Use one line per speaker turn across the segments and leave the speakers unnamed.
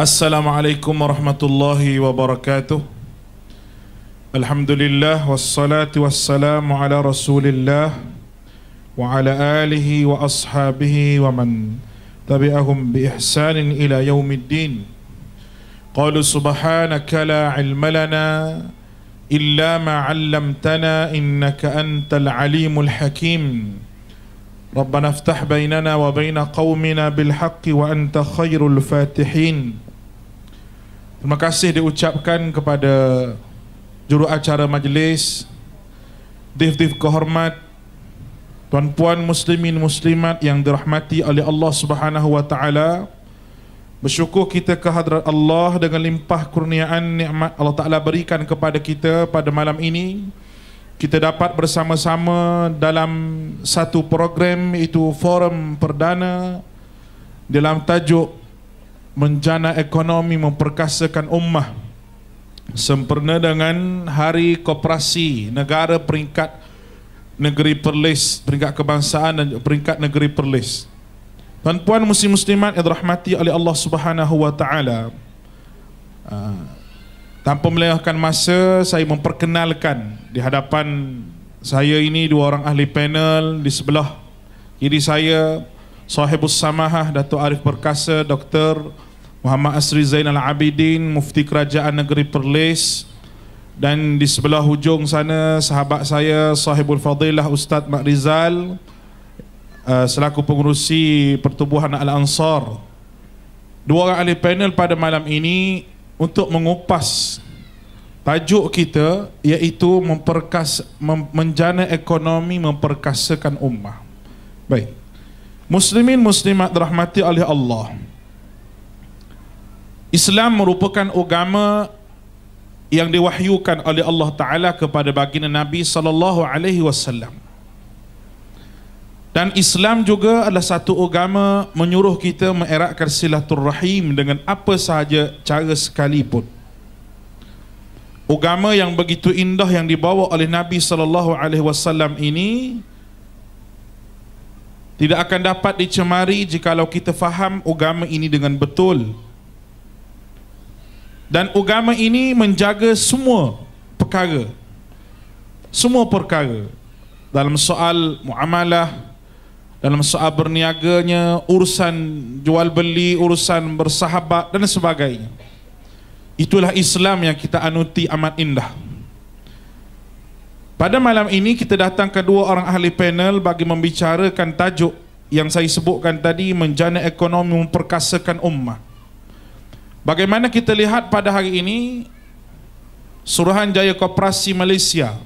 السلام عليكم ورحمة الله وبركاته الحمد لله والصلاة والسلام على رسول الله وعلى آله وأصحابه ومن تبعهم بإحسان إلى يوم الدين قالوا سبحانك لا علم لنا إلا ما علمتنا إنك أنت العليم الحكيم ربنا افتح بيننا وبين قومنا بالحق وأنت خير الفاتحين Terima kasih diucapkan kepada juru acara majlis, div-div kehormat, tuan-puan muslimin muslimat yang dirahmati oleh Allah Subhanahu Bersyukur kita ke hadrat Allah dengan limpah kurniaan nikmat Allah Taala berikan kepada kita pada malam ini. Kita dapat bersama-sama dalam satu program itu forum perdana dalam tajuk menjana ekonomi memperkasakan ummah sempurna dengan hari koperasi negara peringkat negeri Perlis peringkat kebangsaan dan peringkat negeri Perlis Tuan puan muslim muslimat yang dirahmati oleh Allah Subhanahu wa taala ah, tanpa melengahkan masa saya memperkenalkan di hadapan saya ini dua orang ahli panel di sebelah kiri saya Sahibus Samahah Dato' Arif Perkasa Dr. Muhammad Asri Zainal Abidin Mufti Kerajaan Negeri Perlis dan di sebelah hujung sana sahabat saya Sahibul Fadilah Ustaz Mak Rizal eh, selaku pengurusi Pertubuhan Al-Ansar dua orang ahli panel pada malam ini untuk mengupas tajuk kita iaitu memperkas, menjana ekonomi memperkasakan ummah baik Muslimin muslimat rahmati oleh Allah Islam merupakan agama yang diwahyukan oleh Allah Taala kepada baginda Nabi sallallahu alaihi wasallam. Dan Islam juga adalah satu agama menyuruh kita mengeratkan silaturrahim dengan apa sahaja cara sekalipun. Agama yang begitu indah yang dibawa oleh Nabi sallallahu alaihi wasallam ini tidak akan dapat dicemari jikalau kita faham agama ini dengan betul. Dan agama ini menjaga semua perkara. Semua perkara dalam soal muamalah dalam soal berniaganya, urusan jual beli, urusan bersahabat dan sebagainya. Itulah Islam yang kita anuti amat indah. Pada malam ini kita datangkan dua orang ahli panel bagi membicarakan tajuk yang saya sebutkan tadi menjana ekonomi memperkasakan ummah. Bagaimana kita lihat pada hari ini Suruhanjaya Koperasi Malaysia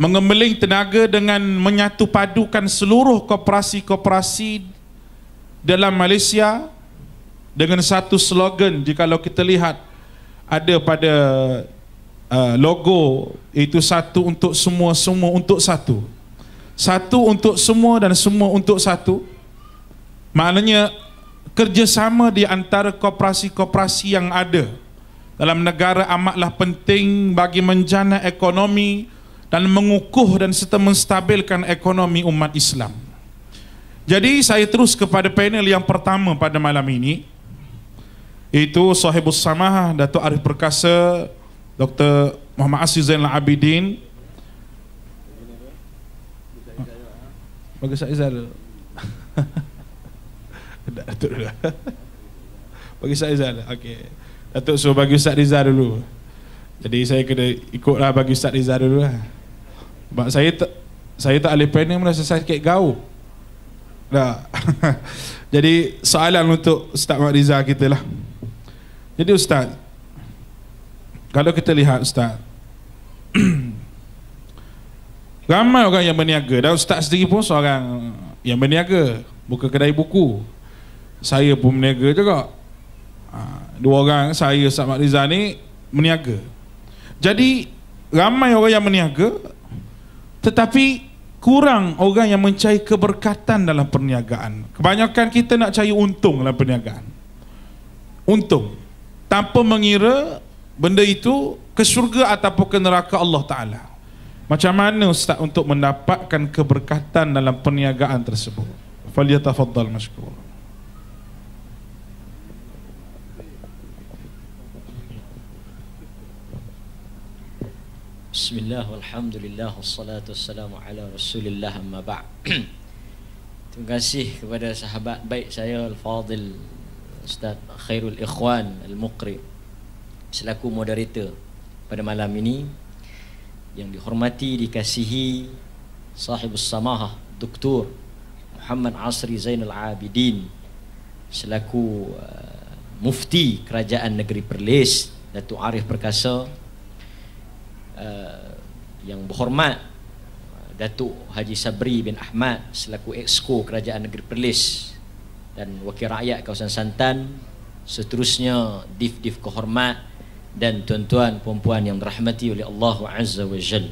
mengembeling tenaga dengan menyatu padukan seluruh koperasi-koperasi dalam Malaysia dengan satu slogan jika kita lihat ada pada Ah, logo itu satu untuk semua semua untuk satu satu untuk semua dan semua untuk satu maknanya kerjasama di antara koperasi-koperasi yang ada dalam negara amatlah penting bagi menjana ekonomi dan mengukuh dan serta menstabilkan ekonomi umat Islam. Jadi saya terus kepada panel yang pertama pada malam ini itu Sahibus Samah Datuk Arif Perkasa Dr. Muhammad Aziz Zainal Abidin. Bagi saya Zal. Tak tahu Bagi saya Zal. Okey. Datuk suruh bagi Ustaz Rizal dulu. Jadi saya kena ikutlah bagi Ustaz Rizal dulu lah. Sebab saya tak saya tak boleh pening mula saya sakit gau. Dah. Jadi soalan untuk Ustaz Mak Rizal kita lah. Jadi Ustaz, kalau kita lihat Ustaz Ramai orang yang berniaga Dan Ustaz sendiri pun seorang yang berniaga Buka kedai buku Saya pun berniaga juga ha, Dua orang saya Ustaz Mak Rizal ni Berniaga Jadi ramai orang yang berniaga Tetapi kurang orang yang mencari keberkatan dalam perniagaan Kebanyakan kita nak cari untung dalam perniagaan Untung Tanpa mengira benda itu ke syurga ataupun ke neraka Allah Ta'ala macam mana Ustaz untuk mendapatkan keberkatan dalam perniagaan tersebut faliyatafaddal mashkur
Bismillah walhamdulillah wassalatu wassalamu ala rasulillah amma ba' Terima kasih kepada sahabat baik saya Al-Fadil Ustaz Khairul Ikhwan Al-Muqri selaku moderator pada malam ini yang dihormati dikasihi sahibus samahah doktor Muhammad Asri Zainal Abidin selaku uh, mufti kerajaan negeri Perlis Datuk Arif Perkasa uh, yang berhormat Datuk Haji Sabri bin Ahmad selaku exco kerajaan negeri Perlis dan wakil rakyat kawasan Santan seterusnya div-div kehormat dan tuan-tuan puan yang dirahmati oleh Allah Azza wa Jal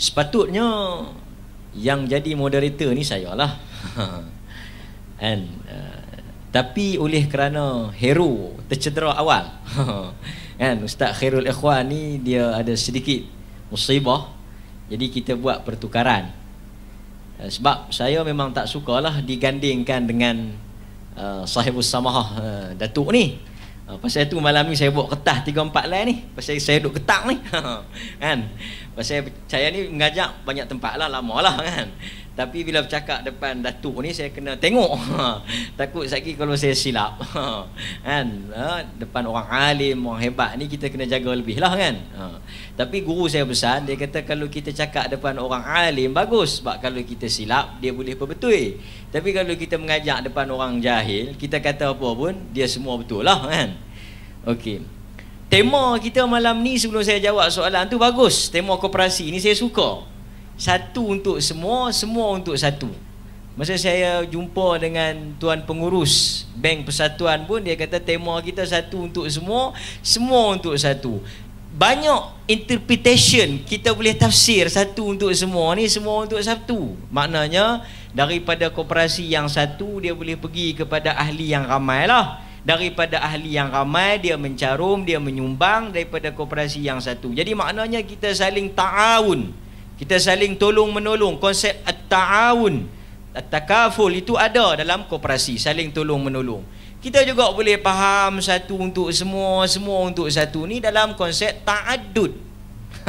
sepatutnya yang jadi moderator ni saya lah And, uh, eh, tapi oleh kerana hero tercedera awal kan Ustaz Khairul Ikhwan ni dia ada sedikit musibah jadi kita buat pertukaran eh, sebab saya memang tak sukalah digandingkan dengan uh, sahibus samah uh, datuk ni Ha, pasal tu malam ni saya bawa ketah tiga empat line ni. Pasal saya duduk ketak ni. kan? Pasal saya ni mengajak banyak tempat lah. Lama lah kan tapi bila bercakap depan datuk ni saya kena tengok takut sekali kalau saya silap kan ha, depan orang alim orang hebat ni kita kena jaga lebih lah kan ha. tapi guru saya pesan dia kata kalau kita cakap depan orang alim bagus sebab kalau kita silap dia boleh perbetul tapi kalau kita mengajak depan orang jahil kita kata apa pun dia semua betul lah kan okey Tema kita malam ni sebelum saya jawab soalan tu bagus. Tema koperasi ni saya suka satu untuk semua, semua untuk satu. Masa saya jumpa dengan tuan pengurus Bank Persatuan pun dia kata tema kita satu untuk semua, semua untuk satu. Banyak interpretation kita boleh tafsir satu untuk semua ni semua untuk satu. Maknanya daripada koperasi yang satu dia boleh pergi kepada ahli yang ramai lah. Daripada ahli yang ramai dia mencarum, dia menyumbang daripada koperasi yang satu. Jadi maknanya kita saling ta'awun kita saling tolong menolong konsep at-ta'awun at-takaful itu ada dalam koperasi saling tolong menolong kita juga boleh faham satu untuk semua semua untuk satu ni dalam konsep taadud.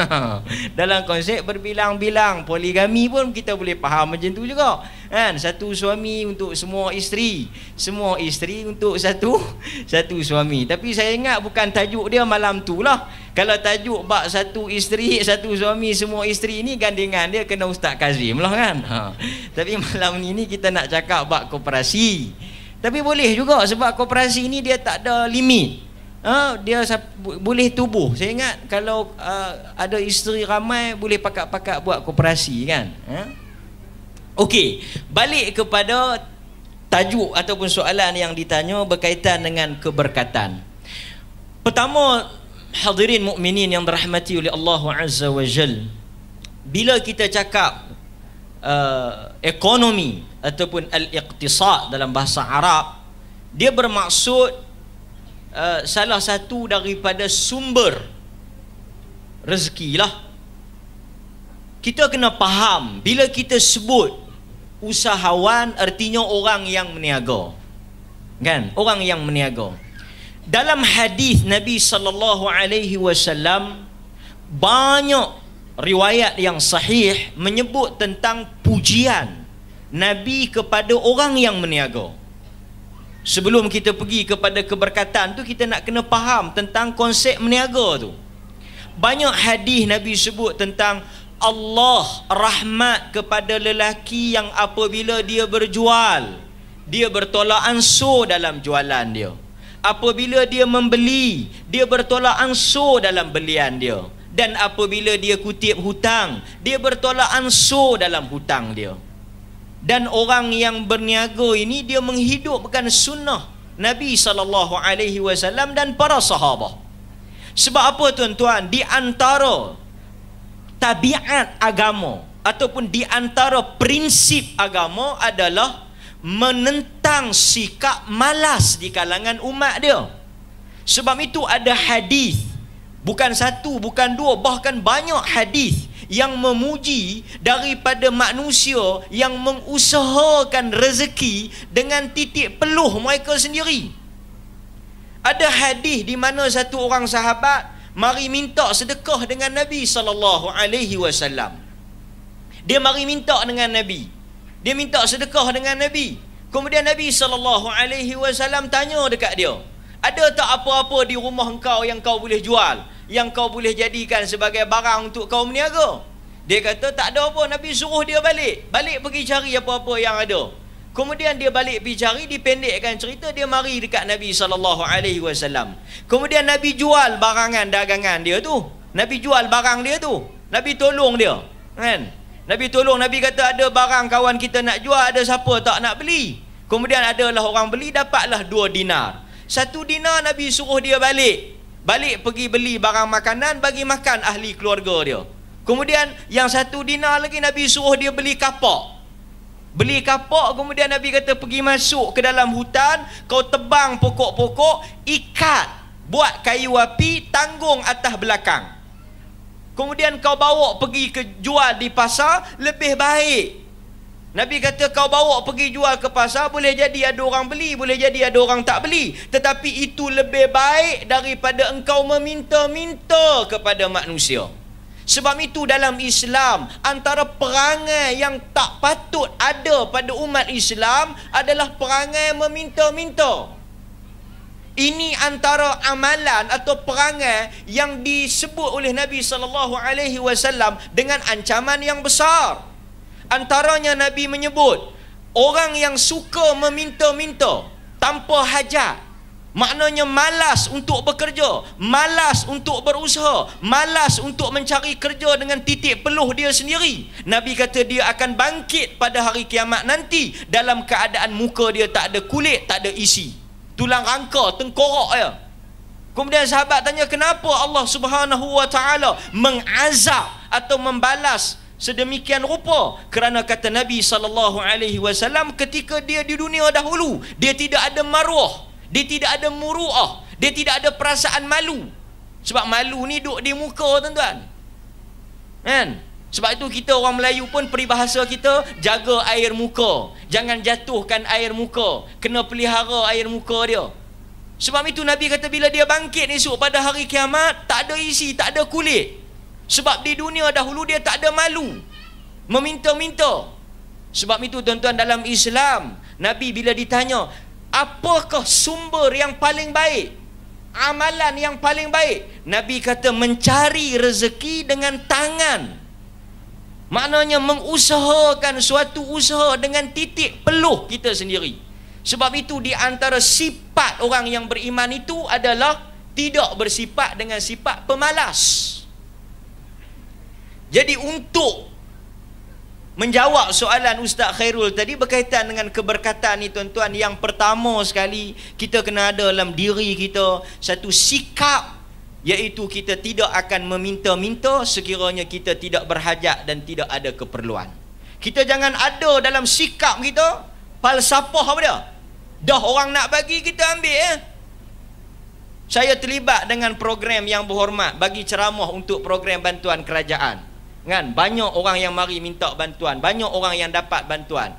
dalam konsep berbilang-bilang poligami pun kita boleh faham macam tu juga kan satu suami untuk semua isteri semua isteri untuk satu satu suami tapi saya ingat bukan tajuk dia malam tu lah kalau tajuk bak satu isteri satu suami semua isteri ni gandingan dia kena Ustaz Kazim lah kan ha. tapi malam ni ni kita nak cakap bak koperasi tapi boleh juga sebab koperasi ni dia tak ada limit Uh, dia boleh tubuh. Saya ingat kalau uh, ada isteri ramai boleh pakat-pakat buat koperasi kan. Uh? Okey, balik kepada tajuk ataupun soalan yang ditanya berkaitan dengan keberkatan. Pertama, hadirin mukminin yang dirahmati oleh Allah Azza wa Jal. Bila kita cakap uh, ekonomi ataupun al-iqtisad dalam bahasa Arab, dia bermaksud Eh, salah satu daripada sumber rezeki lah kita kena faham bila kita sebut usahawan artinya orang yang meniaga kan orang yang meniaga dalam hadis Nabi sallallahu alaihi wasallam banyak riwayat yang sahih menyebut tentang pujian Nabi kepada orang yang meniaga Sebelum kita pergi kepada keberkatan tu kita nak kena faham tentang konsep meniaga tu. Banyak hadis Nabi sebut tentang Allah rahmat kepada lelaki yang apabila dia berjual dia bertolak ansur dalam jualan dia. Apabila dia membeli, dia bertolak ansur dalam belian dia. Dan apabila dia kutip hutang, dia bertolak ansur dalam hutang dia dan orang yang berniaga ini dia menghidupkan sunnah Nabi sallallahu alaihi wasallam dan para sahabat. Sebab apa tuan-tuan? Di antara tabiat agama ataupun di antara prinsip agama adalah menentang sikap malas di kalangan umat dia. Sebab itu ada hadis bukan satu, bukan dua, bahkan banyak hadis yang memuji daripada manusia yang mengusahakan rezeki dengan titik peluh mereka sendiri. Ada hadis di mana satu orang sahabat mari minta sedekah dengan Nabi sallallahu alaihi wasallam. Dia mari minta dengan Nabi. Dia minta sedekah dengan Nabi. Kemudian Nabi sallallahu alaihi wasallam tanya dekat dia, "Ada tak apa-apa di rumah engkau yang kau boleh jual?" yang kau boleh jadikan sebagai barang untuk kau meniaga dia kata tak ada apa Nabi suruh dia balik balik pergi cari apa-apa yang ada kemudian dia balik pergi cari dipendekkan cerita dia mari dekat Nabi sallallahu alaihi wasallam kemudian Nabi jual barangan dagangan dia tu Nabi jual barang dia tu Nabi tolong dia kan Nabi tolong Nabi kata ada barang kawan kita nak jual ada siapa tak nak beli kemudian adalah orang beli dapatlah dua dinar satu dinar Nabi suruh dia balik balik pergi beli barang makanan bagi makan ahli keluarga dia kemudian yang satu dinar lagi Nabi suruh dia beli kapak beli kapak kemudian Nabi kata pergi masuk ke dalam hutan kau tebang pokok-pokok ikat buat kayu api tanggung atas belakang kemudian kau bawa pergi ke jual di pasar lebih baik Nabi kata kau bawa pergi jual ke pasar boleh jadi ada orang beli, boleh jadi ada orang tak beli. Tetapi itu lebih baik daripada engkau meminta-minta kepada manusia. Sebab itu dalam Islam antara perangai yang tak patut ada pada umat Islam adalah perangai meminta-minta. Ini antara amalan atau perangai yang disebut oleh Nabi sallallahu alaihi wasallam dengan ancaman yang besar antaranya Nabi menyebut orang yang suka meminta-minta tanpa hajat maknanya malas untuk bekerja malas untuk berusaha malas untuk mencari kerja dengan titik peluh dia sendiri Nabi kata dia akan bangkit pada hari kiamat nanti dalam keadaan muka dia tak ada kulit tak ada isi tulang rangka tengkorak ya kemudian sahabat tanya kenapa Allah subhanahu wa ta'ala mengazab atau membalas Sedemikian rupa kerana kata Nabi sallallahu alaihi wasallam ketika dia di dunia dahulu, dia tidak ada maruah, dia tidak ada muruah, dia tidak ada perasaan malu. Sebab malu ni duk di muka tuan-tuan. Kan? Sebab itu kita orang Melayu pun peribahasa kita jaga air muka. Jangan jatuhkan air muka. Kena pelihara air muka dia. Sebab itu Nabi kata bila dia bangkit esok pada hari kiamat, tak ada isi, tak ada kulit. Sebab di dunia dahulu dia tak ada malu meminta-minta. Sebab itu tuan-tuan dalam Islam, Nabi bila ditanya, apakah sumber yang paling baik? Amalan yang paling baik? Nabi kata mencari rezeki dengan tangan. Maknanya mengusahakan suatu usaha dengan titik peluh kita sendiri. Sebab itu di antara sifat orang yang beriman itu adalah tidak bersifat dengan sifat pemalas. Pemalas. Jadi untuk menjawab soalan Ustaz Khairul tadi berkaitan dengan keberkatan ni tuan-tuan yang pertama sekali kita kena ada dalam diri kita satu sikap iaitu kita tidak akan meminta-minta sekiranya kita tidak berhajat dan tidak ada keperluan. Kita jangan ada dalam sikap kita falsafah apa dia? Dah orang nak bagi kita ambil Eh? Saya terlibat dengan program yang berhormat bagi ceramah untuk program bantuan kerajaan kan banyak orang yang mari minta bantuan banyak orang yang dapat bantuan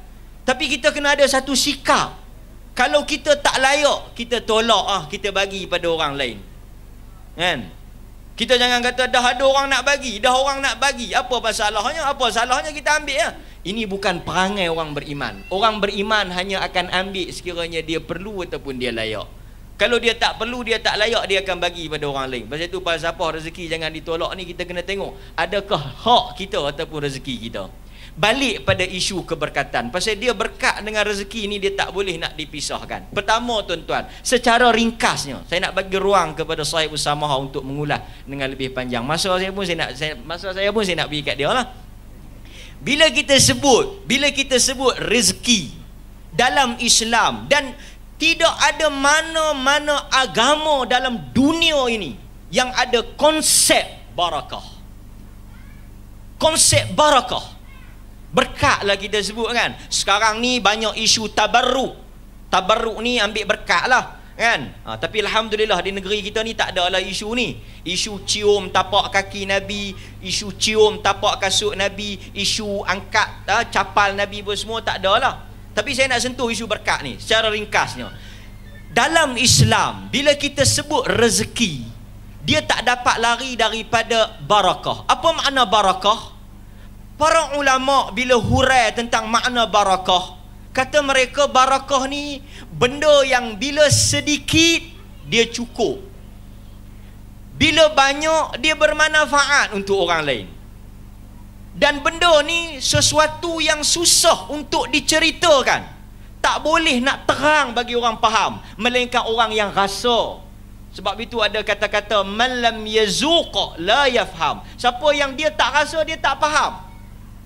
tapi kita kena ada satu sikap kalau kita tak layak kita tolak ah kita bagi pada orang lain kan kita jangan kata dah ada orang nak bagi dah orang nak bagi apa masalahnya apa salahnya kita ambil ya ini bukan perangai orang beriman orang beriman hanya akan ambil sekiranya dia perlu ataupun dia layak kalau dia tak perlu, dia tak layak, dia akan bagi pada orang lain. Sebab itu falsafah rezeki jangan ditolak ni kita kena tengok. Adakah hak kita ataupun rezeki kita? Balik pada isu keberkatan. Pasal dia berkat dengan rezeki ni dia tak boleh nak dipisahkan. Pertama tuan-tuan, secara ringkasnya saya nak bagi ruang kepada Said Usamah untuk mengulas dengan lebih panjang. Masa saya pun saya nak saya, masa saya pun saya nak bagi kat dia lah. Bila kita sebut, bila kita sebut rezeki dalam Islam dan tidak ada mana-mana agama dalam dunia ini yang ada konsep barakah. Konsep barakah. Berkat lagi dia sebut kan. Sekarang ni banyak isu tabarruk. Tabarruk ni ambil berkat lah. Kan? Ha, tapi Alhamdulillah di negeri kita ni tak ada lah isu ni. Isu cium tapak kaki Nabi. Isu cium tapak kasut Nabi. Isu angkat ha, capal Nabi pun semua tak ada lah. Tapi saya nak sentuh isu berkat ni secara ringkasnya. Dalam Islam, bila kita sebut rezeki, dia tak dapat lari daripada barakah. Apa makna barakah? Para ulama bila hurai tentang makna barakah, kata mereka barakah ni benda yang bila sedikit dia cukup. Bila banyak dia bermanfaat untuk orang lain. Dan benda ni sesuatu yang susah untuk diceritakan. Tak boleh nak terang bagi orang faham. Melainkan orang yang rasa. Sebab itu ada kata-kata, Malam yazuqa la yafham. Siapa yang dia tak rasa, dia tak faham.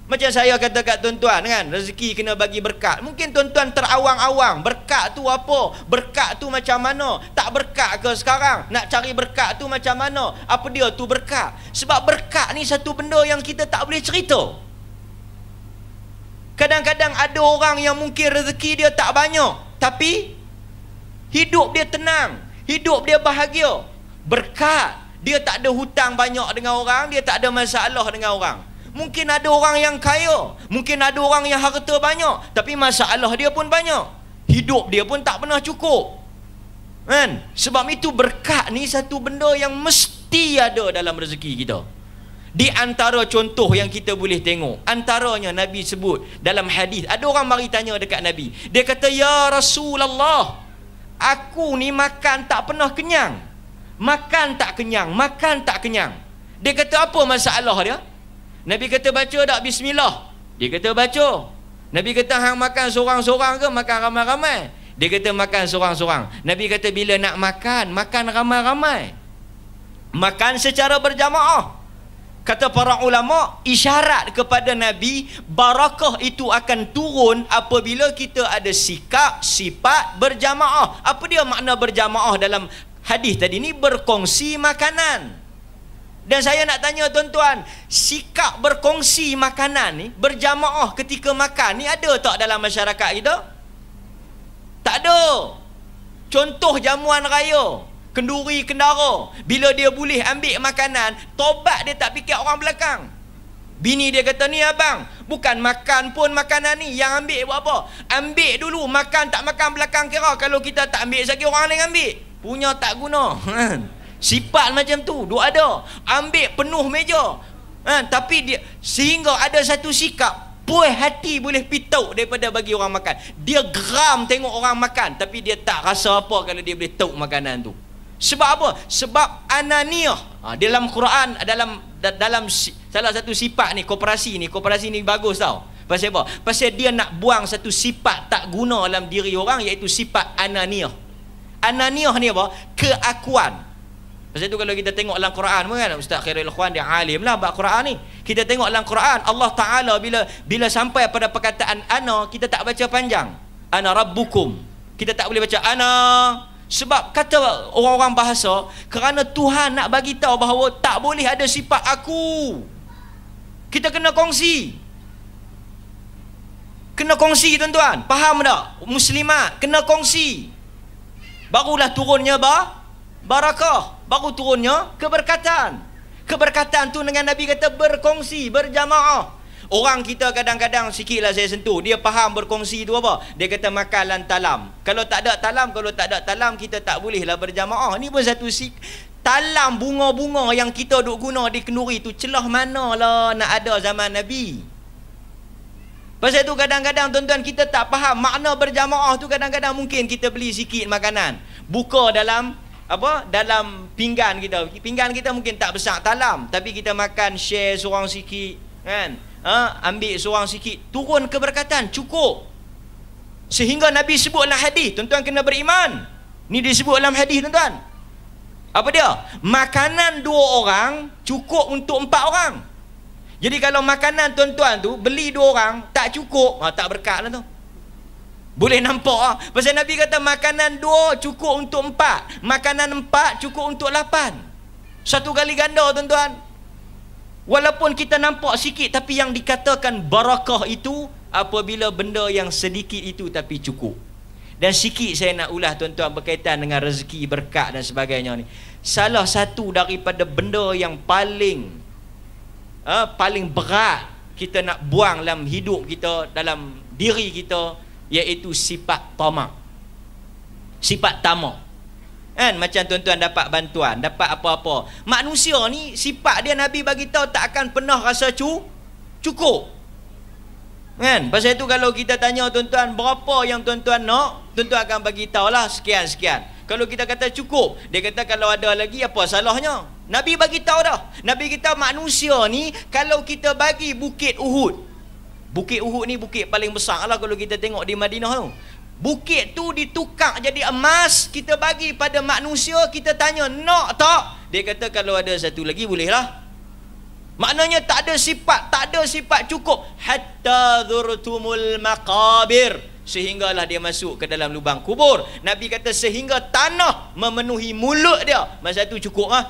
Macam saya kata kat tuan-tuan kan, rezeki kena bagi berkat. Mungkin tuan-tuan terawang-awang, berkat tu apa? Berkat tu macam mana? Tak berkat ke sekarang? Nak cari berkat tu macam mana? Apa dia tu berkat? Sebab berkat ni satu benda yang kita tak boleh cerita. Kadang-kadang ada orang yang mungkin rezeki dia tak banyak, tapi hidup dia tenang, hidup dia bahagia. Berkat dia tak ada hutang banyak dengan orang, dia tak ada masalah dengan orang. Mungkin ada orang yang kaya, mungkin ada orang yang harta banyak, tapi masalah dia pun banyak. Hidup dia pun tak pernah cukup. Kan? Sebab itu berkat ni satu benda yang mesti ada dalam rezeki kita. Di antara contoh yang kita boleh tengok, antaranya Nabi sebut dalam hadis, ada orang mari tanya dekat Nabi. Dia kata, "Ya Rasulullah, aku ni makan tak pernah kenyang. Makan tak kenyang, makan tak kenyang." Dia kata, "Apa masalah dia?" Nabi kata baca tak bismillah? Dia kata baca. Nabi kata hang makan seorang-seorang ke makan ramai-ramai? Dia kata makan seorang-seorang. Nabi kata bila nak makan, makan ramai-ramai. Makan secara berjamaah. Kata para ulama, isyarat kepada Nabi, barakah itu akan turun apabila kita ada sikap, sifat berjamaah. Apa dia makna berjamaah dalam hadis tadi ni? Berkongsi Makanan. Dan saya nak tanya tuan-tuan, sikap berkongsi makanan ni, berjamaah ketika makan ni ada tak dalam masyarakat kita? Tak ada. Contoh jamuan raya, kenduri kendara, bila dia boleh ambil makanan, tobat dia tak fikir orang belakang. Bini dia kata ni abang Bukan makan pun makanan ni Yang ambil buat apa Ambil dulu Makan tak makan belakang kira Kalau kita tak ambil Sekiranya orang lain ambil Punya tak guna kan? Sifat macam tu Dua ada Ambil penuh meja ha, Tapi dia Sehingga ada satu sikap Puih hati boleh pitauk Daripada bagi orang makan Dia geram tengok orang makan Tapi dia tak rasa apa Kalau dia boleh tauk makanan tu Sebab apa? Sebab ananiah ha, Dalam Quran Dalam dalam salah satu sifat ni koperasi ni koperasi ni bagus tau Pasal apa? Pasal dia nak buang satu sifat Tak guna dalam diri orang Iaitu sifat ananiah Ananiah ni apa? Keakuan sebab itu kalau kita tengok dalam Quran pun kan Ustaz Khairul Khwan dia alim lah bab Quran ni. Kita tengok dalam Quran Allah Taala bila bila sampai pada perkataan ana kita tak baca panjang. Ana rabbukum. Kita tak boleh baca ana sebab kata orang-orang bahasa kerana Tuhan nak bagi tahu bahawa tak boleh ada sifat aku. Kita kena kongsi. Kena kongsi tuan-tuan. Faham tak? Muslimat kena kongsi. Barulah turunnya bah barakah baru turunnya keberkatan. Keberkatan tu dengan Nabi kata berkongsi, berjamaah. Orang kita kadang-kadang sikit lah saya sentuh, dia faham berkongsi tu apa? Dia kata makalan talam. Kalau tak ada talam, kalau tak ada talam kita tak bolehlah berjamaah. Ni pun satu si talam bunga-bunga yang kita duk guna di kenduri tu celah mana lah nak ada zaman Nabi. Pasal tu kadang-kadang tuan-tuan kita tak faham makna berjamaah tu kadang-kadang mungkin kita beli sikit makanan. Buka dalam apa dalam pinggan kita pinggan kita mungkin tak besar talam tapi kita makan share seorang sikit kan ha? ambil seorang sikit turun keberkatan cukup sehingga Nabi sebut dalam hadis tuan-tuan kena beriman ni disebut dalam hadis tuan-tuan apa dia makanan dua orang cukup untuk empat orang jadi kalau makanan tuan-tuan tu beli dua orang tak cukup ha, tak berkat lah tu boleh nampak ah. Pasal Nabi kata makanan dua cukup untuk empat. Makanan empat cukup untuk lapan. Satu kali ganda tuan-tuan. Walaupun kita nampak sikit tapi yang dikatakan barakah itu apabila benda yang sedikit itu tapi cukup. Dan sikit saya nak ulah tuan-tuan berkaitan dengan rezeki, berkat dan sebagainya ni. Salah satu daripada benda yang paling uh, paling berat kita nak buang dalam hidup kita, dalam diri kita iaitu sifat tamak sifat tamak kan macam tuan-tuan dapat bantuan dapat apa-apa manusia ni sifat dia nabi bagi tahu tak akan pernah rasa cu cukup kan pasal itu kalau kita tanya tuan-tuan berapa yang tuan-tuan nak tuan-tuan akan bagi lah sekian sekian kalau kita kata cukup dia kata kalau ada lagi apa salahnya nabi bagi tahu dah nabi kita manusia ni kalau kita bagi bukit uhud Bukit Uhud ni bukit paling besar lah kalau kita tengok di Madinah tu. Bukit tu ditukar jadi emas, kita bagi pada manusia, kita tanya, nak tak? Dia kata kalau ada satu lagi bolehlah. Maknanya tak ada sifat, tak ada sifat cukup. Hatta zurtumul maqabir. Sehinggalah dia masuk ke dalam lubang kubur. Nabi kata sehingga tanah memenuhi mulut dia. Masa tu cukup lah.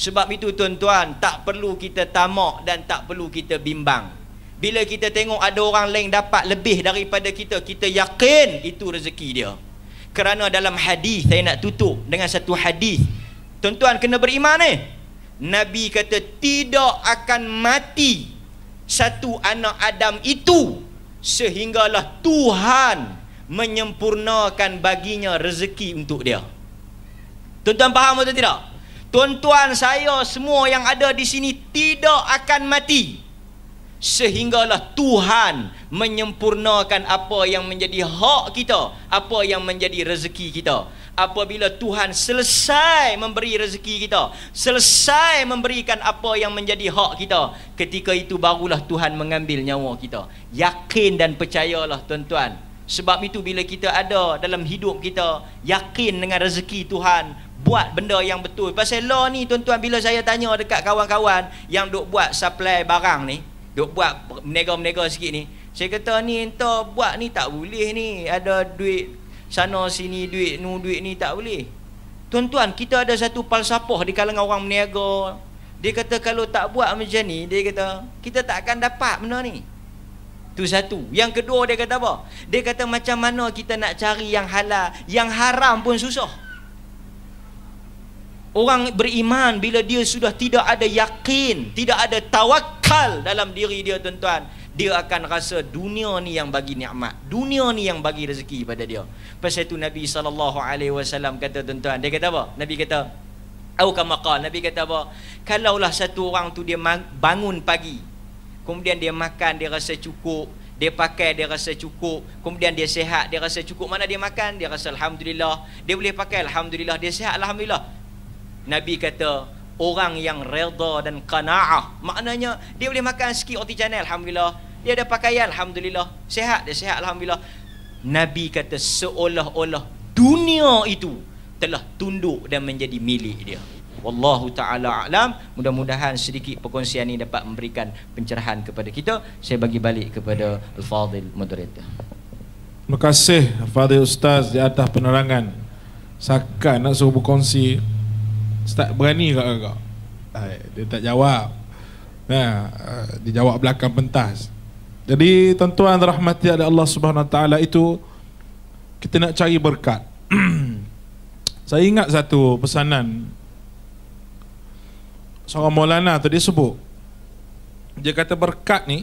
Sebab itu tuan-tuan, tak perlu kita tamak dan tak perlu kita bimbang bila kita tengok ada orang lain dapat lebih daripada kita kita yakin itu rezeki dia kerana dalam hadis saya nak tutup dengan satu hadis tuan-tuan kena beriman ni eh? nabi kata tidak akan mati satu anak adam itu sehinggalah tuhan menyempurnakan baginya rezeki untuk dia tuan-tuan faham atau tidak tuan-tuan saya semua yang ada di sini tidak akan mati sehinggalah Tuhan menyempurnakan apa yang menjadi hak kita, apa yang menjadi rezeki kita. Apabila Tuhan selesai memberi rezeki kita, selesai memberikan apa yang menjadi hak kita, ketika itu barulah Tuhan mengambil nyawa kita. Yakin dan percayalah tuan-tuan. Sebab itu bila kita ada dalam hidup kita yakin dengan rezeki Tuhan, buat benda yang betul. Pasal law ni tuan-tuan bila saya tanya dekat kawan-kawan yang duk buat supply barang ni, duk buat menega-menega sikit ni saya kata ni entah buat ni tak boleh ni ada duit sana sini duit nu duit ni tak boleh tuan-tuan kita ada satu palsapoh di kalangan orang meniaga dia kata kalau tak buat macam ni dia kata kita tak akan dapat benda ni tu satu yang kedua dia kata apa dia kata macam mana kita nak cari yang halal yang haram pun susah Orang beriman bila dia sudah tidak ada yakin, tidak ada tawakal dalam diri dia tuan-tuan, dia akan rasa dunia ni yang bagi nikmat, dunia ni yang bagi rezeki pada dia. Pasal itu Nabi saw kata tuan-tuan, dia kata apa? Nabi kata Aku kata Nabi kata apa? Kalaulah satu orang tu dia bangun pagi. Kemudian dia makan dia rasa cukup, dia pakai dia rasa cukup, kemudian dia sehat dia rasa cukup. Mana dia makan dia rasa alhamdulillah, dia boleh pakai alhamdulillah, dia sehat alhamdulillah. Nabi kata orang yang redha dan qanaah maknanya dia boleh makan sikit roti canai alhamdulillah dia ada pakaian alhamdulillah sihat dia sihat alhamdulillah nabi kata seolah-olah dunia itu telah tunduk dan menjadi milik dia wallahu taala alam mudah-mudahan sedikit perkongsian ini dapat memberikan pencerahan kepada kita saya bagi balik kepada al fadil moderator
terima kasih fadil ustaz di atas penerangan Saka nak suruh berkongsi Ustaz berani ke kau? Dia tak jawab Nah, dia jawab belakang pentas Jadi tuan-tuan rahmati oleh Allah Subhanahu Taala itu Kita nak cari berkat Saya ingat satu pesanan Seorang Maulana tadi sebut Dia kata berkat ni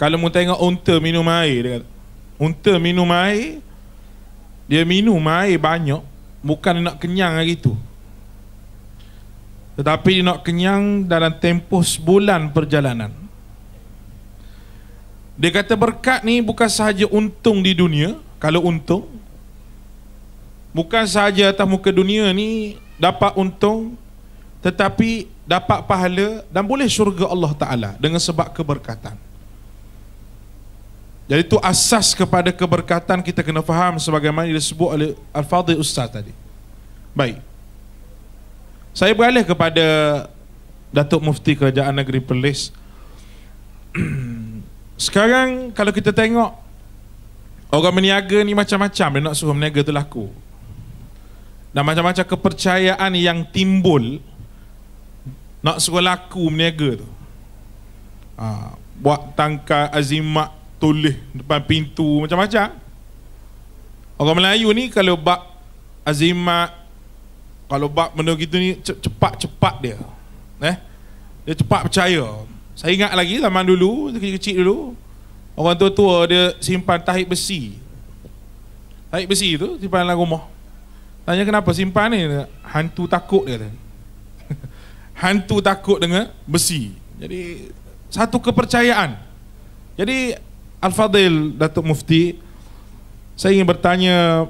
Kalau mu tengok unta minum air dia kata, Unta minum air dia minum air banyak Bukan nak kenyang hari itu Tetapi dia nak kenyang dalam tempoh sebulan perjalanan Dia kata berkat ni bukan sahaja untung di dunia Kalau untung Bukan sahaja atas muka dunia ni dapat untung Tetapi dapat pahala dan boleh syurga Allah Ta'ala Dengan sebab keberkatan jadi itu asas kepada keberkatan kita kena faham sebagaimana disebut oleh Al-Fadhil Ustaz tadi. Baik. Saya beralih kepada Datuk Mufti Kerajaan Negeri Perlis. Sekarang kalau kita tengok orang berniaga ni macam-macam dia nak suruh berniaga tu laku. Dan macam-macam kepercayaan yang timbul nak suruh laku berniaga tu. Ha, buat tangkai azimat tulis depan pintu macam-macam. Orang Melayu ni kalau bak azimat kalau bak benda gitu ni cepat-cepat dia. Eh? Dia cepat percaya. Saya ingat lagi zaman dulu, kecil-kecil dulu, orang tua-tua dia simpan tahik besi. Tahik besi tu simpan dalam rumah. Tanya kenapa simpan ni? Hantu takut dia kata. Hantu takut dengan besi. Jadi satu kepercayaan. Jadi Al-Fadil Datuk Mufti saya ingin bertanya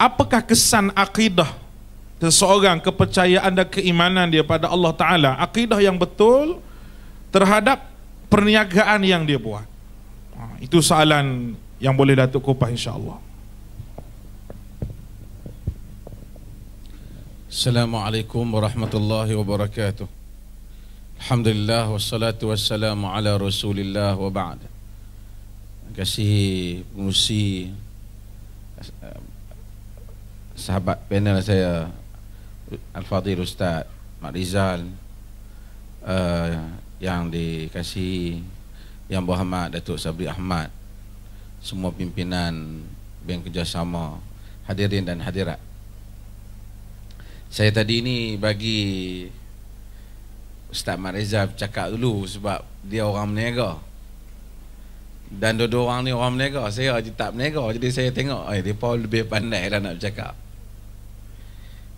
apakah kesan akidah seseorang kepercayaan dan keimanan dia pada Allah Ta'ala akidah yang betul terhadap perniagaan yang dia buat ha, itu soalan yang boleh Datuk kupah insyaAllah Assalamualaikum
warahmatullahi wabarakatuh Alhamdulillah wassalatu wassalamu ala rasulillah wa ba'da kasih pengusi eh, sahabat panel saya Al-Fadhil Ustaz Mak Rizal uh, yang dikasih Yang Berhormat Datuk Sabri Ahmad semua pimpinan bank kerjasama hadirin dan hadirat saya tadi ini bagi Ustaz Mak Rizal cakap dulu sebab dia orang meniaga dan dua-dua orang ni orang menegak Saya je tak menegak Jadi saya tengok Eh, dia lebih pandai lah nak bercakap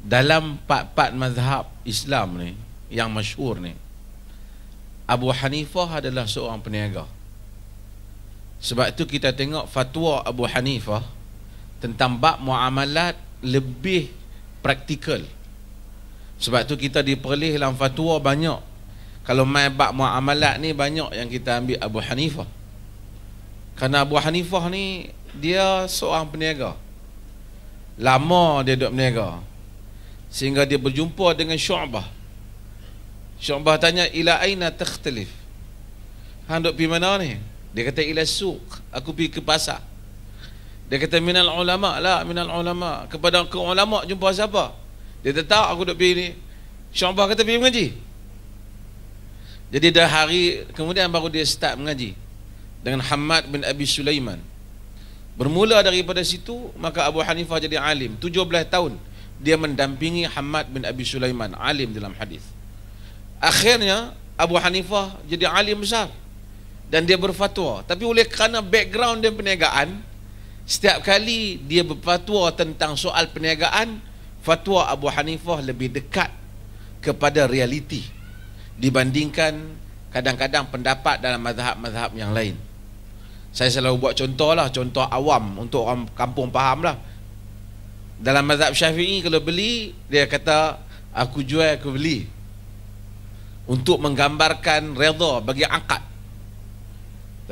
Dalam part-part mazhab Islam ni Yang masyur ni Abu Hanifah adalah seorang peniaga Sebab tu kita tengok fatwa Abu Hanifah Tentang bab muamalat Lebih praktikal Sebab tu kita diperlih dalam fatwa banyak Kalau main bab muamalat ni Banyak yang kita ambil Abu Hanifah kerana Abu Hanifah ni Dia seorang peniaga Lama dia duduk peniaga Sehingga dia berjumpa dengan Syu'bah Syu'bah tanya Ila aina takhtalif Han duduk pergi mana ni Dia kata ila suq Aku pergi ke pasar Dia kata minal ulama lah Minal ulama Kepada ke ulama jumpa siapa Dia kata tak aku duduk pergi ni Syu'bah kata pergi mengaji Jadi dah hari kemudian baru dia start mengaji dengan Hamad bin Abi Sulaiman. Bermula daripada situ maka Abu Hanifah jadi alim. 17 tahun dia mendampingi Hamad bin Abi Sulaiman alim dalam hadis. Akhirnya Abu Hanifah jadi alim besar dan dia berfatwa. Tapi oleh kerana background dia perniagaan, setiap kali dia berfatwa tentang soal perniagaan, fatwa Abu Hanifah lebih dekat kepada realiti dibandingkan kadang-kadang pendapat dalam mazhab-mazhab yang lain. Saya selalu buat contoh lah Contoh awam untuk orang kampung faham lah Dalam mazhab syafi'i kalau beli Dia kata aku jual aku beli Untuk menggambarkan redha bagi akad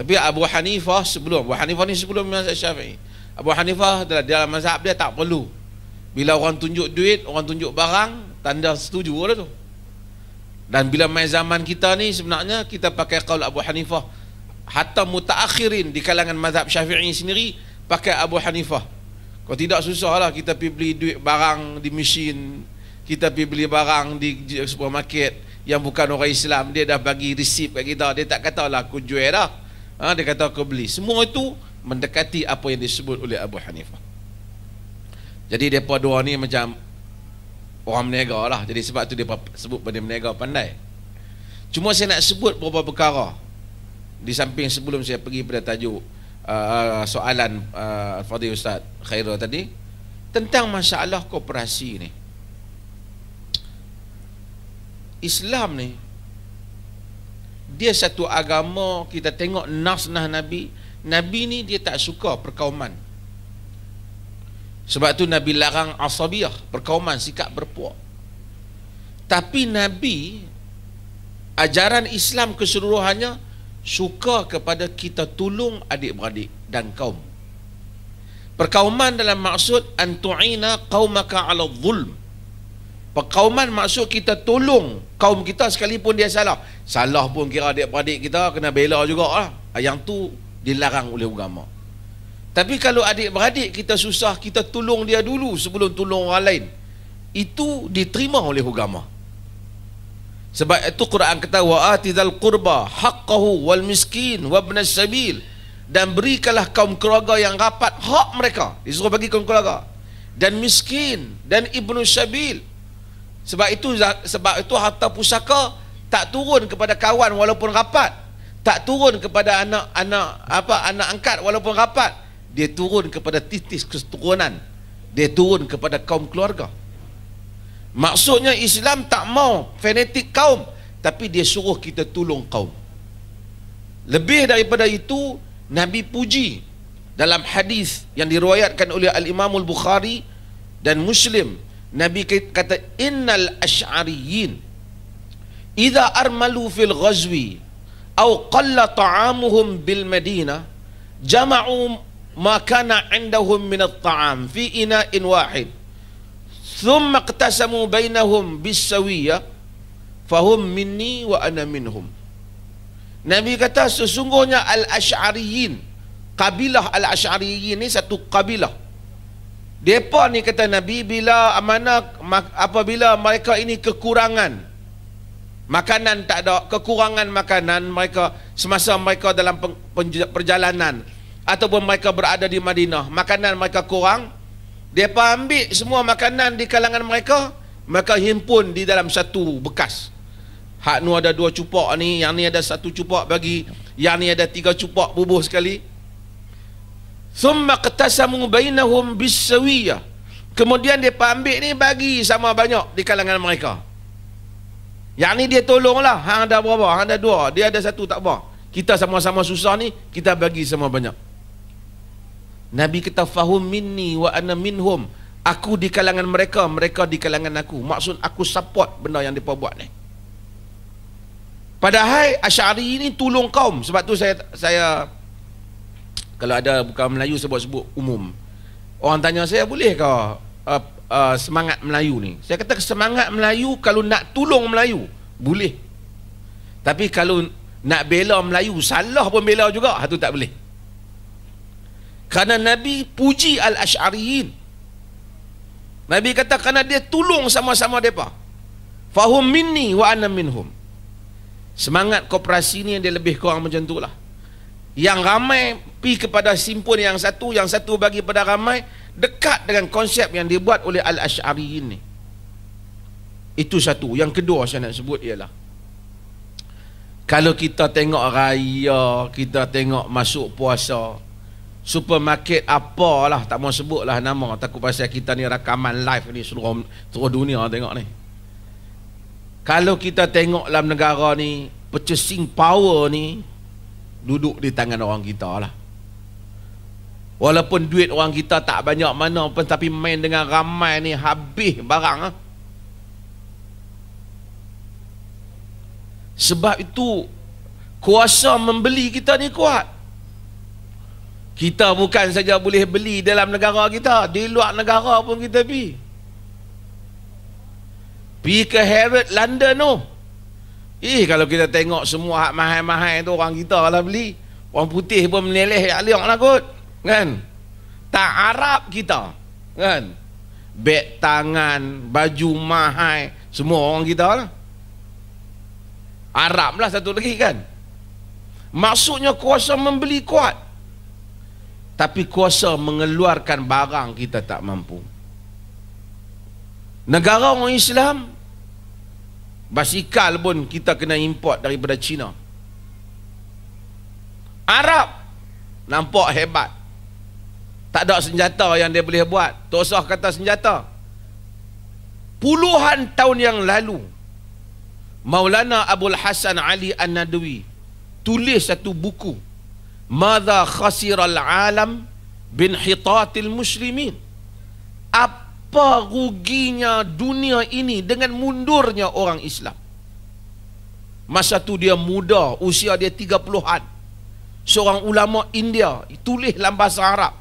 Tapi Abu Hanifah sebelum Abu Hanifah ni sebelum mazhab syafi'i Abu Hanifah dalam, dalam mazhab dia tak perlu Bila orang tunjuk duit, orang tunjuk barang Tanda setuju lah tu Dan bila main zaman kita ni sebenarnya Kita pakai kaul Abu Hanifah hatta mutaakhirin di kalangan mazhab syafi'i sendiri pakai Abu Hanifah kalau tidak susah lah kita pergi beli duit barang di mesin kita pergi beli barang di supermarket yang bukan orang Islam dia dah bagi resip kat kita dia tak kata lah aku jual dah ha, dia kata aku beli semua itu mendekati apa yang disebut oleh Abu Hanifah jadi mereka dua ni macam orang menegar lah jadi sebab tu dia sebut benda menegar pandai cuma saya nak sebut beberapa perkara di samping sebelum saya pergi pada tajuk uh, uh soalan uh, Fadhil Ustaz Khairul tadi tentang masalah koperasi ni. Islam ni dia satu agama kita tengok nasnah Nabi Nabi ni dia tak suka perkauman sebab tu Nabi larang asabiyah perkauman sikap berpuak tapi Nabi ajaran Islam keseluruhannya suka kepada kita tolong adik-beradik dan kaum perkauman dalam maksud antu'ina qaumaka 'ala Zulm. perkauman maksud kita tolong kaum kita sekalipun dia salah salah pun kira adik-beradik kita kena bela juga lah yang tu dilarang oleh agama tapi kalau adik-beradik kita susah kita tolong dia dulu sebelum tolong orang lain itu diterima oleh agama sebab itu Quran kata wa atizal qurba haqqahu wal miskin wabn as-sabil dan berikanlah kaum keluarga yang rapat hak mereka. Disuruh bagi kaum keluarga dan miskin dan ibnu sabil. Sebab itu sebab itu harta pusaka tak turun kepada kawan walaupun rapat. Tak turun kepada anak-anak apa anak angkat walaupun rapat. Dia turun kepada titis keturunan. Dia turun kepada kaum keluarga. Maksudnya Islam tak mau fanatik kaum tapi dia suruh kita tolong kaum. Lebih daripada itu Nabi puji dalam hadis yang diriwayatkan oleh Al Imamul Bukhari dan Muslim Nabi kata innal asy'ariyyin idza armalu fil ghazwi au qalla ta'amuhum bil madinah jama'u ma kana 'indahum min at-ta'am fi ina'in wahid thumma qtasamu bainahum bisawiyah fahum minni wa ana minhum Nabi kata sesungguhnya al-ash'ariyin kabilah al-ash'ariyin ni satu kabilah depa ni kata Nabi bila amanah apabila mereka ini kekurangan makanan tak ada kekurangan makanan mereka semasa mereka dalam perjalanan ataupun mereka berada di Madinah makanan mereka kurang mereka ambil semua makanan di kalangan mereka Mereka himpun di dalam satu bekas Hak nu ada dua cupak ni Yang ni ada satu cupak bagi Yang ni ada tiga cupak bubuh sekali Thumma qatasamu bainahum bisawiyah Kemudian mereka ambil ni bagi sama banyak di kalangan mereka Yang ni dia tolonglah Hang ada berapa? Hang ada dua Dia ada satu tak apa Kita sama-sama susah ni Kita bagi sama banyak Nabi kata fahum minni wa ana minhum. Aku di kalangan mereka, mereka di kalangan aku. Maksud aku support benda yang depa buat ni. Padahal Asy'ari ini tolong kaum. Sebab tu saya saya kalau ada bukan Melayu sebut-sebut umum. Orang tanya saya boleh ke uh, uh, semangat Melayu ni? Saya kata semangat Melayu kalau nak tolong Melayu, boleh. Tapi kalau nak bela Melayu salah pun bela juga, itu tak boleh. Karena Nabi puji al-Ash'ariyin. Nabi kata karena dia tulung sama-sama mereka. Fahum minni wa ana minhum. Semangat kooperasi ni yang dia lebih kurang macam tu lah. Yang ramai pi kepada simpun yang satu, yang satu bagi pada ramai dekat dengan konsep yang dibuat oleh al-Ash'ariyin ni. Itu satu. Yang kedua saya nak sebut ialah kalau kita tengok raya, kita tengok masuk puasa, supermarket apa lah tak mau lah nama takut pasal kita ni rakaman live ni seluruh seluruh dunia tengok ni kalau kita tengok dalam negara ni purchasing power ni duduk di tangan orang kita lah walaupun duit orang kita tak banyak mana pun tapi main dengan ramai ni habis barang lah. sebab itu kuasa membeli kita ni kuat kita bukan saja boleh beli dalam negara kita di luar negara pun kita pergi pergi ke Herod London tu eh oh. kalau kita tengok semua hak mahal-mahal tu orang kita lah beli orang putih pun meneleh yang liak lah kot kan tak Arab kita kan Bek tangan baju mahal semua orang kita lah Arab lah satu lagi kan maksudnya kuasa membeli kuat tapi kuasa mengeluarkan barang kita tak mampu negara orang Islam basikal pun kita kena import daripada China Arab nampak hebat tak ada senjata yang dia boleh buat tak kata senjata puluhan tahun yang lalu Maulana Abdul Hasan Ali An-Nadwi tulis satu buku Mada khasir al-alam bin hitatil muslimin. Apa ruginya dunia ini dengan mundurnya orang Islam? Masa tu dia muda, usia dia 30-an. Seorang ulama India tulis dalam bahasa Arab.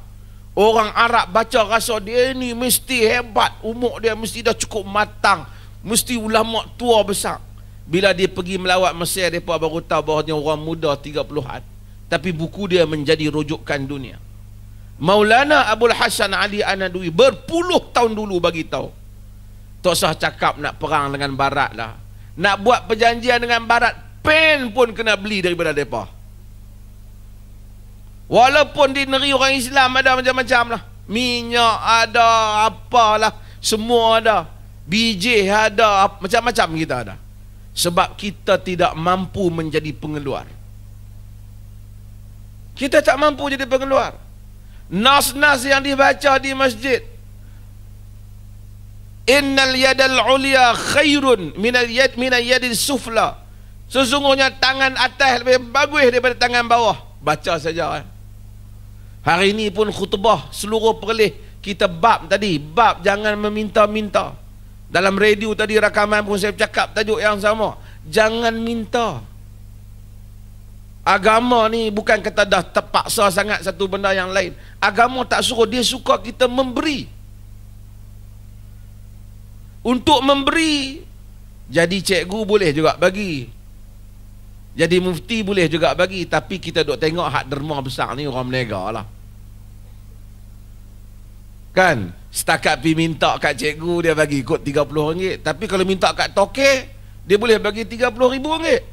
Orang Arab baca rasa dia ni mesti hebat, umur dia mesti dah cukup matang, mesti ulama tua besar. Bila dia pergi melawat Mesir, depa baru tahu bahawa dia orang muda 30-an tapi buku dia menjadi rujukan dunia Maulana Abdul Hassan Ali Anadui berpuluh tahun dulu bagi tahu tak usah cakap nak perang dengan barat lah nak buat perjanjian dengan barat pen pun kena beli daripada mereka walaupun di negeri orang Islam ada macam-macam lah minyak ada apalah semua ada biji ada macam-macam kita ada sebab kita tidak mampu menjadi pengeluar kita tak mampu jadi pengeluar Nas-nas yang dibaca di masjid Innal yadal ulia khairun minal yad minal yadil sufla Sesungguhnya tangan atas lebih bagus daripada tangan bawah Baca saja kan Hari ini pun khutbah seluruh perlis kita bab tadi Bab jangan meminta-minta Dalam radio tadi rakaman pun saya cakap tajuk yang sama Jangan minta Jangan minta Agama ni bukan kata dah terpaksa sangat satu benda yang lain. Agama tak suruh dia suka kita memberi. Untuk memberi jadi cikgu boleh juga bagi. Jadi mufti boleh juga bagi tapi kita duk tengok hak derma besar ni orang menega lah. Kan? Setakat pi minta kat cikgu dia bagi kot 30 ringgit. Tapi kalau minta kat toke dia boleh bagi 30 ribu ringgit.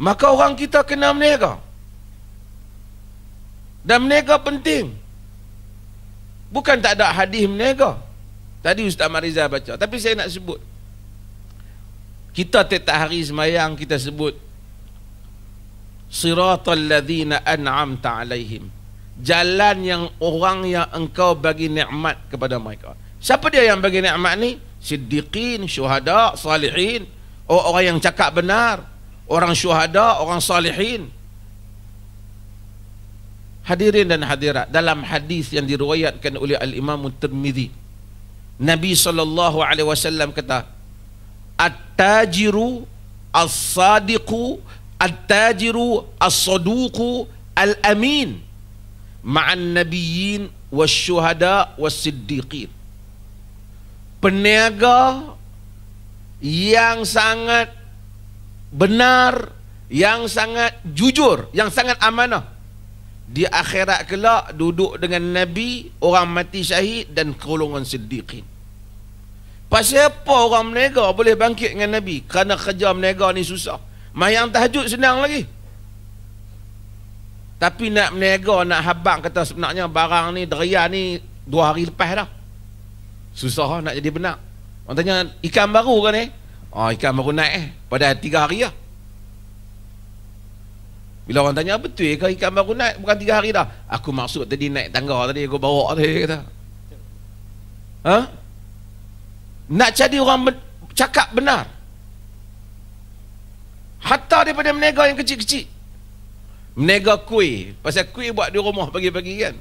Maka orang kita kena berniaga Dan berniaga penting Bukan tak ada hadis berniaga Tadi Ustaz Mariza baca Tapi saya nak sebut Kita tetap hari semayang kita sebut Siratul ladhina an'amta alaihim Jalan yang orang yang engkau bagi nikmat kepada mereka Siapa dia yang bagi nikmat ni? Siddiqin, syuhada, salihin Orang-orang oh, yang cakap benar orang syuhada, orang salihin. Hadirin dan hadirat, dalam hadis yang diriwayatkan oleh Al-Imam Tirmizi, Nabi sallallahu alaihi wasallam kata, "At-tajiru as-sadiqu, at-tajiru as-saduqu, al-amin ma'an Syuhada, wasyuhada wasiddiqin." Peniaga yang sangat benar yang sangat jujur yang sangat amanah di akhirat kelak duduk dengan nabi orang mati syahid dan golongan siddiqin pasal apa orang menega boleh bangkit dengan nabi kerana kerja menega ni susah mayang tahajud senang lagi tapi nak menega nak habang kata sebenarnya barang ni deria ni dua hari lepas dah susah lah nak jadi benar orang tanya ikan baru kan ni Oh, ikan baru naik eh, pada tiga hari lah. Bila orang tanya, betul eh? ke ikan baru naik? Bukan tiga hari dah. Aku maksud tadi naik tangga tadi, aku bawa tadi, kata. Ha? Nak jadi orang ben- cakap benar. Hatta daripada menega yang kecil-kecil. Menega kuih. Pasal kuih buat di rumah pagi-pagi kan.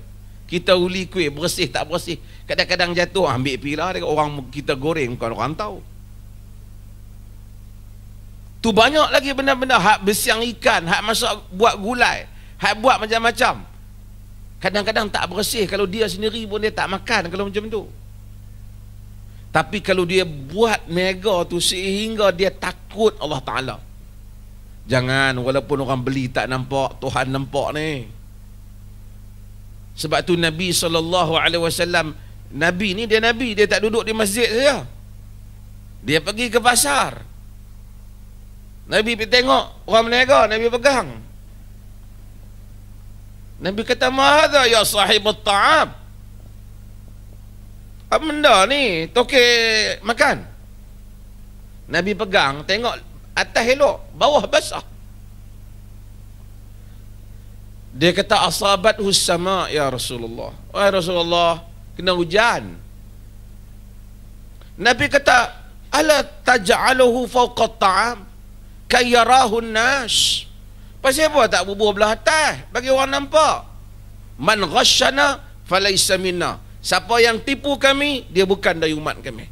Kita uli kuih, bersih tak bersih. Kadang-kadang jatuh, ambil pilah. Orang kita goreng, bukan orang tahu. Tu banyak lagi benda-benda hak besiang ikan, hak masak buat gulai, hak buat macam-macam. Kadang-kadang tak bersih kalau dia sendiri pun dia tak makan kalau macam tu. Tapi kalau dia buat mega tu sehingga dia takut Allah Taala. Jangan walaupun orang beli tak nampak, Tuhan nampak ni. Sebab tu Nabi saw. Nabi ni dia nabi, dia tak duduk di masjid saja. Dia pergi ke pasar. Nabi pergi tengok orang berniaga, Nabi pegang. Nabi kata, "Mahadha ya sahib at-ta'am?" Apa benda ni? Toke makan. Nabi pegang, tengok atas elok, bawah basah. Dia kata asabat husama ya Rasulullah. Wahai Rasulullah, kena hujan. Nabi kata, "Ala taj'aluhu fawqa at-ta'am?" kayarahun nas pasal apa tak bubuh belah atas bagi orang nampak man ghashana falaysa minna siapa yang tipu kami dia bukan dari umat kami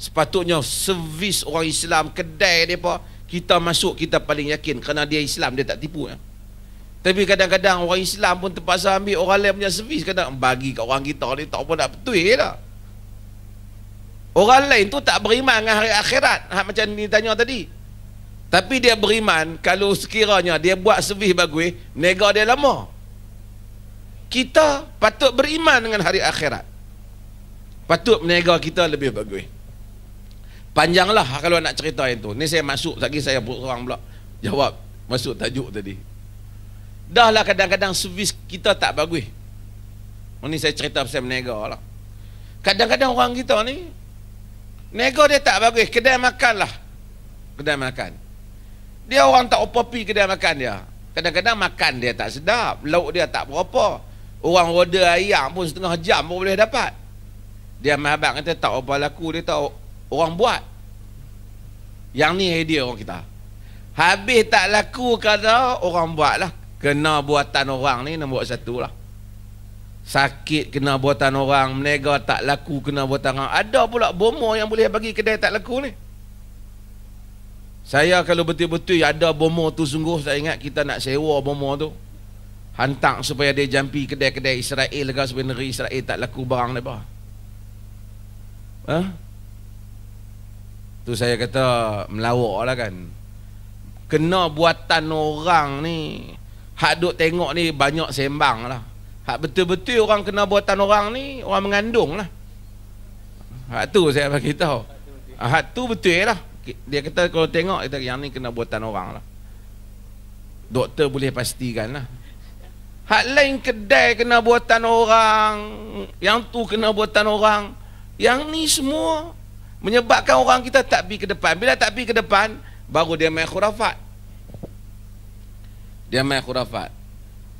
sepatutnya servis orang Islam kedai depa kita masuk kita paling yakin kerana dia Islam dia tak tipu ya? tapi kadang-kadang orang Islam pun terpaksa ambil orang lain punya servis kadang bagi kat orang kita ni tak apa nak betul lah orang lain tu tak beriman dengan hari akhirat ha, macam ni tanya tadi tapi dia beriman kalau sekiranya dia buat sebih bagui nega dia lama. Kita patut beriman dengan hari akhirat. Patut menega kita lebih bagui. Panjanglah kalau nak cerita yang tu. Ni saya masuk lagi saya buat seorang pula jawab masuk tajuk tadi. Dahlah kadang-kadang servis kita tak bagui. Ini oh, saya cerita pasal menega lah. Kadang-kadang orang kita ni Nego dia tak bagui. Kedai makan lah Kedai makan dia orang tak apa pergi kedai makan dia. Kadang-kadang makan dia tak sedap, lauk dia tak berapa. Orang order ayam pun setengah jam pun boleh dapat. Dia mahabat kata tak apa laku dia tahu orang buat. Yang ni idea orang kita. Habis tak laku kata orang buat lah. Kena buatan orang ni nombor satu lah. Sakit kena buatan orang, menega tak laku kena buatan orang. Ada pula bomo yang boleh bagi kedai tak laku ni. Saya kalau betul-betul ada bomo tu sungguh saya ingat kita nak sewa bomo tu. Hantar supaya dia jampi kedai-kedai Israel ke supaya negeri Israel tak laku barang dia. Ha? Tu saya kata melawak lah kan. Kena buatan orang ni hak duk tengok ni banyak sembang lah. Hak betul-betul orang kena buatan orang ni orang mengandung lah. Hak tu saya bagi tahu. Hak tu betul lah dia kata kalau tengok kita yang ni kena buatan orang lah doktor boleh pastikan lah hak lain kedai kena buatan orang yang tu kena buatan orang yang ni semua menyebabkan orang kita tak pergi ke depan bila tak pergi ke depan baru dia main khurafat dia main khurafat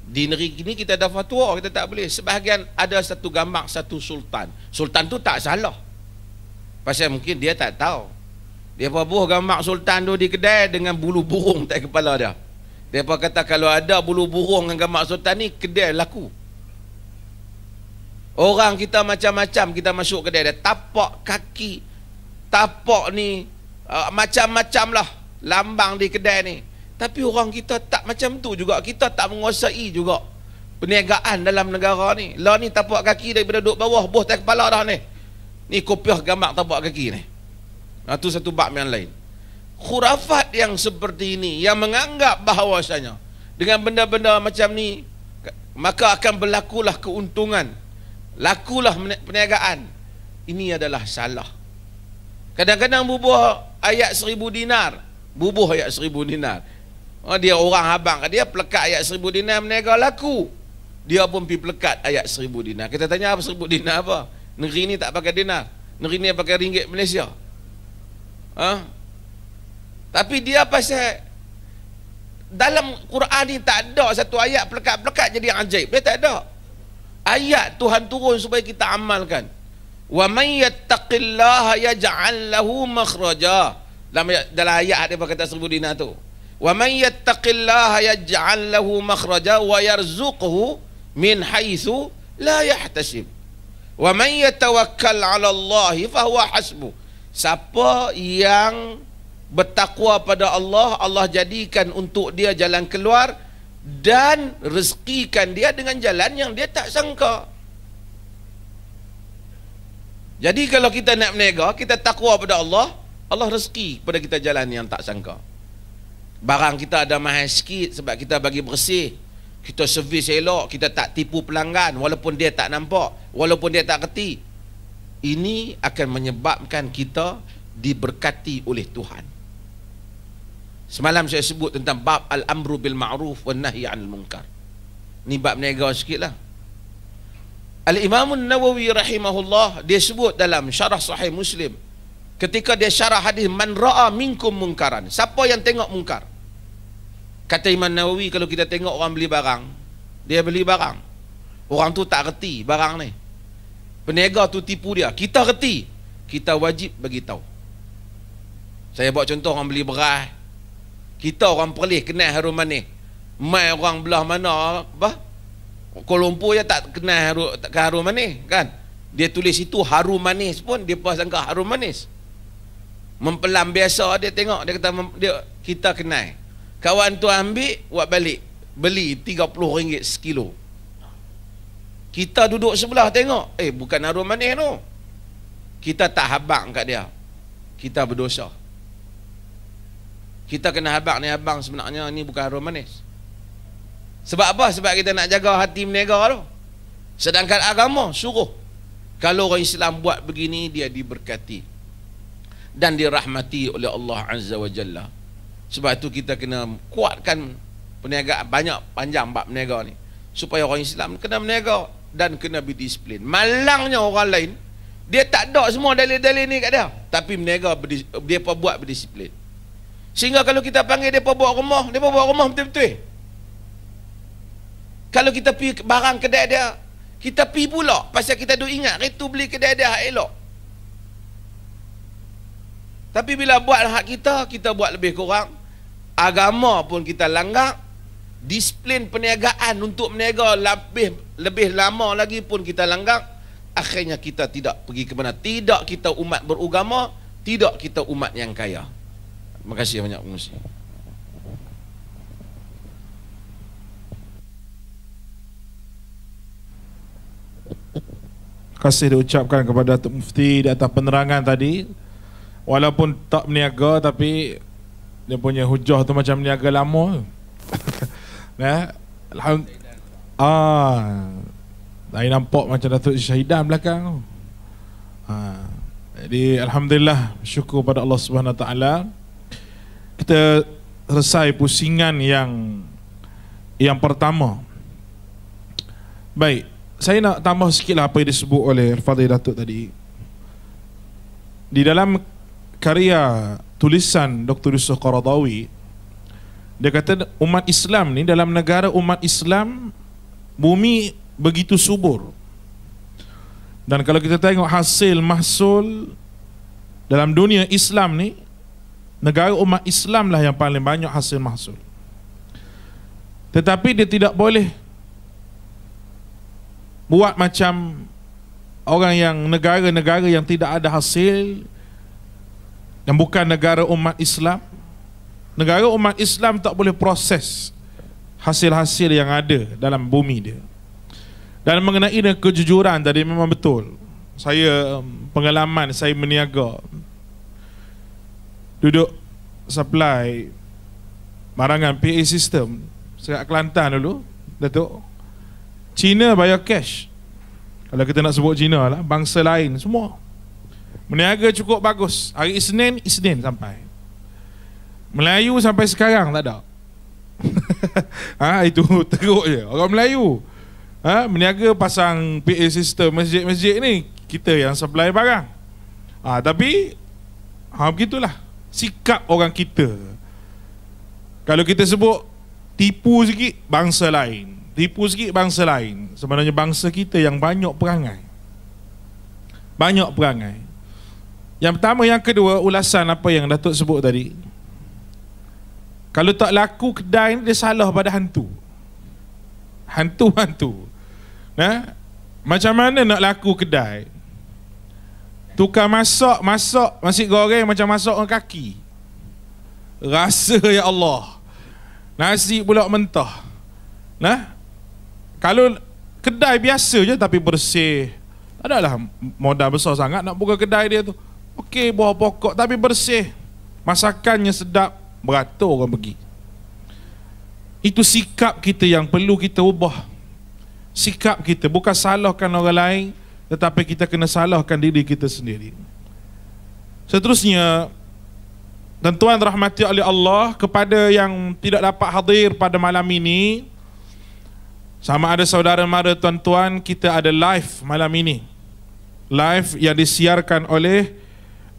di negeri ini kita ada fatwa kita tak boleh sebahagian ada satu gambar satu sultan sultan tu tak salah pasal mungkin dia tak tahu dia Depa buh gambar sultan tu di kedai dengan bulu burung tak kepala dia. Depa kata kalau ada bulu burung dengan gambar sultan ni kedai laku. Orang kita macam-macam kita masuk kedai dia tapak kaki tapak ni uh, macam-macam lah lambang di kedai ni. Tapi orang kita tak macam tu juga kita tak menguasai juga perniagaan dalam negara ni. Lah ni tapak kaki daripada duduk bawah buah tak kepala dah ni. Ni kopiah gambar tapak kaki ni. Nah Itu satu bab yang lain Khurafat yang seperti ini Yang menganggap bahawasanya Dengan benda-benda macam ni Maka akan berlakulah keuntungan Lakulah perniagaan Ini adalah salah Kadang-kadang bubuh ayat seribu dinar Bubuh ayat seribu dinar oh, Dia orang abang Dia pelekat ayat seribu dinar Meniaga laku Dia pun pergi pelekat ayat seribu dinar Kita tanya apa seribu dinar apa Negeri ni tak pakai dinar Negeri ni pakai ringgit Malaysia ha? Tapi dia pasal Dalam Quran ni tak ada satu ayat pelekat-pelekat jadi ajaib Dia tak ada Ayat Tuhan turun supaya kita amalkan Wa man yattaqillaha yaj'al lahu makhraja dalam ayat, dalam ayat dia berkata seribu dinar tu Wa man yattaqillaha yaj'al lahu makhraja wa yarzuqhu min haitsu la yahtasib. Wa man yatawakkal 'ala Allah fa huwa hasbuh. Siapa yang bertakwa pada Allah Allah jadikan untuk dia jalan keluar Dan rezekikan dia dengan jalan yang dia tak sangka Jadi kalau kita nak menega Kita takwa pada Allah Allah rezeki pada kita jalan yang tak sangka Barang kita ada mahal sikit Sebab kita bagi bersih Kita servis elok Kita tak tipu pelanggan Walaupun dia tak nampak Walaupun dia tak kerti ini akan menyebabkan kita diberkati oleh Tuhan. Semalam saya sebut tentang bab al-amru bil ma'ruf wan nahyi anil munkar. Ni bab nega sikitlah. Al Imam Nawawi rahimahullah dia sebut dalam syarah sahih Muslim ketika dia syarah hadis man ra'a minkum munkaran siapa yang tengok munkar? kata Imam Nawawi kalau kita tengok orang beli barang dia beli barang orang tu tak reti barang ni peniaga tu tipu dia kita reti kita wajib bagi tahu saya buat contoh orang beli beras eh. kita orang perlis kenal harum manis mai orang belah mana apa Kuala Lumpur je tak kenal harum, tak harum manis kan dia tulis itu harum manis pun dia pun sangka harum manis mempelam biasa dia tengok dia kata dia, kita kenal kawan tu ambil buat balik beli RM30 sekilo kita duduk sebelah tengok Eh bukan harum manis tu Kita tak habang kat dia Kita berdosa Kita kena habang ni abang sebenarnya Ni bukan harum manis Sebab apa? Sebab kita nak jaga hati menega tu Sedangkan agama suruh Kalau orang Islam buat begini Dia diberkati Dan dirahmati oleh Allah Azza wa Jalla Sebab tu kita kena kuatkan Perniagaan banyak panjang Bab meniaga ni supaya orang Islam kena meniaga dan kena berdisiplin. Malangnya orang lain, dia tak ada semua dalil-dalil ni kat dia. Tapi meniaga, dia pun buat berdisiplin. Sehingga kalau kita panggil dia pun buat rumah, dia pun buat rumah betul-betul. Kalau kita pergi barang kedai dia, kita pergi pula pasal kita duk ingat itu beli kedai dia hak elok. Tapi bila buat hak kita, kita buat lebih kurang. Agama pun kita langgar, disiplin perniagaan untuk meniaga lebih lebih lama lagi pun kita langgar akhirnya kita tidak pergi ke mana tidak kita umat beragama tidak kita umat yang kaya terima kasih banyak pengurus
kasih diucapkan kepada Tuk Mufti data penerangan tadi walaupun tak meniaga tapi dia punya hujah tu macam meniaga lama Eh? Alhamdulillah. Ah. Saya nampak macam Datuk Syahidan belakang tu. Ah. Jadi alhamdulillah syukur pada Allah Subhanahu taala. Kita selesai pusingan yang yang pertama. Baik, saya nak tambah sikitlah apa yang disebut oleh Fadil Datuk tadi. Di dalam karya tulisan Dr. Yusuf Qaradawi, dia kata umat Islam ni dalam negara umat Islam bumi begitu subur. Dan kalau kita tengok hasil mahsul dalam dunia Islam ni negara umat Islam lah yang paling banyak hasil mahsul. Tetapi dia tidak boleh buat macam orang yang negara-negara yang tidak ada hasil yang bukan negara umat Islam negara umat Islam tak boleh proses hasil-hasil yang ada dalam bumi dia. Dan mengenai kejujuran tadi memang betul. Saya um, pengalaman saya meniaga duduk supply barangan PA system sejak Kelantan dulu Datuk Cina bayar cash kalau kita nak sebut Cina lah bangsa lain semua meniaga cukup bagus hari Isnin Isnin sampai Melayu sampai sekarang tak ada. ha, itu teruk je. Orang Melayu. Ha, meniaga pasang PA system masjid-masjid ni. Kita yang supply barang. Ha, tapi, ha, begitulah. Sikap orang kita. Kalau kita sebut, tipu sikit bangsa lain. Tipu sikit bangsa lain. Sebenarnya bangsa kita yang banyak perangai. Banyak perangai. Yang pertama, yang kedua, ulasan apa yang Datuk sebut tadi. Kalau tak laku kedai ni dia salah pada hantu. Hantu-hantu. Nah, ha? macam mana nak laku kedai? Tukar masak, masak, masih goreng macam masak orang kaki. Rasa ya Allah. Nasi pula mentah. Nah. Ha? Kalau kedai biasa je tapi bersih. Tak lah, modal besar sangat nak buka kedai dia tu. Okey, buah pokok tapi bersih. Masakannya sedap beratur orang pergi itu sikap kita yang perlu kita ubah sikap kita bukan salahkan orang lain tetapi kita kena salahkan diri kita sendiri seterusnya dan tuan rahmati oleh Allah kepada yang tidak dapat hadir pada malam ini sama ada saudara mara tuan-tuan kita ada live malam ini live yang disiarkan oleh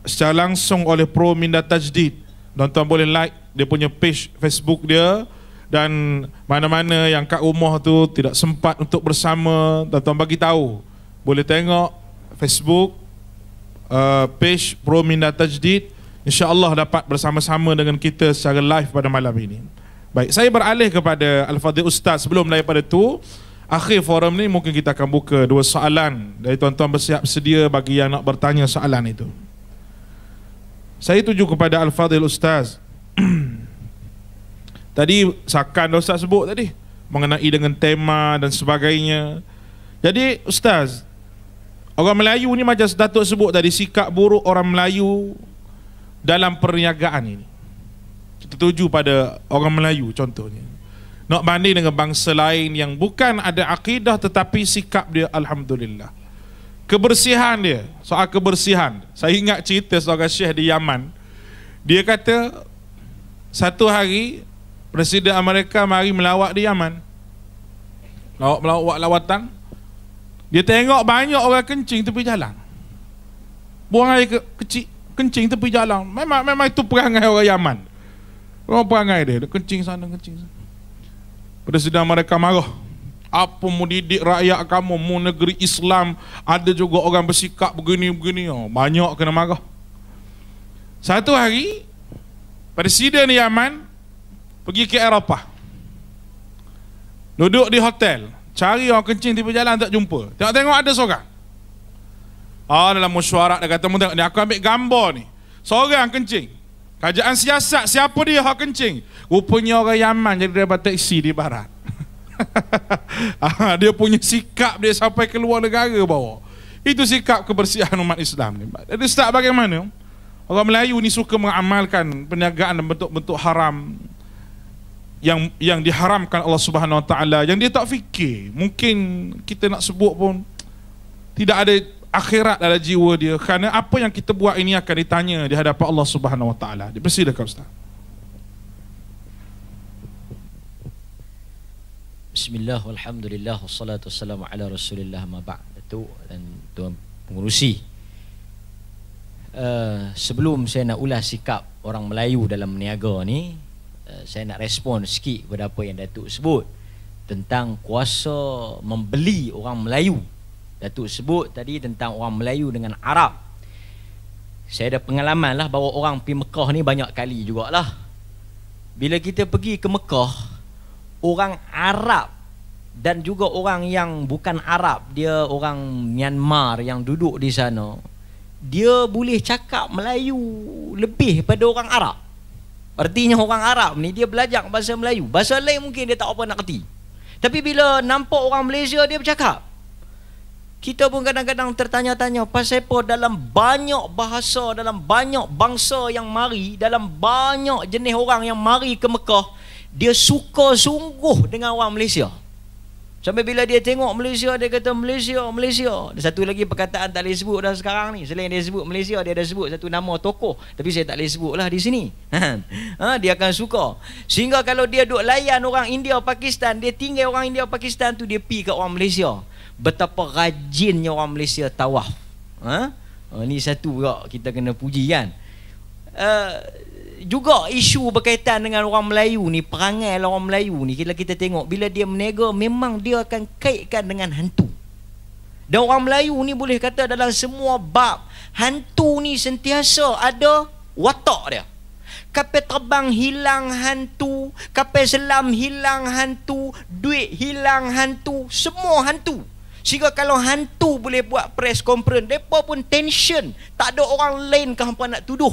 secara langsung oleh Pro Minda Tajdid Tuan-tuan boleh like dia punya page Facebook dia dan mana-mana yang kat rumah tu tidak sempat untuk bersama, tuan-tuan bagi tahu. Boleh tengok Facebook uh, page Pro Minda Tajdid. InsyaAllah dapat bersama-sama dengan kita secara live pada malam ini. Baik, saya beralih kepada Al-Fadhil Ustaz. Sebelum daripada tu akhir forum ni mungkin kita akan buka dua soalan dari tuan-tuan bersiap sedia bagi yang nak bertanya soalan itu. Saya tuju kepada Al-Fadhil Ustaz Tadi sakan Ustaz sebut tadi Mengenai dengan tema dan sebagainya Jadi Ustaz Orang Melayu ni macam Datuk sebut tadi Sikap buruk orang Melayu Dalam perniagaan ini Kita tuju pada orang Melayu contohnya Nak banding dengan bangsa lain yang bukan ada akidah Tetapi sikap dia Alhamdulillah kebersihan dia soal kebersihan saya ingat cerita seorang syekh di Yaman dia kata satu hari presiden Amerika mari melawat di Yaman lawat melawat lawatan dia tengok banyak orang kencing tepi jalan buang air ke, kecil kencing tepi jalan memang memang itu perangai orang Yaman orang perangai dia, dia kencing sana kencing sana presiden Amerika marah apa mu didik rakyat kamu mu negeri Islam ada juga orang bersikap begini begini oh, banyak kena marah satu hari presiden Yaman pergi ke Eropah duduk di hotel cari orang kencing tiba jalan tak jumpa tengok-tengok ada seorang oh dalam mesyuarat dia kata ni aku ambil gambar ni. Seorang kencing. kajian siasat siapa dia hak kencing? Rupanya orang Yaman jadi dia dapat teksi di barat. Ah, dia punya sikap dia sampai ke luar negara bawa. Itu sikap kebersihan umat Islam ni. Jadi Ustaz bagaimana? Orang Melayu ni suka mengamalkan perniagaan dalam bentuk-bentuk haram yang yang diharamkan Allah Subhanahu Wa Taala yang dia tak fikir. Mungkin kita nak sebut pun tidak ada akhirat dalam jiwa dia Karena apa yang kita buat ini akan ditanya di hadapan Allah Subhanahu Wa Taala. Dipersilakan Ustaz.
Bismillah walhamdulillah Wassalatu wassalamu ala rasulillah Maba' Datuk dan Tuan Pengurusi uh, Sebelum saya nak ulas sikap Orang Melayu dalam meniaga ni uh, Saya nak respon sikit Pada apa yang Datuk sebut Tentang kuasa membeli Orang Melayu Datuk sebut tadi tentang orang Melayu dengan Arab Saya ada pengalaman lah Bahawa orang pergi Mekah ni banyak kali jugalah Bila kita pergi ke Mekah orang Arab dan juga orang yang bukan Arab, dia orang Myanmar yang duduk di sana. Dia boleh cakap Melayu lebih pada orang Arab. Artinya orang Arab ni dia belajar bahasa Melayu. Bahasa lain mungkin dia tak apa nak kerti. Tapi bila nampak orang Malaysia dia bercakap. Kita pun kadang-kadang tertanya-tanya pasal apa dalam banyak bahasa, dalam banyak bangsa yang mari, dalam banyak jenis orang yang mari ke Mekah, dia suka sungguh dengan orang Malaysia. Sampai bila dia tengok Malaysia, dia kata Malaysia, Malaysia. Ada satu lagi perkataan tak boleh sebut dah sekarang ni. Selain dia sebut Malaysia, dia ada sebut satu nama tokoh. Tapi saya tak boleh sebut lah di sini. ha, dia akan suka. Sehingga kalau dia duk layan orang India, Pakistan, dia tinggal orang India, Pakistan tu, dia pi ke orang Malaysia. Betapa rajinnya orang Malaysia tawaf. Ha? Ini ha, satu juga kita kena puji kan. Uh, juga isu berkaitan dengan orang Melayu ni perangai lah orang Melayu ni kita kita tengok bila dia meniaga memang dia akan kaitkan dengan hantu dan orang Melayu ni boleh kata dalam semua bab hantu ni sentiasa ada watak dia kapal terbang hilang hantu kapal selam hilang hantu duit hilang hantu semua hantu Sehingga kalau hantu boleh buat press conference Mereka pun tension Tak ada orang lain ke hampa nak tuduh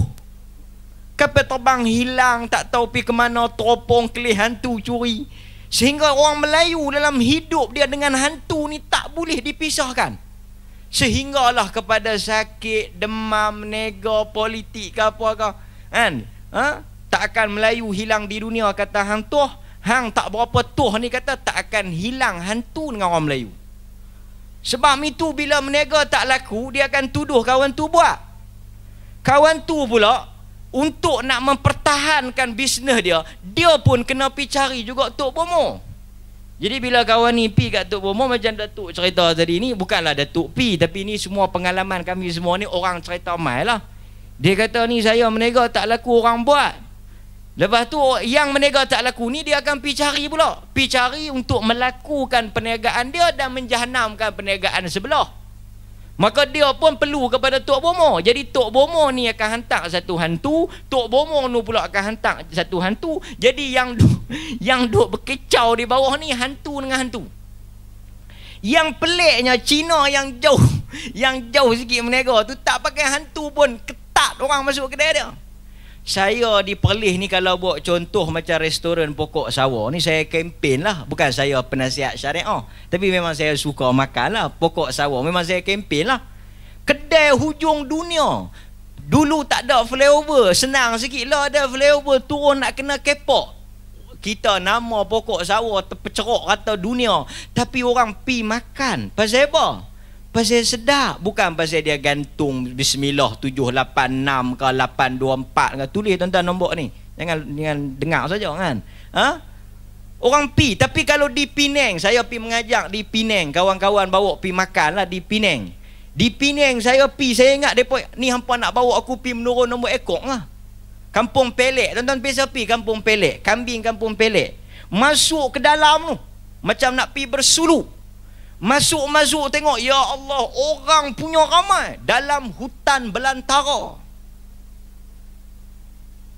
Kapal terbang hilang tak tahu pergi ke mana teropong kelih hantu curi. Sehingga orang Melayu dalam hidup dia dengan hantu ni tak boleh dipisahkan. Sehinggalah kepada sakit, demam, nega, politik ke apa ke. Kan? Ha? Tak akan Melayu hilang di dunia kata hantu Hang tak berapa tuh ni kata tak akan hilang hantu dengan orang Melayu. Sebab itu bila menega tak laku, dia akan tuduh kawan tu buat. Kawan tu pula untuk nak mempertahankan bisnes dia, dia pun kena pi cari juga Tok Bomo. Jadi bila kawan ni pi kat Tok Bomo macam Datuk cerita tadi ni, bukanlah Datuk pi tapi ni semua pengalaman kami semua ni orang cerita mai lah. Dia kata ni saya menega tak laku orang buat. Lepas tu yang menega tak laku ni dia akan pi cari pula. Pi cari untuk melakukan perniagaan dia dan menjahanamkan perniagaan sebelah. Maka dia pun perlu kepada Tok Bomo. Jadi Tok Bomo ni akan hantar satu hantu. Tok Bomo ni pula akan hantar satu hantu. Jadi yang du- yang duk berkecau di bawah ni hantu dengan hantu. Yang peliknya Cina yang jauh yang jauh sikit menegar tu tak pakai hantu pun ketat orang masuk kedai dia saya di Perlis ni kalau buat contoh macam restoran pokok sawah ni saya kempen lah bukan saya penasihat syariah oh. tapi memang saya suka makan lah pokok sawah memang saya kempen lah kedai hujung dunia dulu tak ada flyover senang sikit lah ada flyover turun nak kena kepok kita nama pokok sawah terpecerok kata dunia tapi orang pi makan pasal apa? Pasal sedap Bukan pasal dia gantung Bismillah 786 ke 824 ke. Tulis tuan-tuan nombor ni Jangan, jangan dengar saja kan ha? Orang pi Tapi kalau di Penang Saya pi mengajak di Penang Kawan-kawan bawa pi makan lah di Penang Di Penang saya pi Saya ingat mereka Ni hampa nak bawa aku pi menurun nombor ekor lah Kampung pelek Tuan-tuan biasa pi kampung pelek Kambing kampung pelek Masuk ke dalam tu Macam nak pi bersuluk Masuk-masuk tengok Ya Allah orang punya ramai Dalam hutan belantara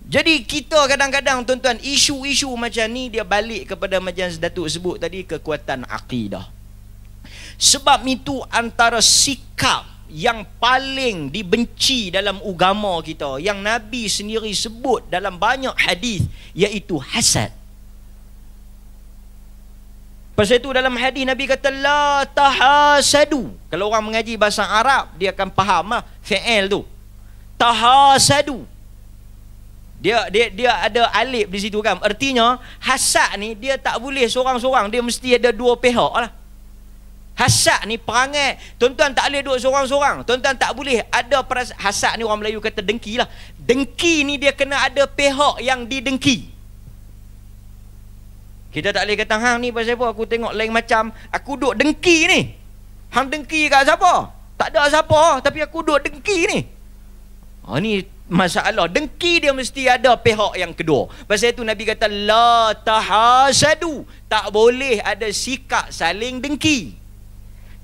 Jadi kita kadang-kadang tuan-tuan Isu-isu macam ni dia balik kepada Macam Datuk sebut tadi kekuatan akidah Sebab itu antara sikap yang paling dibenci dalam agama kita yang nabi sendiri sebut dalam banyak hadis iaitu hasad Pasal itu dalam hadis Nabi kata la tahasadu. Kalau orang mengaji bahasa Arab dia akan faham lah fi'il tu. Tahasadu. Dia dia dia ada alif di situ kan. Artinya hasad ni dia tak boleh seorang-seorang, dia mesti ada dua pihak lah. Hasad ni perangai Tuan-tuan tak boleh duduk seorang-seorang Tuan-tuan tak boleh ada perasaan Hasad ni orang Melayu kata dengki lah Dengki ni dia kena ada pihak yang didengki kita tak boleh kata hang ni pasal apa aku tengok lain macam aku duk dengki ni. Hang dengki kat siapa? Tak ada siapa tapi aku duk dengki ni. Ha ni masalah dengki dia mesti ada pihak yang kedua. Pasal itu Nabi kata la tahasadu. Tak boleh ada sikap saling dengki.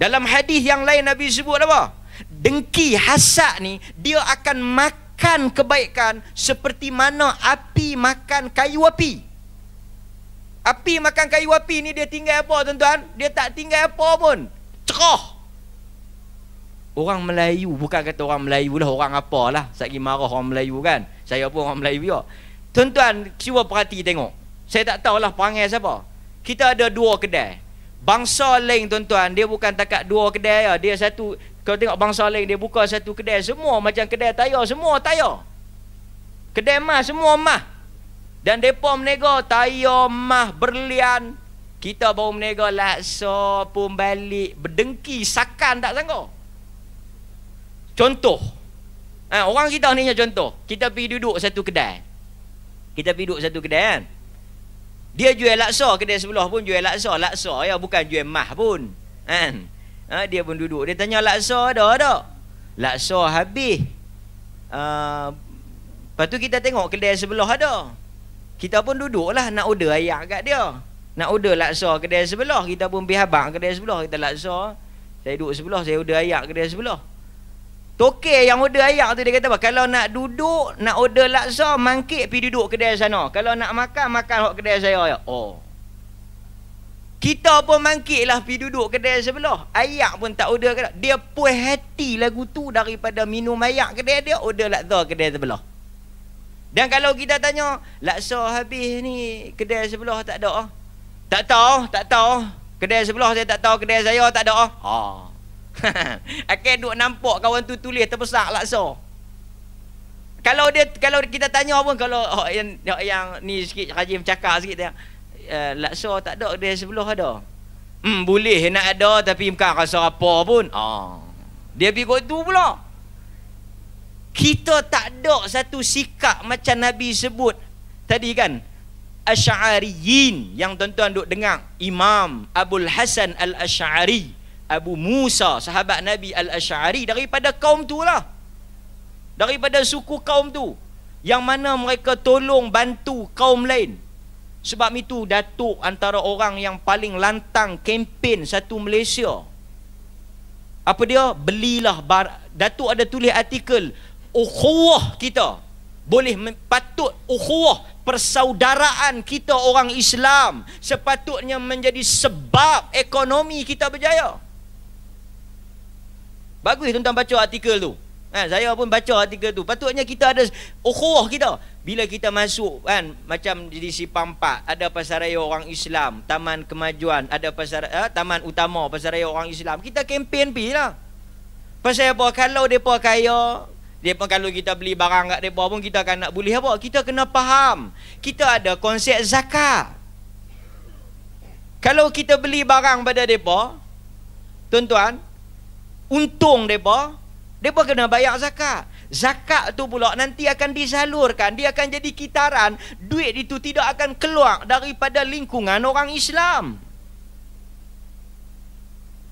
Dalam hadis yang lain Nabi sebut apa? Dengki hasad ni dia akan makan kebaikan seperti mana api makan kayu api. Api makan kayu api ni dia tinggal apa tuan-tuan? Dia tak tinggal apa pun. Cerah. Orang Melayu, bukan kata orang Melayu lah, orang apa lah. Sekejap marah orang Melayu kan. Saya pun orang Melayu juga. Tuan-tuan, cuba perhati tengok. Saya tak tahulah perangai siapa. Kita ada dua kedai. Bangsa lain tuan-tuan, dia bukan takat dua kedai ya. Dia satu, kalau tengok bangsa lain, dia buka satu kedai. Semua macam kedai tayar, semua tayar. Kedai mah semua mah. Dan mereka menega tayo mah berlian. Kita baru menega laksa pun balik. Berdengki sakan tak sanggup. Contoh. Ha, orang kita ni contoh. Kita pergi duduk satu kedai. Kita pergi duduk satu kedai kan. Dia jual laksa. Kedai sebelah pun jual laksa. Laksa ya bukan jual mah pun. Kan? Ha, dia pun duduk. Dia tanya laksa ada ada. Laksa habis. Uh, lepas tu kita tengok kedai sebelah ada kita pun duduklah nak order ayak kat dia nak order laksa kedai sebelah kita pun pergi habang kedai sebelah kita laksa saya duduk sebelah saya order ayak kedai sebelah Toke yang order ayak tu dia kata kalau nak duduk nak order laksa mangkit pergi duduk kedai sana kalau nak makan makan kat kedai saya ya. oh kita pun mangkit lah pergi duduk kedai sebelah ayak pun tak order kata. dia puas hati lagu tu daripada minum ayak kedai dia order laksa kedai sebelah dan kalau kita tanya, laksa habis ni kedai sebelah tak ada. Oh? Tak tahu, tak tahu. Kedai sebelah saya tak tahu, kedai saya tak ada. Oh. Ha. Akan duk nampak kawan tu tulis terbesar laksa. Kalau dia kalau kita tanya pun kalau oh, yang, yang, yang ni sikit rajin cakap sikit dia. Uh, eh, laksa tak ada kedai sebelah ada. Hmm, boleh nak ada tapi bukan rasa apa pun. Ha. Dia pergi kot tu pula kita tak ada satu sikap macam Nabi sebut tadi kan Asy'ariyin yang tuan-tuan duk dengar Imam Abul Hasan Al-Asy'ari Abu Musa sahabat Nabi Al-Asy'ari daripada kaum tu lah daripada suku kaum tu yang mana mereka tolong bantu kaum lain sebab itu datuk antara orang yang paling lantang kempen satu Malaysia apa dia belilah datuk ada tulis artikel ukhuwah kita boleh patut ukhuwah persaudaraan kita orang Islam sepatutnya menjadi sebab ekonomi kita berjaya. Bagus tuan-tuan baca artikel tu. ha, saya pun baca artikel tu. Patutnya kita ada ukhuwah kita bila kita masuk kan macam di Sipang 4 ada pasaraya orang Islam, Taman Kemajuan ada pasar ha, Taman Utama pasaraya orang Islam. Kita kempen pi lah. Pasal apa? Kalau mereka kaya, dia pun kalau kita beli barang kat depa pun kita akan nak boleh apa? Kita kena faham. Kita ada konsep zakat. Kalau kita beli barang pada depa, tuan-tuan, untung depa, depa kena bayar zakat. Zakat tu pula nanti akan disalurkan, dia akan jadi kitaran, duit itu tidak akan keluar daripada lingkungan orang Islam.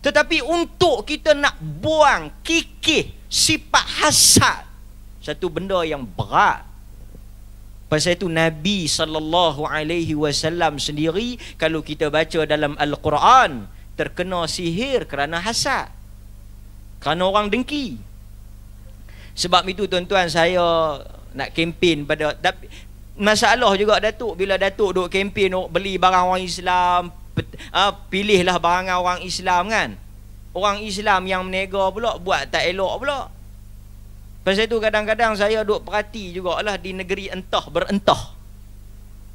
Tetapi untuk kita nak buang kikih sifat hasad satu benda yang berat pasal itu nabi sallallahu alaihi wasallam sendiri kalau kita baca dalam al-Quran terkena sihir kerana hasad kerana orang dengki sebab itu tuan-tuan saya nak kempen pada masalah juga datuk bila datuk duk kempen beli barang orang Islam ah, pilihlah barang orang Islam kan orang Islam yang menega pula buat tak elok pula. Pasal itu kadang-kadang saya duk perhati jugalah di negeri entah berentah.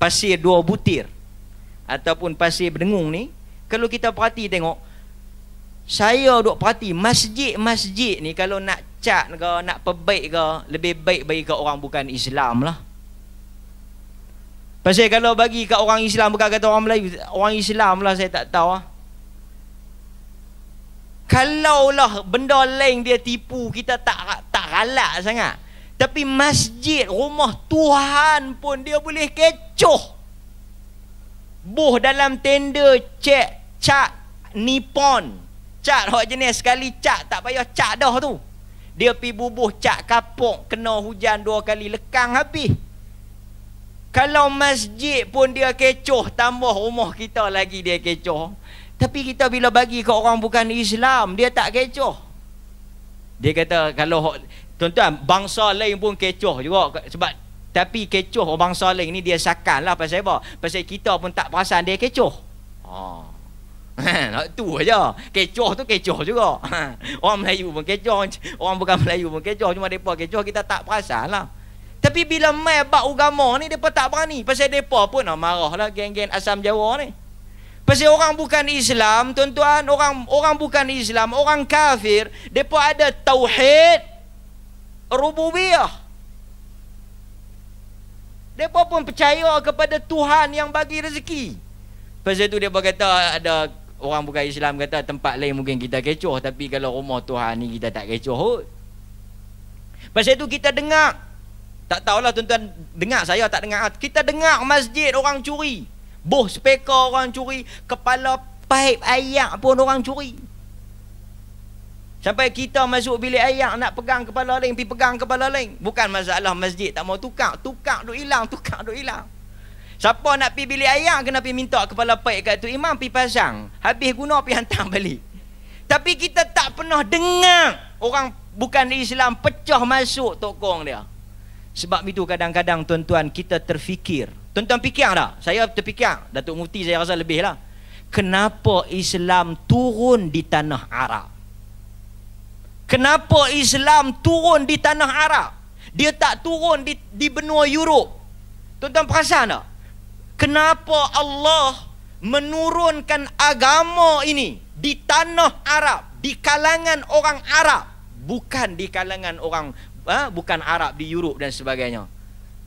Pasir dua butir ataupun pasir berdengung ni kalau kita perhati tengok saya duk perhati masjid-masjid ni kalau nak cat ke nak perbaik ke lebih baik bagi ke orang bukan Islam lah. Pasal kalau bagi ke orang Islam bukan kata orang Melayu, orang Islam lah saya tak tahu ah kalaulah benda lain dia tipu kita tak tak ralat sangat tapi masjid rumah Tuhan pun dia boleh kecoh buh dalam tenda cek cak nipon cak hok jenis sekali cak tak payah cak dah tu dia pi bubuh cak kapok kena hujan dua kali lekang habis kalau masjid pun dia kecoh tambah rumah kita lagi dia kecoh tapi kita bila bagi ke orang bukan Islam, dia tak kecoh. Dia kata kalau tuan-tuan bangsa lain pun kecoh juga sebab tapi kecoh orang bangsa lain ni dia sakan lah pasal apa? Pasal kita pun tak perasan dia kecoh. Ha. tu aja. Kecoh tu kecoh juga. orang Melayu pun kecoh, orang bukan Melayu pun kecoh cuma depa kecoh kita tak perasan lah. Tapi bila mai bab agama ni depa tak berani pasal depa pun nak marah lah geng-geng asam Jawa ni. Pasal orang bukan Islam, tuan-tuan, orang orang bukan Islam, orang kafir, depa ada tauhid rububiyah. Depa pun percaya kepada Tuhan yang bagi rezeki. Pasal tu depa kata ada orang bukan Islam kata tempat lain mungkin kita kecoh tapi kalau rumah Tuhan ni kita tak kecoh. Pasal tu kita dengar tak tahulah tuan-tuan dengar saya tak dengar kita dengar masjid orang curi Boh speka orang curi Kepala pipe ayak pun orang curi Sampai kita masuk bilik ayak Nak pegang kepala lain Pergi pegang kepala lain Bukan masalah masjid tak mau tukar Tukar duk hilang Tukar duk hilang Siapa nak pergi bilik ayak Kena pergi minta kepala pipe kat tu imam Pergi pasang Habis guna pergi hantar balik tapi kita tak pernah dengar orang bukan Islam pecah masuk tokong dia. Sebab itu kadang-kadang tuan-tuan kita terfikir Tuan-tuan fikir tak? Saya terfikir. Datuk Mufti saya rasa lebih lah. Kenapa Islam turun di tanah Arab? Kenapa Islam turun di tanah Arab? Dia tak turun di, di benua Europe. Tuan-tuan perasan tak? Kenapa Allah menurunkan agama ini di tanah Arab, di kalangan orang Arab, bukan di kalangan orang ha, bukan Arab di Europe dan sebagainya.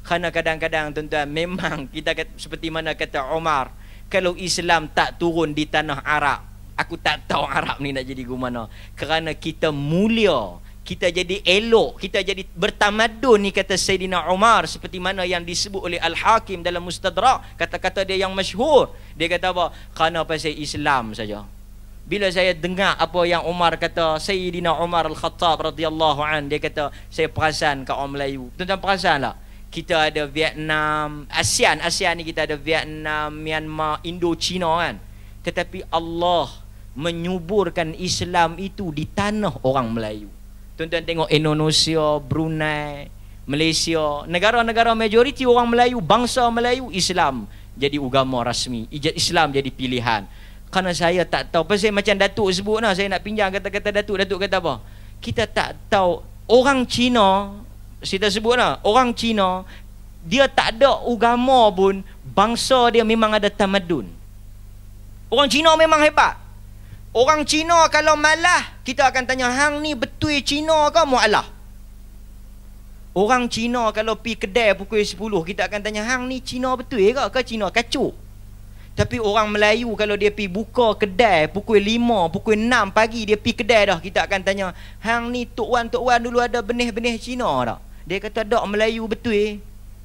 Kerana kadang-kadang tuan-tuan memang kita kata, seperti mana kata Omar, Kalau Islam tak turun di tanah Arab Aku tak tahu Arab ni nak jadi ke mana Kerana kita mulia kita jadi elok kita jadi bertamadun ni kata Sayyidina Omar, seperti mana yang disebut oleh Al-Hakim dalam Mustadrak kata-kata dia yang masyhur dia kata apa kerana pasal Islam saja bila saya dengar apa yang Umar kata Sayyidina Umar Al-Khattab radhiyallahu an dia kata saya perasan kat orang Melayu tuan-tuan perasan tak kita ada Vietnam, ASEAN, ASEAN ni kita ada Vietnam, Myanmar, Indo Indochina kan. Tetapi Allah menyuburkan Islam itu di tanah orang Melayu. Tuan-tuan tengok Indonesia, Brunei, Malaysia, negara-negara majoriti orang Melayu, bangsa Melayu Islam jadi agama rasmi, ijat Islam jadi pilihan. Karena saya tak tahu pasal macam Datuk sebut nah saya nak pinjam kata-kata Datuk, Datuk kata apa? Kita tak tahu orang Cina Cerita sebut lah Orang Cina Dia tak ada agama pun Bangsa dia memang ada tamadun Orang Cina memang hebat Orang Cina kalau malah Kita akan tanya Hang ni betul Cina ke mu'alah Orang Cina kalau pi kedai pukul 10 Kita akan tanya Hang ni Cina betul ke ke Cina kacuk tapi orang Melayu kalau dia pi buka kedai pukul 5, pukul 6 pagi dia pi kedai dah. Kita akan tanya, Hang ni Tok Wan, Tok Wan dulu ada benih-benih Cina tak? Dia kata dok Melayu betul eh?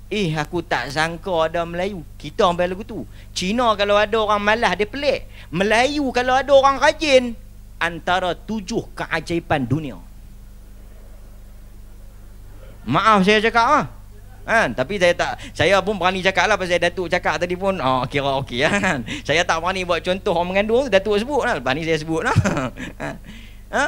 eh aku tak sangka ada Melayu Kita sampai lagu tu Cina kalau ada orang malas dia pelik Melayu kalau ada orang rajin Antara tujuh keajaiban dunia Maaf saya cakap ah. Ha? Tapi saya tak Saya pun berani cakap lah Pasal Datuk cakap tadi pun oh, Kira okey kan Saya tak berani buat contoh Orang mengandung tu Datuk sebut lah. bani saya sebut lah ha? ha?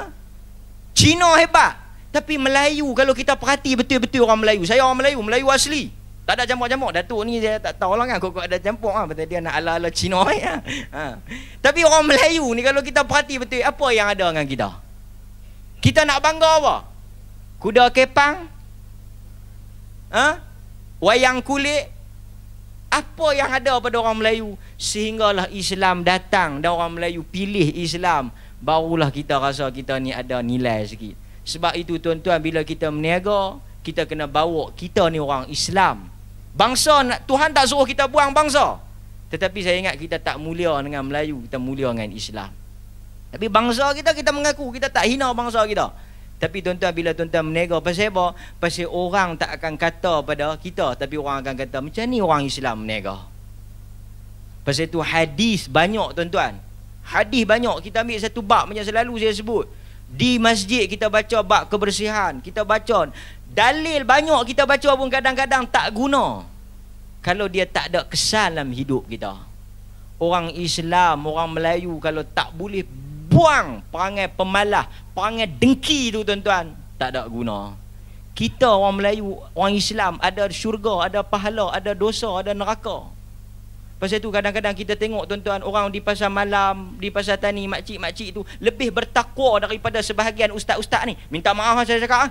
Cina hebat tapi Melayu kalau kita perhati betul-betul orang Melayu. Saya orang Melayu, Melayu asli. Tak ada jamak-jamak. Datuk ni saya tak tahu lah kan. Kok ada campur ah. betul dia nak ala-ala Cina ni. Ha? ha. Tapi orang Melayu ni kalau kita perhati betul apa yang ada dengan kita? Kita nak bangga apa? Kuda kepang? Ha? Wayang kulit? Apa yang ada pada orang Melayu sehinggalah Islam datang dan orang Melayu pilih Islam barulah kita rasa kita ni ada nilai sikit. Sebab itu tuan-tuan bila kita meniaga Kita kena bawa kita ni orang Islam Bangsa Tuhan tak suruh kita buang bangsa Tetapi saya ingat kita tak mulia dengan Melayu Kita mulia dengan Islam Tapi bangsa kita kita mengaku Kita tak hina bangsa kita Tapi tuan-tuan bila tuan-tuan meniaga Pasal apa? Pasal orang tak akan kata pada kita Tapi orang akan kata Macam ni orang Islam meniaga Pasal itu hadis banyak tuan-tuan Hadis banyak Kita ambil satu bab macam selalu saya sebut di masjid kita baca bab kebersihan kita baca dalil banyak kita baca pun kadang-kadang tak guna kalau dia tak ada kesan dalam hidup kita orang Islam orang Melayu kalau tak boleh buang perangai pemalah perangai dengki tu tuan-tuan tak ada guna kita orang Melayu orang Islam ada syurga ada pahala ada dosa ada neraka Pasal tu kadang-kadang kita tengok tuan-tuan orang di pasar malam, di pasar tani, makcik-makcik tu lebih bertakwa daripada sebahagian ustaz-ustaz ni. Minta maaf lah saya cakap. Ah.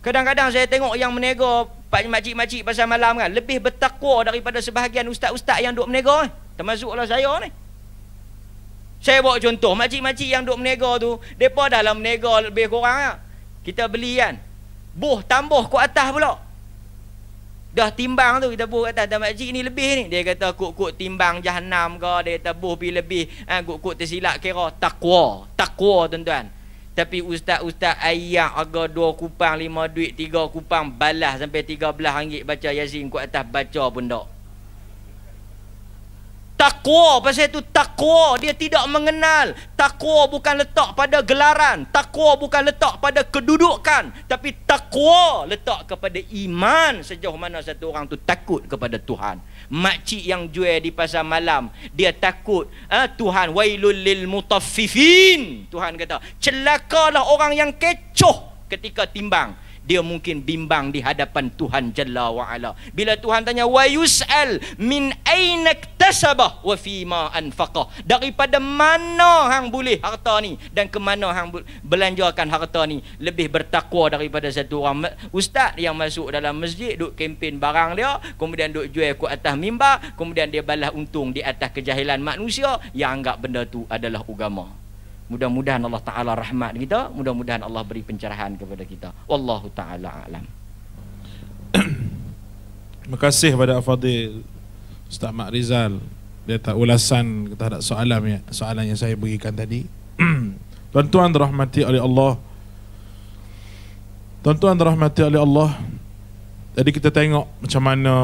Kadang-kadang saya tengok yang menego pak makcik-makcik pasar malam kan lebih bertakwa daripada sebahagian ustaz-ustaz yang duk menego eh. Termasuklah saya ni. Saya bawa contoh makcik-makcik yang duk menego tu, depa dalam menego lebih kurang ya. Kita beli kan. Buh tambah ke atas pula. Dah timbang tu kita buh kata tak makcik ni lebih ni. Dia kata kuk-kuk timbang jahanam ke dia kata buh pi lebih. Ha, kuk-kuk tersilap kira takwa. Takwa tuan-tuan. Tapi ustaz-ustaz ayah agak dua kupang, lima duit, tiga kupang balas sampai tiga belah ringgit baca Yasin kuat atas baca pun tak. Takwa pasal itu takwa dia tidak mengenal. Takwa bukan letak pada gelaran, takwa bukan letak pada kedudukan, tapi takwa letak kepada iman sejauh mana satu orang tu takut kepada Tuhan. Makcik yang jual di pasar malam, dia takut, ah ha, Tuhan wailul lil mutaffifin. Tuhan kata, celakalah orang yang kecoh ketika timbang dia mungkin bimbang di hadapan Tuhan Jalla wa Ala. Bila Tuhan tanya wa yusal min aina iktasaba wa fi ma anfaqa? Daripada mana hang boleh harta ni dan ke mana hang belanjakan harta ni? Lebih bertakwa daripada satu orang ustaz yang masuk dalam masjid duk kempen barang dia, kemudian duk jual ke atas mimbar, kemudian dia balas untung di atas kejahilan manusia yang anggap benda tu adalah agama. Mudah-mudahan Allah Ta'ala rahmat kita Mudah-mudahan Allah beri pencerahan kepada kita Wallahu Ta'ala alam
Terima kasih kepada Afadil Ustaz Mak Rizal Dia tak ulasan terhadap soalan ya. Soalan yang saya berikan tadi Tuan-tuan rahmati oleh Allah Tuan-tuan rahmati oleh Allah Jadi kita tengok macam mana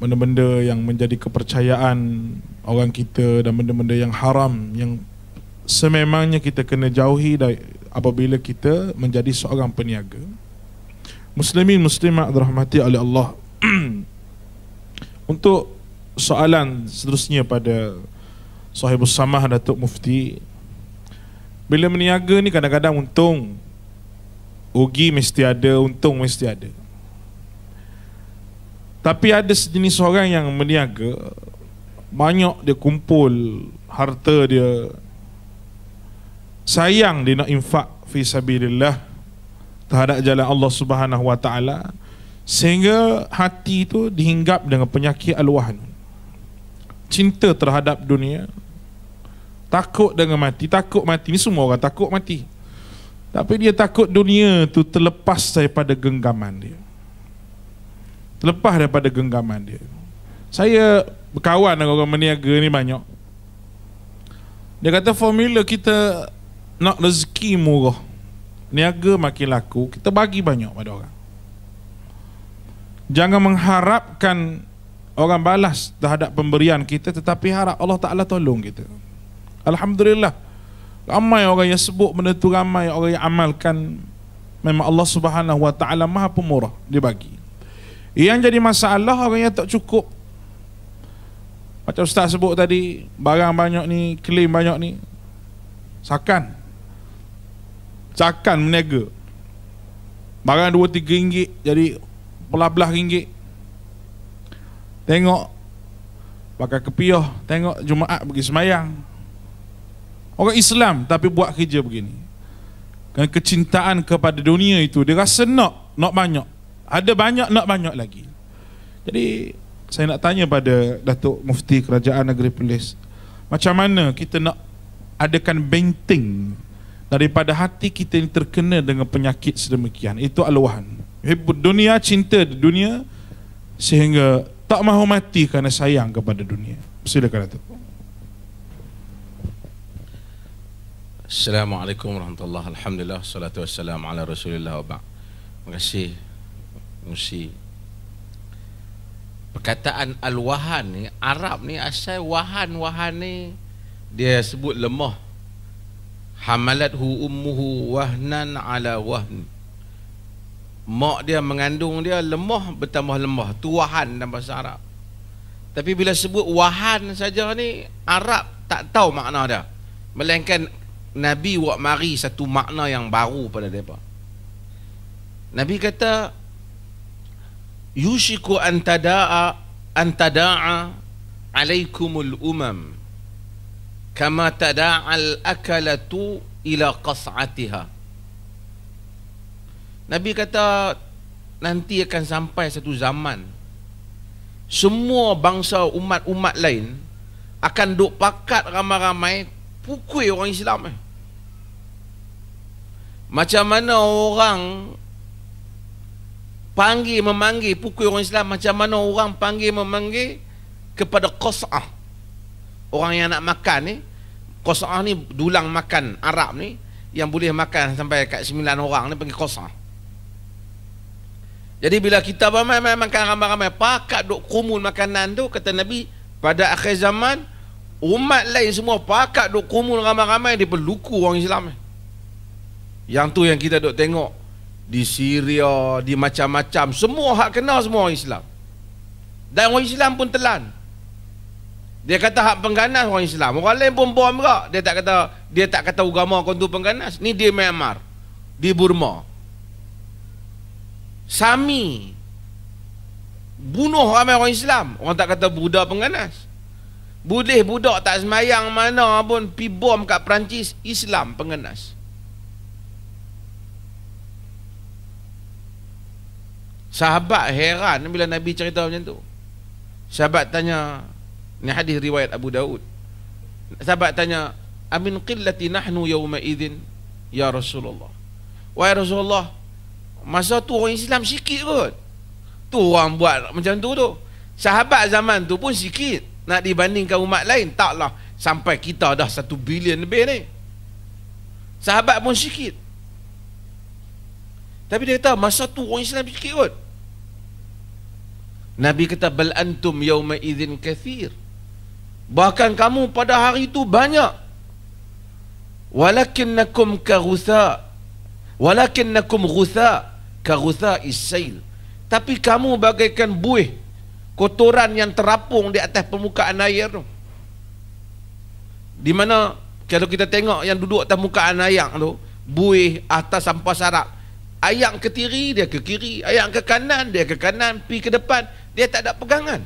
Benda-benda yang menjadi kepercayaan Orang kita dan benda-benda yang haram Yang sememangnya kita kena jauhi dari apabila kita menjadi seorang peniaga. Muslimin muslimat rahmati oleh Allah. Untuk soalan seterusnya pada Sahibus Samah Datuk Mufti bila meniaga ni kadang-kadang untung Ugi mesti ada, untung mesti ada Tapi ada sejenis orang yang meniaga Banyak dia kumpul harta dia sayang dia nak infak fi sabilillah terhadap jalan Allah Subhanahu wa taala sehingga hati itu dihinggap dengan penyakit al cinta terhadap dunia takut dengan mati takut mati ni semua orang takut mati tapi dia takut dunia tu terlepas daripada genggaman dia terlepas daripada genggaman dia saya berkawan dengan orang meniaga ni banyak dia kata formula kita nak rezeki murah Niaga makin laku Kita bagi banyak pada orang Jangan mengharapkan Orang balas terhadap pemberian kita Tetapi harap Allah Ta'ala tolong kita Alhamdulillah Ramai orang yang sebut benda tu Ramai orang yang amalkan Memang Allah Subhanahu Wa Ta'ala Maha pemurah Dia bagi Yang jadi masalah Orang yang tak cukup Macam Ustaz sebut tadi Barang banyak ni Klaim banyak ni Sakan Cakan meniaga Barang dua tiga ringgit Jadi Belah-belah ringgit Tengok Pakai kepiah Tengok Jumaat pergi semayang Orang Islam Tapi buat kerja begini Kerana kecintaan kepada dunia itu Dia rasa nak Nak banyak Ada banyak nak banyak lagi Jadi Saya nak tanya pada Datuk Mufti Kerajaan Negeri Pulis, Macam mana kita nak Adakan benteng daripada hati kita ini terkena dengan penyakit sedemikian itu aluhan hibbud dunia cinta dunia sehingga tak mahu mati kerana sayang kepada dunia silakan itu
Assalamualaikum warahmatullahi wabarakatuh Alhamdulillah Salatu wassalam ala rasulullah wa ba'ad Terima kasih Musy. Perkataan al ni Arab ni asal wahan-wahan ni Dia sebut lemah hamalathu ummuhu wahnan ala wahn mak dia mengandung dia lemah bertambah lemah tuahan dalam bahasa Arab tapi bila sebut wahan saja ni Arab tak tahu makna dia melainkan Nabi wak mari satu makna yang baru pada mereka Nabi kata yushiku antada'a antada'a alaikumul umam kama tada'al akalatu ila qas'atiha Nabi kata nanti akan sampai satu zaman semua bangsa umat-umat lain akan duk pakat ramai-ramai pukul orang Islam eh. macam mana orang panggil memanggil pukul orang Islam macam mana orang panggil memanggil kepada qas'ah orang yang nak makan ni eh, Qasah ni dulang makan Arab ni yang boleh makan sampai kat sembilan orang ni pergi Qasah. Jadi bila kita ramai-ramai makan ramai-ramai pakat duk kumul makanan tu kata Nabi pada akhir zaman umat lain semua pakat duk kumul ramai-ramai di peluku orang Islam Yang tu yang kita duk tengok di Syria, di macam-macam semua hak kena semua orang Islam. Dan orang Islam pun telan. Dia kata hak pengganas orang Islam. Orang lain pun bom juga. Dia tak kata dia tak kata agama kau tu pengganas. Ni dia Myanmar. Di Burma. Sami bunuh ramai orang Islam. Orang tak kata budak pengganas. Boleh budak tak semayang mana pun pi bom kat Perancis Islam pengganas. Sahabat heran bila Nabi cerita macam tu. Sahabat tanya, ini hadis riwayat Abu Daud. Sahabat tanya, "Amin qillati nahnu yawma idzin ya Rasulullah?" Wahai Rasulullah, masa tu orang Islam sikit kot. Tu orang buat macam tu tu. Sahabat zaman tu pun sikit nak dibandingkan umat lain taklah sampai kita dah satu bilion lebih ni. Sahabat pun sikit. Tapi dia kata masa tu orang Islam sikit kot. Nabi kata bal antum yawma idzin kathir. Bahkan kamu pada hari itu banyak. Walakinnakum karutha. Walakinnakum rutha. Karutha isail. Tapi kamu bagaikan buih. Kotoran yang terapung di atas permukaan air Di mana kalau kita tengok yang duduk atas muka ayam tu, buih atas sampah sarap. Ayang ke kiri, dia ke kiri. ayang ke kanan, dia ke kanan. Pi ke depan, dia tak ada pegangan.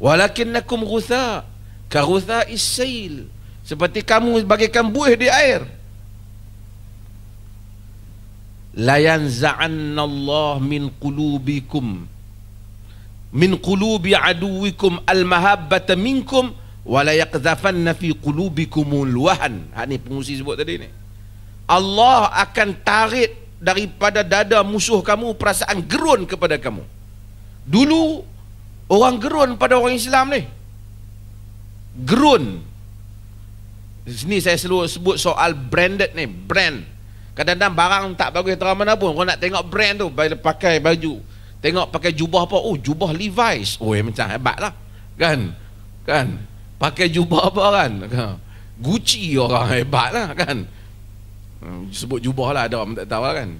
Walakinnakum ghutha ka ghutha isail. Seperti kamu bagaikan buih di air. La yanza'anna Allah min qulubikum min qulubi aduwikum al mahabbata minkum wala yaqdhafanna fi qulubikum al wahan. Ha ni pengusi sebut tadi ni. Allah akan tarik daripada dada musuh kamu perasaan gerun kepada kamu. Dulu Orang gerun pada orang Islam ni Gerun Sini saya selalu sebut soal branded ni Brand Kadang-kadang barang tak bagus terang mana pun Orang nak tengok brand tu Bila pakai baju Tengok pakai jubah apa Oh jubah Levi's Oh eh, macam hebat lah Kan Kan Pakai jubah apa kan, kan? Gucci orang hebat lah kan hmm, Sebut jubah lah ada orang tak tahu lah kan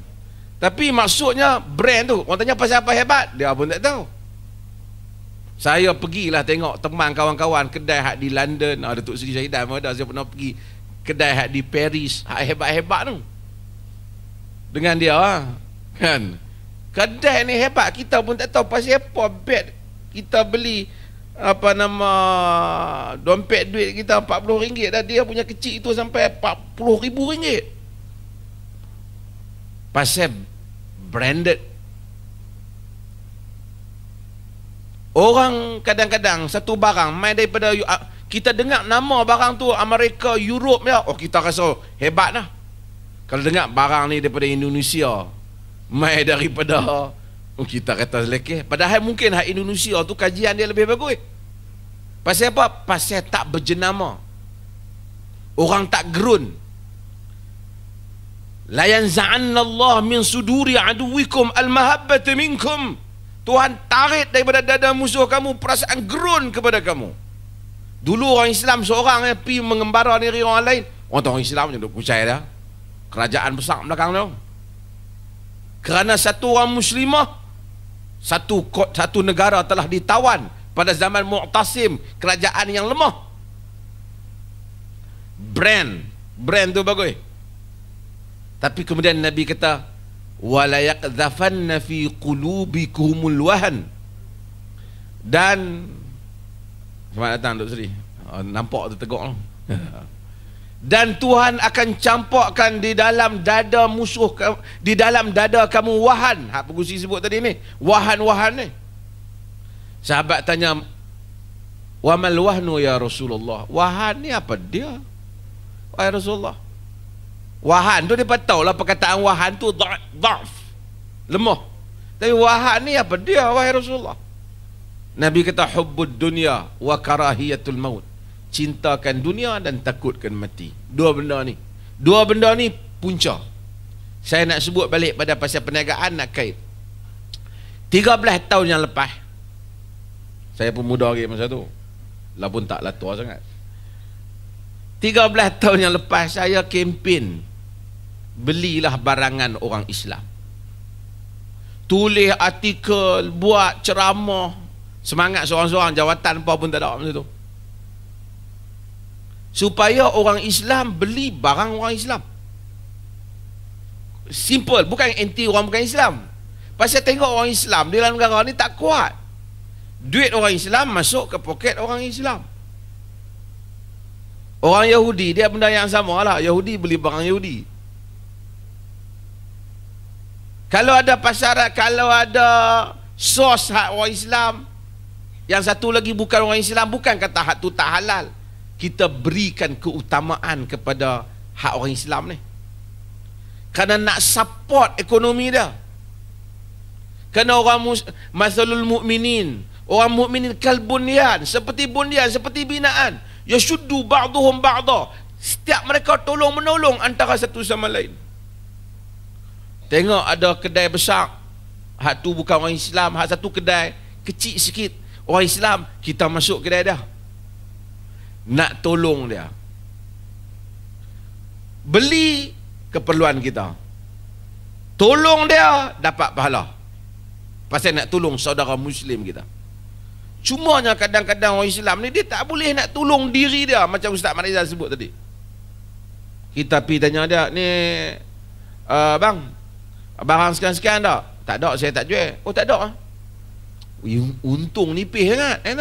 Tapi maksudnya brand tu Orang tanya pasal apa hebat Dia pun tak tahu saya pergilah tengok teman kawan-kawan kedai hak di London, ada ah, Tok Sri Zaidan pun ada, saya pernah pergi kedai hak di Paris, hak hebat-hebat tu. Dengan dia ah. kan. Kedai ni hebat, kita pun tak tahu pasal apa bed kita beli apa nama dompet duit kita RM40 dah dia punya kecil itu sampai RM40,000 pasal branded Orang kadang-kadang satu barang main daripada ah, kita dengar nama barang tu Amerika, Europe ya. Oh kita rasa oh, hebat lah. Kalau dengar barang ni daripada Indonesia mai daripada oh, kita kata leke padahal mungkin hak Indonesia tu kajian dia lebih bagus pasal apa pasal tak berjenama orang tak gerun Layan yanza'anna Allah min suduri aduwikum al mahabbati minkum Tuhan tarik daripada dada musuh kamu perasaan gerun kepada kamu. Dulu orang Islam seorang yang eh, pergi mengembara diri orang lain. Orang orang Islam macam tu, percaya dah. Kerajaan besar belakang tu. Kerana satu orang muslimah, satu satu negara telah ditawan pada zaman Mu'tasim, kerajaan yang lemah. Brand, brand tu bagus. Tapi kemudian Nabi kata, Walayak walayakzafanna fi qulubikumul wahan dan selamat datang Dr. Sri oh, nampak tu tegok dan Tuhan akan campakkan di dalam dada musuh di dalam dada kamu wahan hak ha, pengusi sebut tadi ni wahan-wahan ni sahabat tanya wamal wahnu ya Rasulullah wahan ni apa dia wahai Rasulullah Wahan tu dia tahu lah perkataan wahan tu dhaif. Lemah. Tapi wahan ni apa dia wahai Rasulullah? Nabi kata hubbud dunia, wa karahiyatul maut. Cintakan dunia dan takutkan mati. Dua benda ni. Dua benda ni punca. Saya nak sebut balik pada pasal perniagaan nak kait. 13 tahun yang lepas saya pun muda lagi masa tu. Lah pun taklah tua sangat. 13 tahun yang lepas saya kempen belilah barangan orang Islam. Tulis artikel, buat ceramah. Semangat seorang-seorang jawatan apa pun tak ada masa tu. Supaya orang Islam beli barang orang Islam. Simple, bukan anti orang bukan Islam. Pasal tengok orang Islam di dalam negara ni tak kuat. Duit orang Islam masuk ke poket orang Islam. Orang Yahudi dia benda yang sama lah. Yahudi beli barang Yahudi. Kalau ada pasaran, kalau ada sos hak orang Islam yang satu lagi bukan orang Islam bukan kata hak tu tak halal. Kita berikan keutamaan kepada hak orang Islam ni. Karena nak support ekonomi dia. Karena orang masalul mukminin, orang mukminin kalbunian seperti bunian seperti binaan. ya Yashuddu ba'duhum ba'dha. Setiap mereka tolong menolong antara satu sama lain. Tengok ada kedai besar Hak tu bukan orang Islam Hak satu kedai Kecil sikit Orang Islam Kita masuk kedai dia Nak tolong dia Beli Keperluan kita Tolong dia Dapat pahala Pasal nak tolong saudara Muslim kita cuma Cumanya kadang-kadang orang Islam ni Dia tak boleh nak tolong diri dia Macam Ustaz Marizal sebut tadi Kita pergi tanya dia Ni uh, Bang Barang sekian-sekian tak? Tak ada, saya tak jual. Oh, tak ada. Ah. Untung nipis sangat. Kan?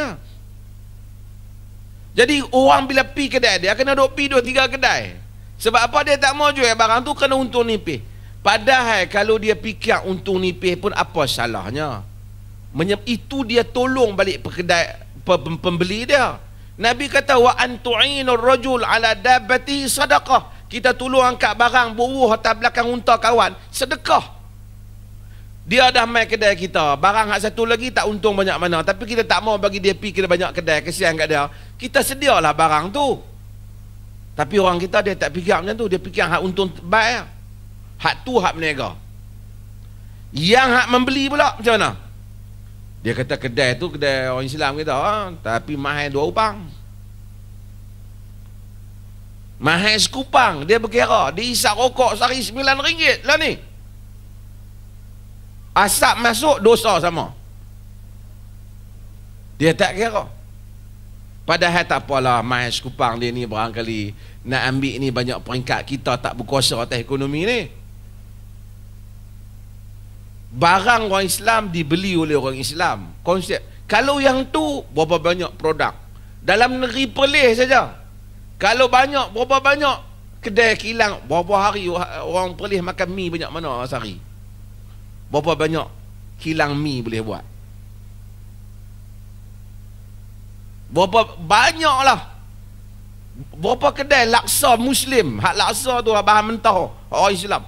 Jadi orang bila pi kedai dia, kena duduk pi dua tiga kedai. Sebab apa dia tak mau jual barang tu kena untung nipis. Padahal kalau dia fikir untung nipis pun apa salahnya? Menyem, itu dia tolong balik kedai pembeli dia. Nabi kata wa antu'inur rajul ala dabbati sadaqah kita tolong angkat barang buruh atas belakang unta kawan sedekah dia dah main kedai kita barang hak satu lagi tak untung banyak mana tapi kita tak mau bagi dia pergi kedai banyak kedai kesian kat dia kita sedialah barang tu tapi orang kita dia tak fikir macam tu dia fikir hak untung baik lah. hak tu hak meniaga yang hak membeli pula macam mana dia kata kedai tu kedai orang Islam kita ha? tapi mahal dua upang Mahal sekupang Dia berkira Dia isap rokok sehari sembilan ringgit lah ni Asap masuk dosa sama Dia tak kira Padahal tak apalah Mahal sekupang dia ni barangkali Nak ambil ni banyak peringkat kita Tak berkuasa atas ekonomi ni Barang orang Islam dibeli oleh orang Islam Konsep Kalau yang tu Berapa banyak produk Dalam negeri pelih saja kalau banyak, berapa banyak kedai kilang, berapa hari orang Perlis makan mie banyak mana sehari? Berapa banyak kilang mie boleh buat? Berapa lah, Berapa kedai laksa muslim, hak laksa tu bahan mentah orang Islam.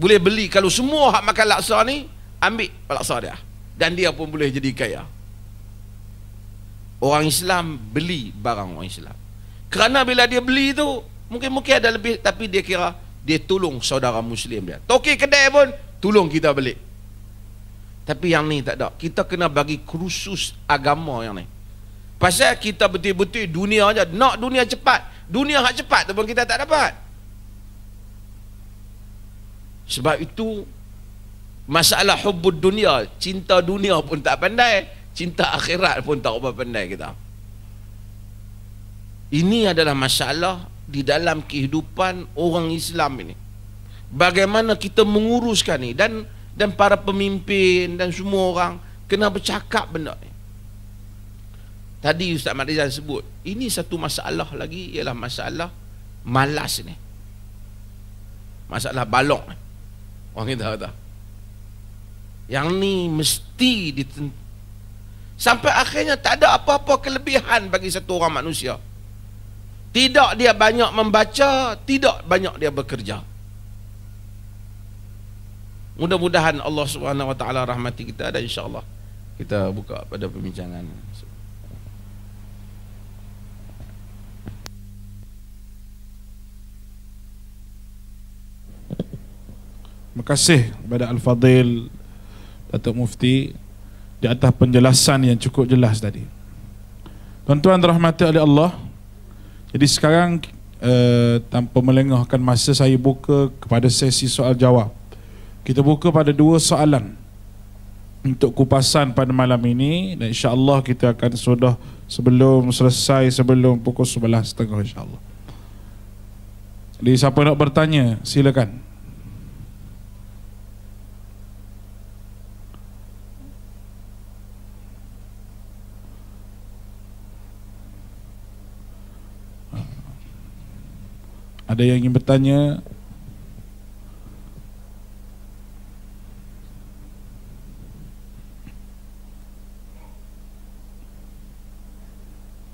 Boleh beli kalau semua hak makan laksa ni ambil laksa dia dan dia pun boleh jadi kaya orang Islam beli barang orang Islam kerana bila dia beli tu mungkin-mungkin ada lebih tapi dia kira dia tolong saudara muslim dia toki kedai pun tolong kita beli tapi yang ni tak ada kita kena bagi kursus agama yang ni pasal kita betul-betul dunia aja nak dunia cepat dunia hak cepat tu pun kita tak dapat sebab itu masalah hubud dunia cinta dunia pun tak pandai cinta akhirat pun tak apa pandai kita. Ini adalah masalah di dalam kehidupan orang Islam ini. Bagaimana kita menguruskan ini dan dan para pemimpin dan semua orang kena bercakap benda ini. Tadi Ustaz Marizan sebut, ini satu masalah lagi ialah masalah malas ini. Masalah balok. Orang kita kata. Yang ni mesti ditentukan Sampai akhirnya tak ada apa-apa kelebihan bagi satu orang manusia Tidak dia banyak membaca Tidak banyak dia bekerja Mudah-mudahan Allah Subhanahu Wa Taala rahmati kita dan insya Allah kita buka pada perbincangan.
Terima kasih kepada Al-Fadil Datuk Mufti di atas penjelasan yang cukup jelas tadi. Tuan-tuan rahmati oleh Allah. Jadi sekarang eh, tanpa melengahkan masa saya buka kepada sesi soal jawab. Kita buka pada dua soalan untuk kupasan pada malam ini dan insya-Allah kita akan sudah sebelum selesai sebelum pukul 11.30 insya-Allah. Jadi siapa nak bertanya silakan. Ada yang ingin bertanya?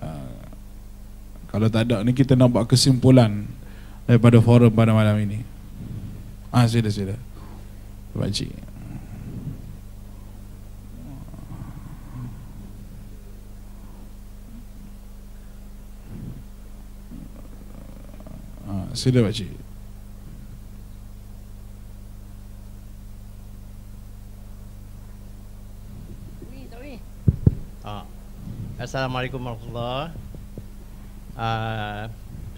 Ah, kalau tak ada ni kita nak buat kesimpulan daripada forum pada malam ini. Ah, sila sila. Terima kasih. Sila Pak
ah. Assalamualaikum warahmatullahi wabarakatuh. Uh,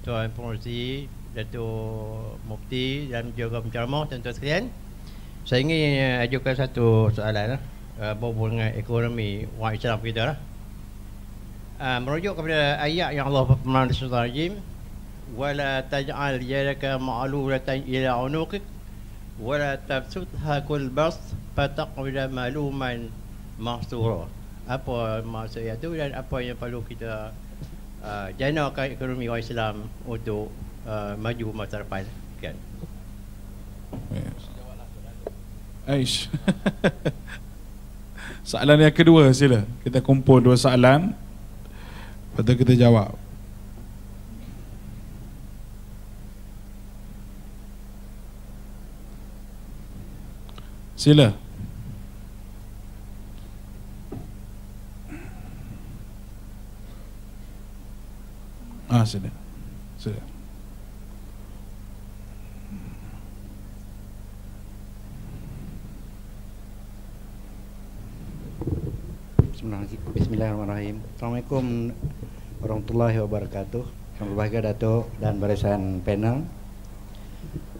Tuan Pengurusi, Datuk Mukti dan juga penceramah tuan-tuan sekalian. Saya ingin eh, ajukan satu soalan uh, berhubung dengan ekonomi orang Islam kita. Uh, merujuk kepada ayat yang Allah Subhanahu wa taala ولا تجعل يدك معلولة إلى عنقك ولا تبسطها كل بسط فتقعد ملوما محصورا apa maksudnya itu dan apa yang perlu kita uh, jenakan ekonomi orang Islam untuk uh, maju masa depan kan
yes. soalan yang kedua sila kita kumpul dua soalan lepas kita jawab Sila. Ah, sila. Sila.
Bismillahirrahmanirrahim. Assalamualaikum warahmatullahi wabarakatuh. Yang berbahagia Datuk dan barisan panel.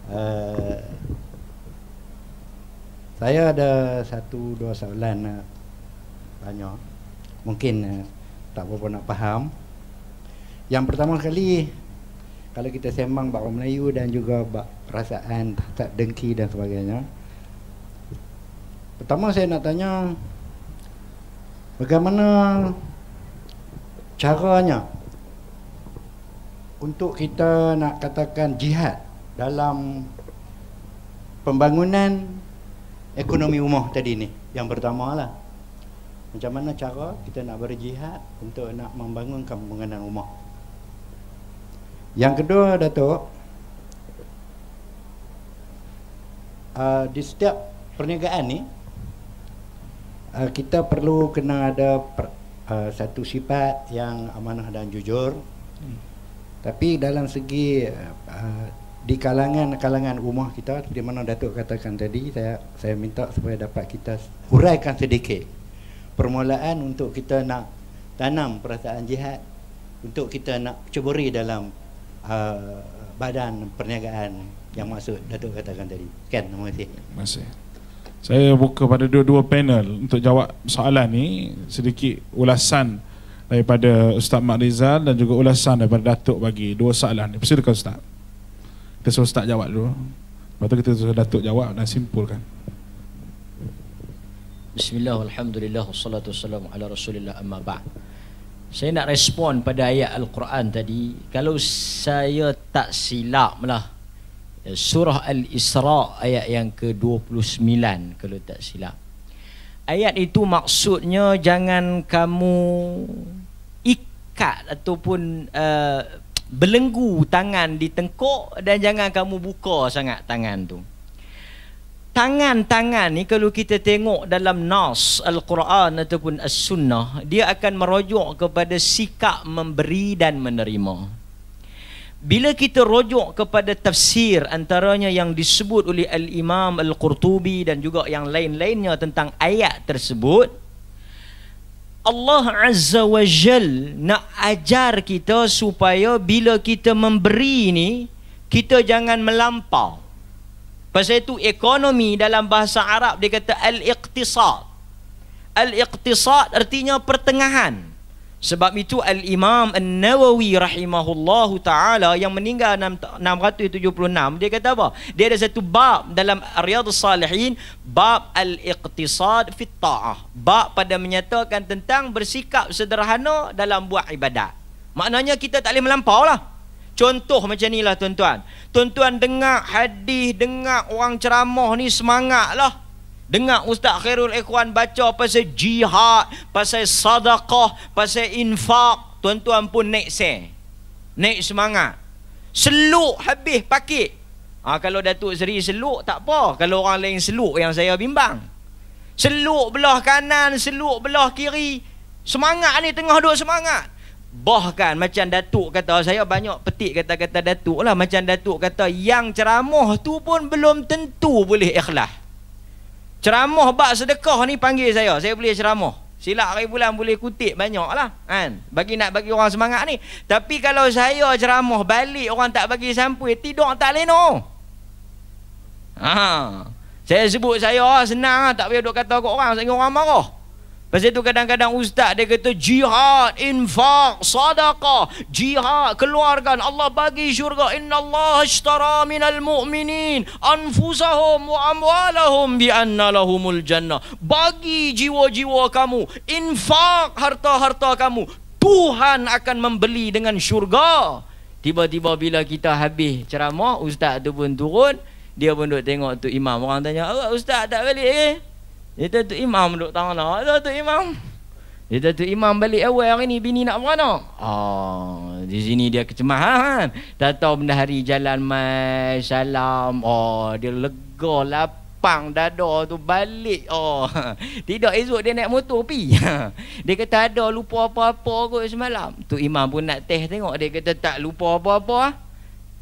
Uh, saya ada satu dua soalan nak eh, tanya. Mungkin eh, tak berapa nak faham. Yang pertama sekali, kalau kita sembang bahawa Melayu dan juga perasaan tak dengki dan sebagainya. Pertama saya nak tanya, bagaimana caranya untuk kita nak katakan jihad dalam pembangunan ekonomi umum tadi ni yang pertama lah macam mana cara kita nak berjihad untuk nak membangunkan pembangunan umum yang kedua Datuk uh, di setiap perniagaan ni uh, kita perlu kena ada per, uh, satu sifat yang amanah dan jujur hmm. tapi dalam segi uh, di kalangan-kalangan rumah kita di mana Datuk katakan tadi saya saya minta supaya dapat kita uraikan sedikit permulaan untuk kita nak tanam perasaan jihad untuk kita nak ceburi dalam uh, badan perniagaan yang maksud Datuk katakan tadi kan terima kasih
masih saya buka pada dua-dua panel untuk jawab soalan ni sedikit ulasan daripada Ustaz Mak Rizal dan juga ulasan daripada Datuk bagi dua soalan ni. Persilakan Ustaz. Kita suruh start jawab dulu Lepas tu kita suruh Datuk jawab dan simpulkan
Bismillah, Alhamdulillah, Assalatu wassalamu ala Rasulillah amma ba'd Saya nak respon pada ayat Al-Quran tadi Kalau saya tak silap lah eh, Surah Al-Isra ayat yang ke-29 Kalau tak silap Ayat itu maksudnya jangan kamu ikat ataupun uh, belenggu tangan di tengkuk dan jangan kamu buka sangat tangan tu. Tangan-tangan ni kalau kita tengok dalam nas al-Quran ataupun as-sunnah, dia akan merujuk kepada sikap memberi dan menerima. Bila kita rujuk kepada tafsir antaranya yang disebut oleh Al-Imam Al-Qurtubi dan juga yang lain-lainnya tentang ayat tersebut, Allah Azza wa Jal nak ajar kita supaya bila kita memberi ni, kita jangan melampau. Pasal itu ekonomi dalam bahasa Arab dia kata al-iqtisad. Al-iqtisad artinya pertengahan. Sebab itu Al-Imam An-Nawawi rahimahullahu taala yang meninggal 676 dia kata apa? Dia ada satu bab dalam Riyadhus Salihin bab al-iqtisad fi ta'ah. Bab pada menyatakan tentang bersikap sederhana dalam buat ibadat. Maknanya kita tak boleh melampau lah. Contoh macam inilah tuan-tuan. Tuan-tuan dengar hadis, dengar orang ceramah ni semangat lah. Dengar Ustaz Khairul Ikhwan baca pasal jihad, pasal sadaqah, pasal infak. Tuan-tuan pun naik se. Naik semangat. Seluk habis pakit. Ha, kalau Datuk Seri seluk tak apa. Kalau orang lain seluk yang saya bimbang. Seluk belah kanan, seluk belah kiri. Semangat ni tengah dua semangat. Bahkan macam Datuk kata saya banyak petik kata-kata Datuk lah. Macam Datuk kata yang ceramah tu pun belum tentu boleh ikhlas. Ceramah bak sedekah ni panggil saya. Saya boleh ceramah. Sila hari bulan boleh kutip banyak lah. Kan? Bagi nak bagi orang semangat ni. Tapi kalau saya ceramah balik orang tak bagi sampai. Tidak tak leno. Ha. Saya sebut saya ah, senang ah, Tak payah duduk kata ke orang. Sehingga orang marah. Pasal tu kadang-kadang ustaz dia kata jihad, infak, sadaqah, jihad, keluarkan. Allah bagi syurga. Inna Allah ashtara minal mu'minin anfusahum wa amwalahum bi anna lahumul jannah. Bagi jiwa-jiwa kamu, infak harta-harta kamu. Tuhan akan membeli dengan syurga. Tiba-tiba bila kita habis ceramah, ustaz tu pun turun. Dia pun duduk tengok tu imam. Orang tanya, oh, ustaz tak balik eh? Dia tu imam duduk tangan nak. Lah. Dia tu imam. Dia tu imam balik awal hari ni bini nak mana? Oh, ah, di sini dia kecemasan. Dah tahu benda hari jalan mai salam. Oh, dia lega lapang dada tu balik. Oh. Tidak esok dia naik motor pi. Dia kata ada lupa apa-apa kot semalam. Tu imam pun nak teh tengok dia kata tak lupa apa-apa.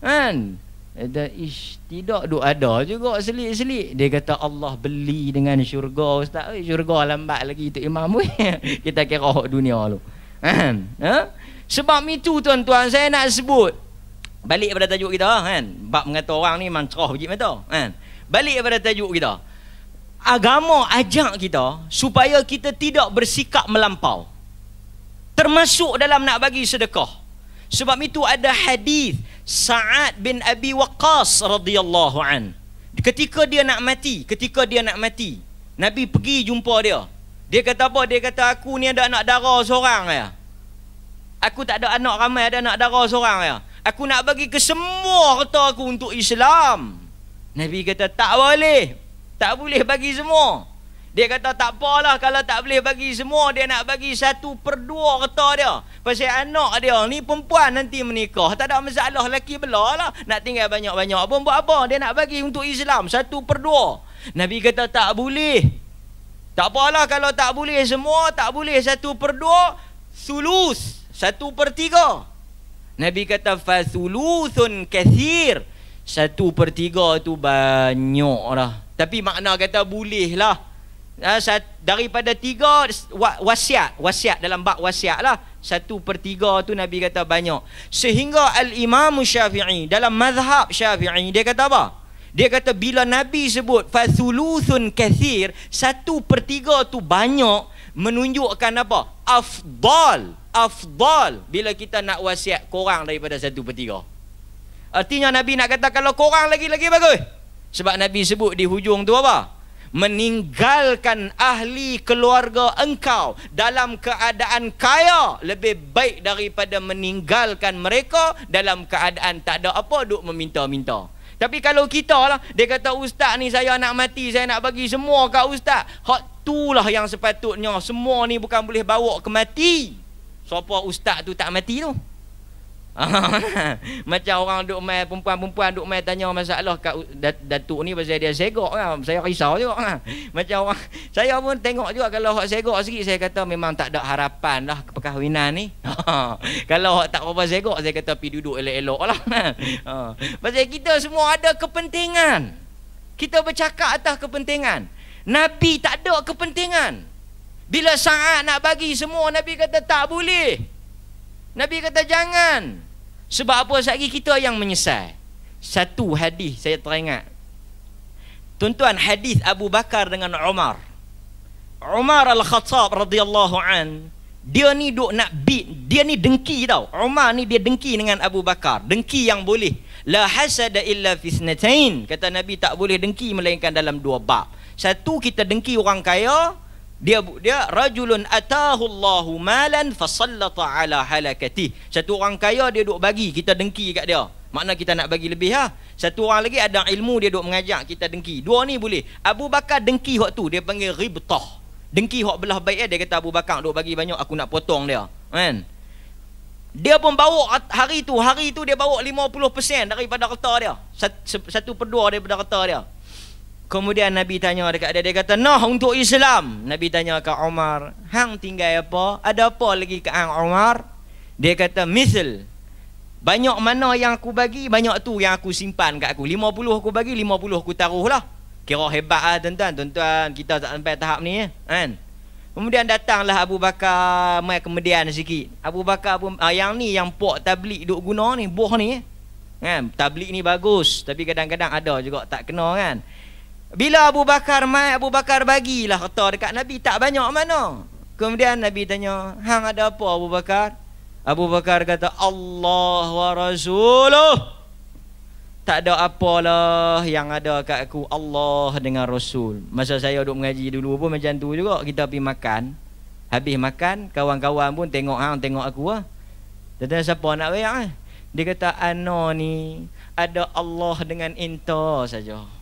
Kan? Ada eh, ish tidak duk ada juga selit-selit dia kata Allah beli dengan syurga ustaz oi syurga lambat lagi tu imam kita kira hok dunia tu ha? sebab itu tuan-tuan saya nak sebut balik pada tajuk kita kan bab mengata orang ni memang cerah bijik mata kan balik pada tajuk kita agama ajak kita supaya kita tidak bersikap melampau termasuk dalam nak bagi sedekah sebab itu ada hadis Sa'ad bin Abi Waqqas radhiyallahu an. Ketika dia nak mati, ketika dia nak mati, Nabi pergi jumpa dia. Dia kata apa? Dia kata aku ni ada anak dara seorang ya. Aku tak ada anak ramai, ada anak dara seorang ya. Aku nak bagi ke semua harta aku untuk Islam. Nabi kata tak boleh. Tak boleh bagi semua. Dia kata tak apalah kalau tak boleh bagi semua dia nak bagi satu per dua kata dia. Pasal anak dia ni perempuan nanti menikah tak ada masalah lelaki belalah nak tinggal banyak-banyak pun buat apa dia nak bagi untuk Islam satu per dua. Nabi kata tak boleh. Tak apalah kalau tak boleh semua tak boleh satu per dua sulus satu per tiga. Nabi kata fasulusun kathir satu per tiga tu banyak lah tapi makna kata boleh lah Ah, daripada tiga wasiat wasiat dalam bab wasiat lah satu per tiga tu Nabi kata banyak sehingga al-imamu syafi'i dalam madhab syafi'i dia kata apa? dia kata bila Nabi sebut fathuluthun kathir satu per tiga tu banyak menunjukkan apa? afdal afdal bila kita nak wasiat korang daripada satu per tiga artinya Nabi nak kata kalau korang lagi-lagi bagus sebab Nabi sebut di hujung tu apa? meninggalkan ahli keluarga engkau dalam keadaan kaya lebih baik daripada meninggalkan mereka dalam keadaan tak ada apa duk meminta-minta. Tapi kalau kita lah, dia kata ustaz ni saya nak mati, saya nak bagi semua kat ustaz. Hak itulah yang sepatutnya semua ni bukan boleh bawa ke mati. Siapa ustaz tu tak mati tu? macam orang duk mai perempuan-perempuan duk mai tanya masalah kat datuk ni pasal dia segak kan? Lah. saya risau juga kan? macam orang saya pun tengok juga kalau hak segak sikit saya kata memang tak ada harapan lah perkahwinan ni kalau hak tak apa segak saya kata pi duduk elok-elok lah ah. pasal kita semua ada kepentingan kita bercakap atas kepentingan Nabi tak ada kepentingan bila saat nak bagi semua Nabi kata tak boleh Nabi kata jangan. Sebab apa sehari kita yang menyesal Satu hadis saya teringat Tuan-tuan hadis Abu Bakar dengan Umar Umar Al-Khattab radhiyallahu an Dia ni duk nak beat Dia ni dengki tau Umar ni dia dengki dengan Abu Bakar Dengki yang boleh La hasada illa fisnatain Kata Nabi tak boleh dengki melainkan dalam dua bab Satu kita dengki orang kaya dia dia rajulun atahu Allahu malan fasallata ala halakati. Satu orang kaya dia duk bagi, kita dengki kat dia. Makna kita nak bagi lebih ha? Satu orang lagi ada ilmu dia duk mengajak kita dengki. Dua ni boleh. Abu Bakar dengki hok tu, dia panggil ribtah. Dengki hok belah baik dia kata Abu Bakar duk bagi banyak aku nak potong dia. Kan? Dia pun bawa hari tu, hari tu dia bawa 50% daripada harta dia. Satu, satu per dua daripada harta dia. Kemudian Nabi tanya dekat dia, dia kata, Nah untuk Islam. Nabi tanya ke Umar, Hang tinggal apa? Ada apa lagi ke Hang Umar? Dia kata, Misal. Banyak mana yang aku bagi, banyak tu yang aku simpan kat aku. 50 aku bagi, 50 aku taruh lah. Kira hebat lah tuan-tuan. Tuan-tuan, kita tak sampai tahap ni. Eh, kan? Kemudian datanglah Abu Bakar mai kemudian sikit. Abu Bakar Abu, ah, yang ni yang pok tablik duk guna ni, boh ni. Eh. Kan? Tablik ni bagus, tapi kadang-kadang ada juga tak kena kan bila Abu Bakar mai Abu Bakar bagilah harta dekat Nabi tak banyak mana. Kemudian Nabi tanya, "Hang ada apa Abu Bakar?" Abu Bakar kata, "Allah wa rasuluh." Tak ada apalah yang ada kat aku Allah dengan Rasul. Masa saya duduk mengaji dulu pun macam tu juga. Kita pergi makan. Habis makan, kawan-kawan pun tengok hang tengok aku ah. Tentang siapa nak bayar ah? Dia kata, "Ana ni ada Allah dengan inta saja."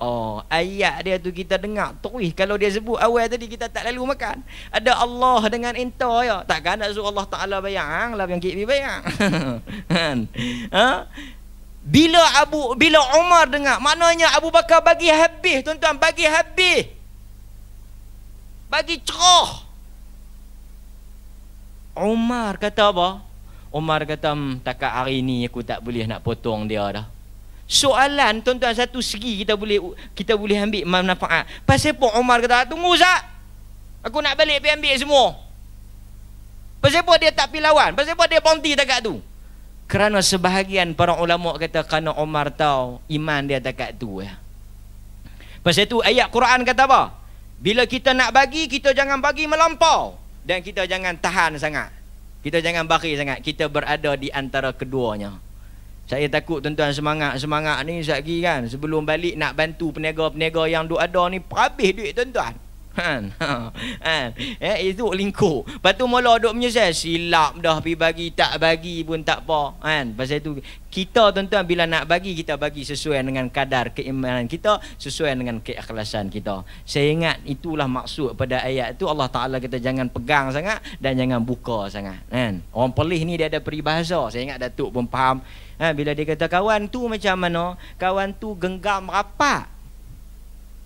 Oh, ayat dia tu kita dengar Terus kalau dia sebut awal tadi kita tak lalu makan Ada Allah dengan ento ya Takkan nak suruh Allah Ta'ala bayang Lah yang kita bayang kan? ha? Bila Abu bila Umar dengar Maknanya Abu Bakar bagi habis tuan-tuan Bagi habis Bagi cerah Umar kata apa? Umar kata hmm, takat hari ni aku tak boleh nak potong dia dah soalan tuan-tuan satu segi kita boleh kita boleh ambil manfaat. Pasal apa Umar kata, ah, "Tunggu sat. Aku nak balik pergi ambil semua." Pasal apa dia tak pergi lawan? Pasal apa dia bonti dekat tu? Kerana sebahagian para ulama kata kerana Umar tahu iman dia dekat tu ya. Pasal tu ayat Quran kata apa? Bila kita nak bagi, kita jangan bagi melampau dan kita jangan tahan sangat. Kita jangan bakhil sangat. Kita berada di antara keduanya. Saya takut tuan-tuan semangat-semangat ni sekejap lagi kan. Sebelum balik nak bantu peniaga-peniaga yang duk ada ni perhabis duit tuan-tuan. Han. Han. Ha. Eh, itu lingkup. Lepas tu mula duk menyesal. Silap dah pergi bagi. Tak bagi pun tak apa. Han. Pasal itu kita tuan-tuan bila nak bagi kita bagi sesuai dengan kadar keimanan kita sesuai dengan keikhlasan kita saya ingat itulah maksud pada ayat itu Allah Ta'ala kita jangan pegang sangat dan jangan buka sangat kan? orang pelih ni dia ada peribahasa saya ingat Datuk pun faham ha, Bila dia kata kawan tu macam mana Kawan tu genggam rapat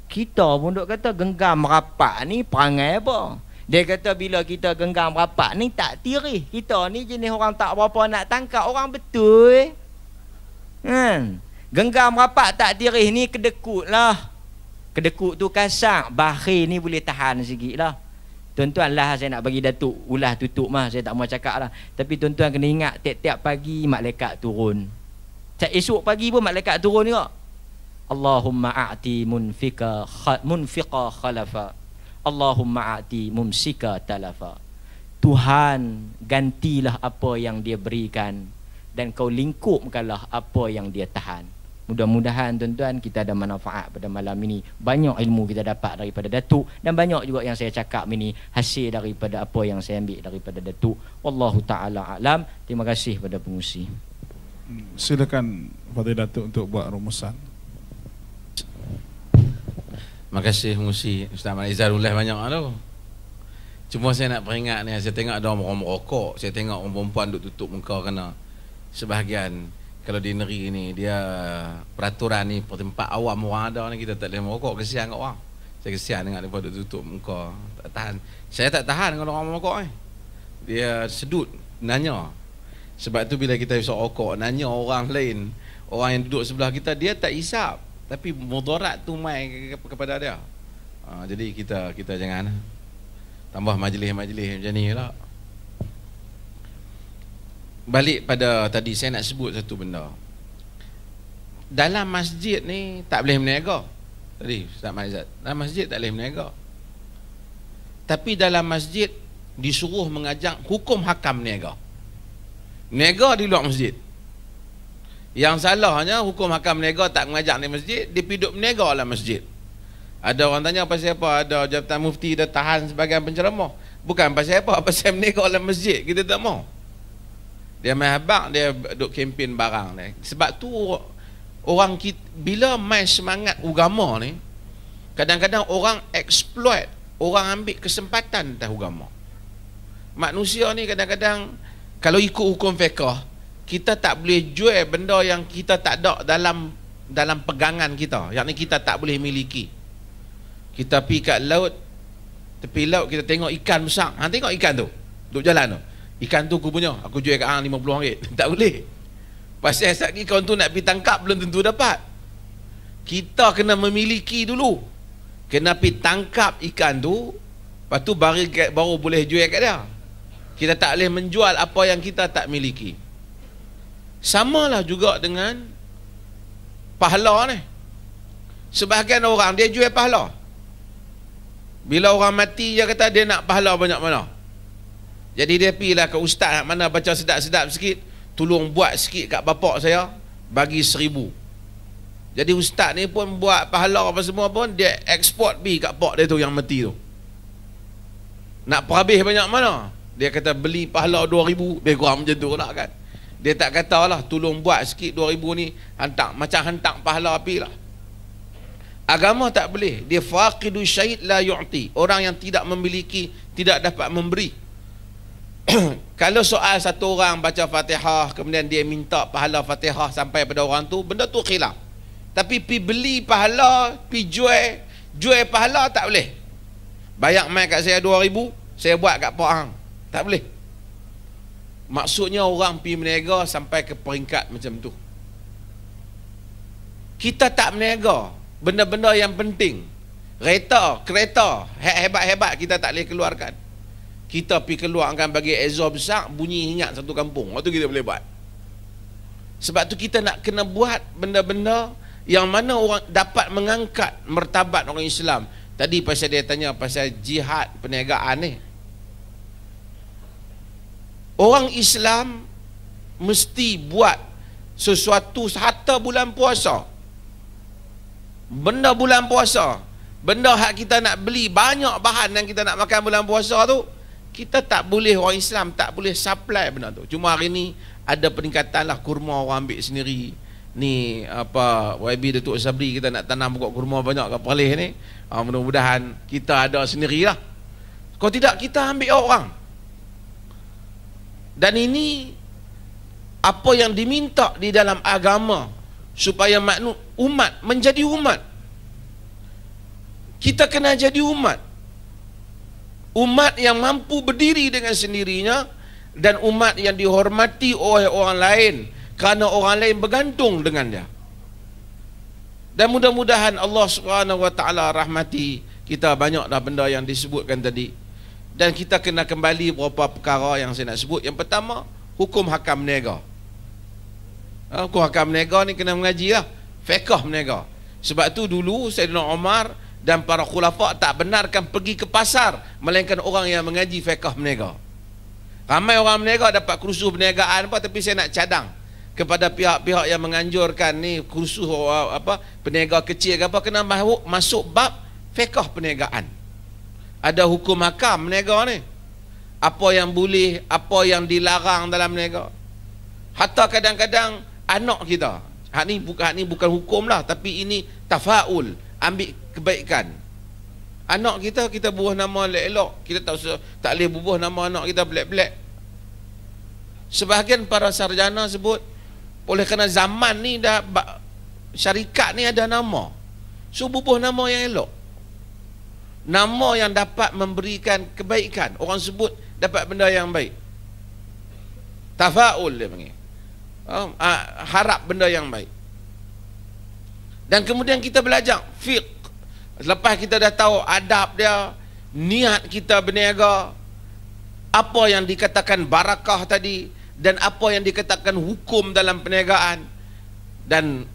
Kita pun duk kata genggam rapat ni perangai apa Dia kata bila kita genggam rapat ni tak tirih Kita ni jenis orang tak berapa nak tangkap orang betul hmm. Genggam rapat tak tirih ni kedekut lah Kedekut tu kasar Bahir ni boleh tahan sikit lah Tuan-tuan lah saya nak bagi datuk ulah tutup mah saya tak mahu cakap lah. Tapi tuan-tuan kena ingat tiap-tiap pagi mak malaikat turun. Cak esok pagi pun mak malaikat turun juga. Allahumma aati munfika kha, munfika khalafa. Allahumma aati mumsika talafa. Tuhan gantilah apa yang dia berikan dan kau lingkupkanlah apa yang dia tahan. Mudah-mudahan tuan-tuan kita ada manfaat pada malam ini. Banyak ilmu kita dapat daripada Datuk dan banyak juga yang saya cakap ini hasil daripada apa yang saya ambil daripada Datuk. Wallahu taala
alam. Terima kasih kepada pengusi. Silakan kepada Datuk untuk buat rumusan.
Terima kasih pengusi Ustaz Ahmad Izzal ulas banyak lah tu. Cuma saya nak peringat ni saya tengok ada orang merokok, saya tengok orang perempuan duk tutup muka kena sebahagian kalau di negeri ni dia peraturan ni tempat awam orang ada ni kita tak boleh merokok kesian kat orang. Saya kesian dengan depa tutup muka, tak tahan. Saya tak tahan kalau orang merokok ni. Eh. Dia sedut nanya. Sebab tu bila kita esok rokok nanya orang lain, orang yang duduk sebelah kita dia tak hisap tapi mudarat tu mai kepada dia. Ah, jadi kita kita jangan eh. tambah majlis-majlis macam ni lah. Balik pada tadi saya nak sebut satu benda. Dalam masjid ni tak boleh berniaga. Tadi Ustaz Maizat. Dalam masjid tak boleh berniaga. Tapi dalam masjid disuruh mengajak hukum hakam berniaga. Berniaga di luar masjid. Yang salahnya hukum hakam berniaga tak mengajak di masjid, dia piduk berniaga dalam masjid. Ada orang tanya pasal apa? Ada jabatan mufti dah tahan sebagai penceramah. Bukan pasal apa? Pasal berniaga dalam masjid. Kita tak mahu. Dia main habak, dia duk kempen barang ni. Sebab tu orang kita, bila main semangat agama ni, kadang-kadang orang exploit, orang ambil kesempatan dah agama. Manusia ni kadang-kadang kalau ikut hukum fiqh, kita tak boleh jual benda yang kita tak ada dalam dalam pegangan kita, yang ni kita tak boleh miliki. Kita pergi kat laut, tepi laut kita tengok ikan besar. Ha tengok ikan tu, duk jalan tu. Ikan tu aku punya Aku jual kat hang RM50 Tak boleh Pasal asap ni kau tu nak pergi tangkap Belum tentu dapat Kita kena memiliki dulu Kena pergi tangkap ikan tu Lepas tu baru, baru boleh jual kat dia Kita tak boleh menjual apa yang kita tak miliki Sama lah juga dengan Pahala ni Sebahagian orang dia jual pahala Bila orang mati dia kata dia nak pahala banyak mana jadi dia pergilah ke ustaz nak mana baca sedap-sedap sikit Tolong buat sikit kat bapak saya Bagi seribu Jadi ustaz ni pun buat pahala apa semua pun Dia export pergi kat pak dia tu yang mati tu Nak perhabis banyak mana Dia kata beli pahala dua ribu Lebih kurang macam tu lah kan Dia tak kata lah tolong buat sikit dua ribu ni Hantar macam hantar pahala api lah Agama tak boleh Dia faqidu syahid la yu'ti Orang yang tidak memiliki Tidak dapat memberi kalau soal satu orang baca fatihah kemudian dia minta pahala fatihah sampai pada orang tu benda tu khilaf tapi pi beli pahala pi jual jual pahala tak boleh bayar mai kat saya 2000 saya buat kat pak hang tak boleh maksudnya orang pi berniaga sampai ke peringkat macam tu kita tak berniaga benda-benda yang penting kereta kereta hebat-hebat kita tak boleh keluarkan kita pergi keluarkan bagi ezor besar bunyi ingat satu kampung waktu kita boleh buat sebab tu kita nak kena buat benda-benda yang mana orang dapat mengangkat mertabat orang Islam tadi pasal dia tanya pasal jihad perniagaan ni orang Islam mesti buat sesuatu harta bulan puasa benda bulan puasa benda hak kita nak beli banyak bahan yang kita nak makan bulan puasa tu kita tak boleh orang Islam tak boleh supply benda tu cuma hari ni ada peningkatan lah kurma orang ambil sendiri ni apa YB Datuk Sabri kita nak tanam pokok kurma banyak kat Perlis ni ha, mudah-mudahan kita ada sendiri lah kalau tidak kita ambil orang dan ini apa yang diminta di dalam agama supaya umat menjadi umat kita kena jadi umat umat yang mampu berdiri dengan sendirinya dan umat yang dihormati oleh orang lain kerana orang lain bergantung dengan dia dan mudah-mudahan Allah swt rahmati kita banyak dah benda yang disebutkan tadi dan kita kena kembali beberapa perkara yang saya nak sebut yang pertama hukum hakam niaga ha, hukum hakam niaga ni kena mengaji lah fiqah meniaga sebab tu dulu Sayyidina Omar dan para khulafak tak benarkan pergi ke pasar melainkan orang yang mengaji fiqah berniaga ramai orang berniaga dapat kerusuh berniagaan apa tapi saya nak cadang kepada pihak-pihak yang menganjurkan ni kerusuh uh, apa berniaga kecil ke apa kena masuk, masuk bab fiqah perniagaan ada hukum hakam berniaga ni apa yang boleh apa yang dilarang dalam berniaga hatta kadang-kadang anak kita hak ni bukan hak ni bukan hukum lah tapi ini tafaul ambil kebaikan anak kita kita buah nama elok-elok kita tak tak boleh buah nama anak kita black-black sebahagian para sarjana sebut oleh kerana zaman ni dah syarikat ni ada nama so bubuh nama yang elok nama yang dapat memberikan kebaikan orang sebut dapat benda yang baik tafaul dia panggil um, ah, harap benda yang baik dan kemudian kita belajar fiqh Selepas kita dah tahu adab dia, niat kita berniaga, apa yang dikatakan barakah tadi dan apa yang dikatakan hukum dalam perniagaan dan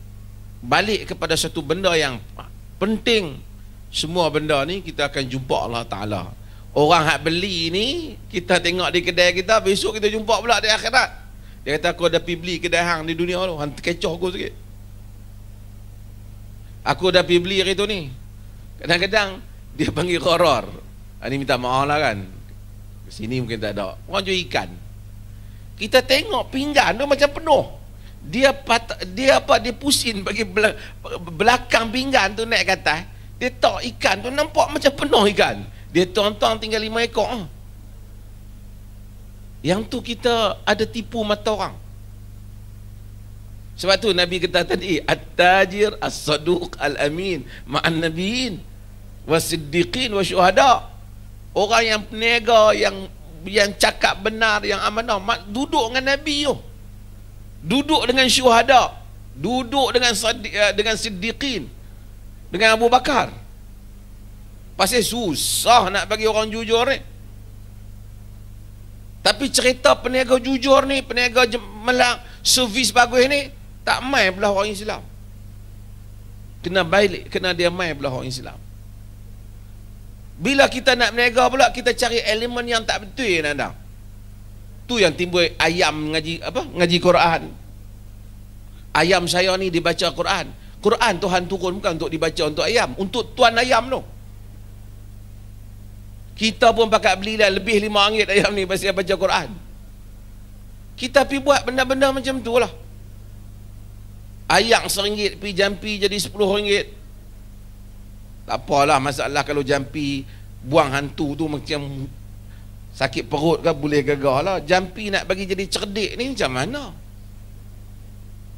balik kepada satu benda yang penting semua benda ni kita akan jumpa Allah Ta'ala orang hak beli ni kita tengok di kedai kita besok kita jumpa pula di akhirat dia kata aku dah pergi beli kedai hang di dunia tu hang terkecoh aku sikit aku dah pergi beli hari tu ni Kadang-kadang dia panggil koror. Ini ah, minta maaf lah kan. Di sini mungkin tak ada. Orang jual ikan. Kita tengok pinggan tu macam penuh. Dia pat, dia apa dia pusing bagi belakang pinggan tu naik ke atas. Dia tok ikan tu nampak macam penuh ikan. Dia tuan-tuan tinggal lima ekor. Ah. Yang tu kita ada tipu mata orang. Sebab tu Nabi kata tadi, At-tajir as-saduq al-amin ma'an nabiin wasiddiqin wasyuhada orang yang peniaga yang yang cakap benar yang amanah mak, duduk dengan nabi tu duduk dengan syuhada duduk dengan eh, dengan siddiqin dengan Abu Bakar pasal susah nak bagi orang jujur ni tapi cerita peniaga jujur ni peniaga melak servis bagus ni tak main belah orang Islam kena balik kena dia main belah orang Islam bila kita nak berniaga pula kita cari elemen yang tak betul nak anda. Tu yang timbul ayam ngaji apa? Ngaji Quran. Ayam saya ni dibaca Quran. Quran Tuhan turun bukan untuk dibaca untuk ayam, untuk tuan ayam tu. Kita pun pakat belilah lebih lima ringgit ayam ni pasal baca Quran. Kita pi buat benda-benda macam tu lah. Ayam seringgit pi jampi jadi sepuluh ringgit. Tak apalah masalah kalau jampi buang hantu tu macam sakit perut kan boleh gagah lah. Jampi nak bagi jadi cerdik ni macam mana?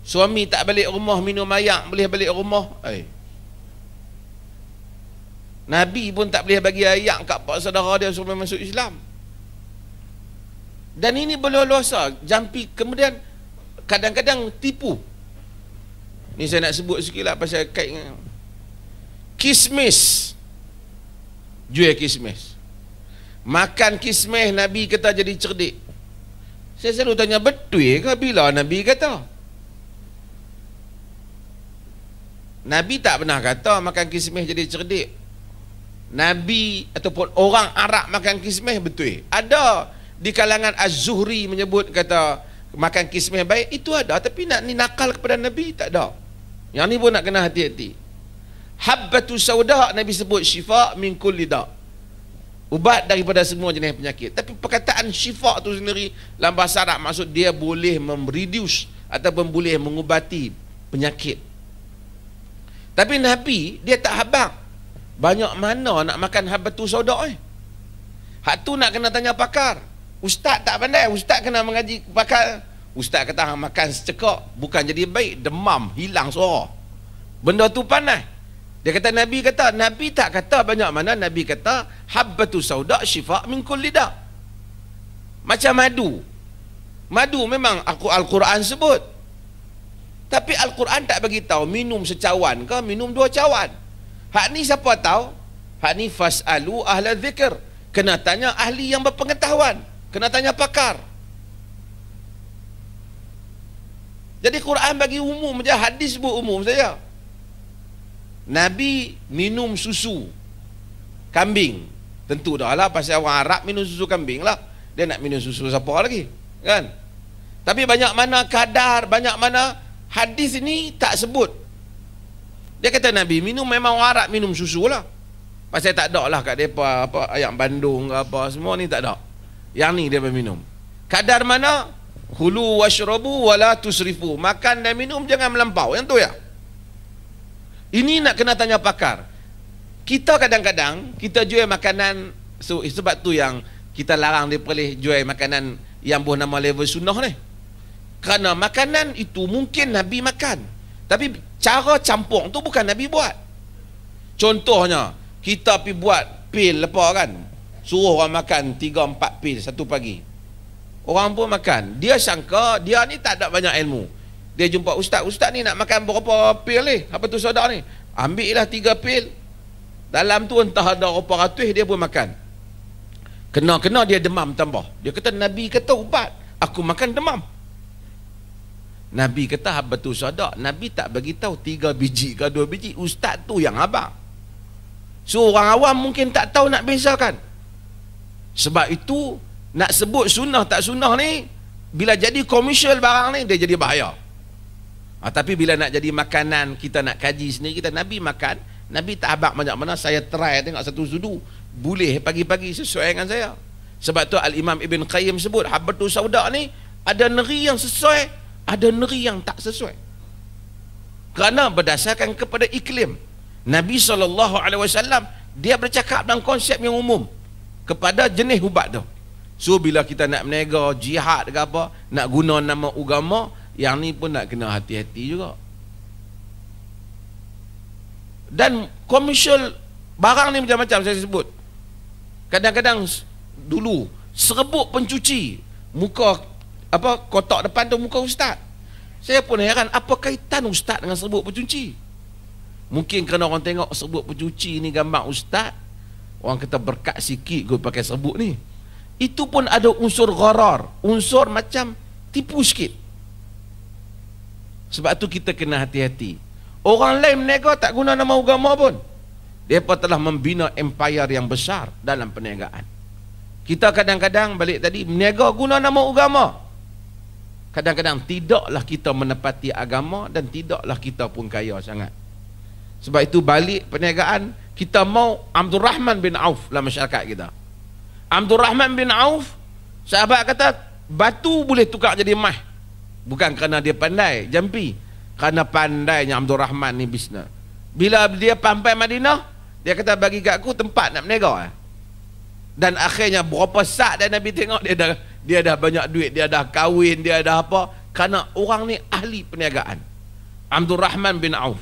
Suami tak balik rumah minum ayak boleh balik rumah. Eh. Nabi pun tak boleh bagi ayak kat pak saudara dia suruh masuk Islam. Dan ini berluasa jampi kemudian kadang-kadang tipu. Ni saya nak sebut sikitlah pasal kait dengan kismis jual kismis makan kismis Nabi kata jadi cerdik saya selalu tanya betul ke bila Nabi kata Nabi tak pernah kata makan kismis jadi cerdik Nabi ataupun orang Arab makan kismis betul ada di kalangan Az-Zuhri menyebut kata makan kismis baik itu ada tapi nak ni nakal kepada Nabi tak ada yang ni pun nak kena hati-hati habbatu sauda Nabi sebut syifa min kulli da ubat daripada semua jenis penyakit tapi perkataan syifa tu sendiri dalam bahasa Arab maksud dia boleh mereduce atau boleh mengubati penyakit tapi Nabi dia tak habang banyak mana nak makan habbatu sauda eh hak tu nak kena tanya pakar ustaz tak pandai ustaz kena mengaji pakar ustaz kata hang makan secekak bukan jadi baik demam hilang suara benda tu panas dia kata Nabi kata, Nabi tak kata banyak mana, Nabi kata habbatu sauda syifa min kulli da. Macam madu. Madu memang aku Al-Quran sebut. Tapi Al-Quran tak bagi tahu minum secawan ke minum dua cawan. Hak ni siapa tahu? Hak ni fasalu ahli zikr. Kena tanya ahli yang berpengetahuan. Kena tanya pakar. Jadi Quran bagi umum saja, hadis buat umum saja. Nabi minum susu kambing. Tentu dah lah pasal orang Arab minum susu kambing lah. Dia nak minum susu siapa lagi? Kan? Tapi banyak mana kadar, banyak mana hadis ni tak sebut. Dia kata Nabi minum memang orang Arab minum susu lah. Pasal tak ada lah kat depa apa ayam Bandung ke apa semua ni tak ada. Yang ni dia minum. Kadar mana? hulu washrabu wala tusrifu. Makan dan minum jangan melampau. Yang tu ya. Ini nak kena tanya pakar. Kita kadang-kadang kita jual makanan so, eh, sebab tu yang kita larang dia boleh jual makanan yang buah nama level sunnah ni. Kerana makanan itu mungkin Nabi makan. Tapi cara campur tu bukan Nabi buat. Contohnya, kita pi buat pil lepas kan. Suruh orang makan 3-4 pil satu pagi. Orang pun makan. Dia sangka dia ni tak ada banyak ilmu. Dia jumpa ustaz, ustaz ni nak makan berapa pil ni? Apa tu sodak ni? Ambil lah tiga pil. Dalam tu entah ada berapa ratus dia pun makan. Kena-kena dia demam tambah. Dia kata, Nabi kata ubat. Aku makan demam. Nabi kata apa tu sadak Nabi tak bagi tahu tiga biji ke dua biji Ustaz tu yang abang So orang awam mungkin tak tahu nak bezakan Sebab itu Nak sebut sunnah tak sunnah ni Bila jadi komersial barang ni Dia jadi bahaya Ah, tapi bila nak jadi makanan kita nak kaji sendiri kita Nabi makan Nabi tak habaq banyak mana saya try tengok satu sudu boleh pagi-pagi sesuai dengan saya sebab tu Al-Imam Ibn Qayyim sebut Habatul Sauda ni ada negeri yang sesuai ada negeri yang tak sesuai kerana berdasarkan kepada iklim Nabi SAW dia bercakap dalam konsep yang umum kepada jenis ubat tu so bila kita nak menegar jihad ke apa nak guna nama ugama yang ni pun nak kena hati-hati juga Dan komersial Barang ni macam-macam saya sebut Kadang-kadang dulu Serebuk pencuci Muka apa kotak depan tu muka ustaz Saya pun heran Apa kaitan ustaz dengan serbuk pencuci Mungkin kerana orang tengok serbuk pencuci ni gambar ustaz Orang kata berkat sikit kau pakai serbuk ni Itu pun ada unsur gharar Unsur macam tipu sikit sebab tu kita kena hati-hati. Orang lain meniaga tak guna nama agama pun. Mereka telah membina empayar yang besar dalam perniagaan. Kita kadang-kadang balik tadi meniaga guna nama agama. Kadang-kadang tidaklah kita menepati agama dan tidaklah kita pun kaya sangat. Sebab itu balik perniagaan kita mau Abdul Rahman bin Auf dalam masyarakat kita. Abdul Rahman bin Auf sahabat kata batu boleh tukar jadi emas Bukan kerana dia pandai jampi. Kerana pandainya Abdul Rahman ni bisnes. Bila dia sampai Madinah, dia kata bagi kat aku tempat nak berniaga. Eh. Dan akhirnya berapa saat dan Nabi tengok dia dah dia dah banyak duit, dia dah kahwin, dia dah apa? Kerana orang ni ahli perniagaan. Abdul Rahman bin Auf.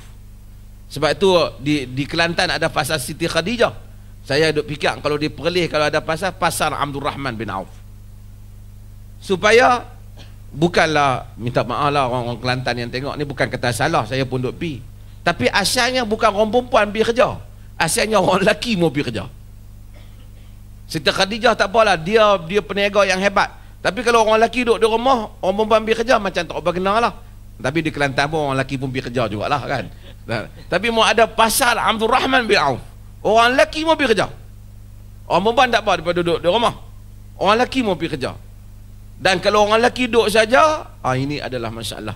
Sebab itu di di Kelantan ada pasar Siti Khadijah. Saya duk fikir kalau di kalau ada pasar pasar Abdul Rahman bin Auf. Supaya bukanlah minta maaf lah orang-orang Kelantan yang tengok ni bukan kata salah saya pun duk pi tapi asalnya bukan orang perempuan pi kerja asalnya orang lelaki mau pi kerja Siti Khadijah tak apalah dia dia peniaga yang hebat tapi kalau orang lelaki duduk di rumah orang perempuan pi kerja macam tak berkenal lah tapi di Kelantan pun orang lelaki pun pi kerja jugalah kan tapi mau ada pasal Abdul Rahman bin Auf orang lelaki mau pi kerja orang perempuan tak apa daripada duduk di rumah orang lelaki mau pi kerja dan kalau orang lelaki duduk saja, ah ini adalah masalah.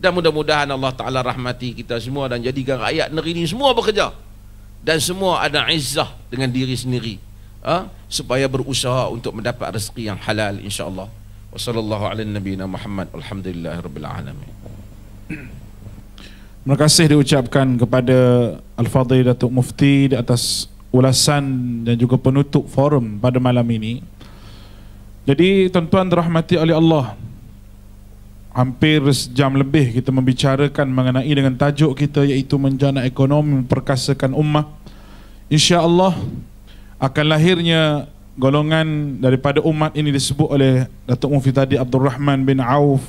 Dan mudah-mudahan Allah Ta'ala rahmati kita semua dan jadikan rakyat negeri ini semua bekerja. Dan semua ada izah dengan diri sendiri. Ha? Supaya berusaha untuk mendapat rezeki yang halal insyaAllah. Wa sallallahu ala nabi
Terima kasih diucapkan kepada Al-Fadhil Datuk Mufti atas ulasan dan juga penutup forum pada malam ini. Jadi tuan-tuan dirahmati oleh Allah Hampir sejam lebih kita membicarakan mengenai dengan tajuk kita Iaitu menjana ekonomi, memperkasakan ummah Insya Allah akan lahirnya golongan daripada umat ini disebut oleh Datuk Mufti tadi Abdul Rahman bin Auf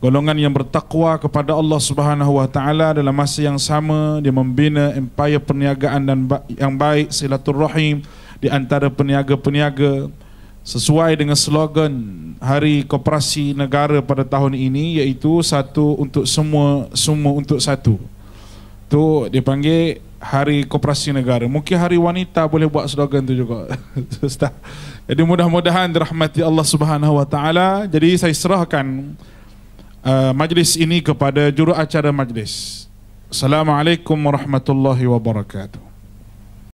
golongan yang bertakwa kepada Allah Subhanahu wa dalam masa yang sama dia membina empire perniagaan dan yang baik silaturahim di antara peniaga-peniaga sesuai dengan slogan Hari Koperasi Negara pada tahun ini iaitu satu untuk semua, semua untuk satu. Tu dipanggil Hari Koperasi Negara. Mungkin Hari Wanita boleh buat slogan tu juga. Jadi mudah-mudahan rahmati Allah Subhanahu Wa Taala. Jadi saya serahkan uh, majlis ini kepada juru acara majlis. Assalamualaikum warahmatullahi wabarakatuh.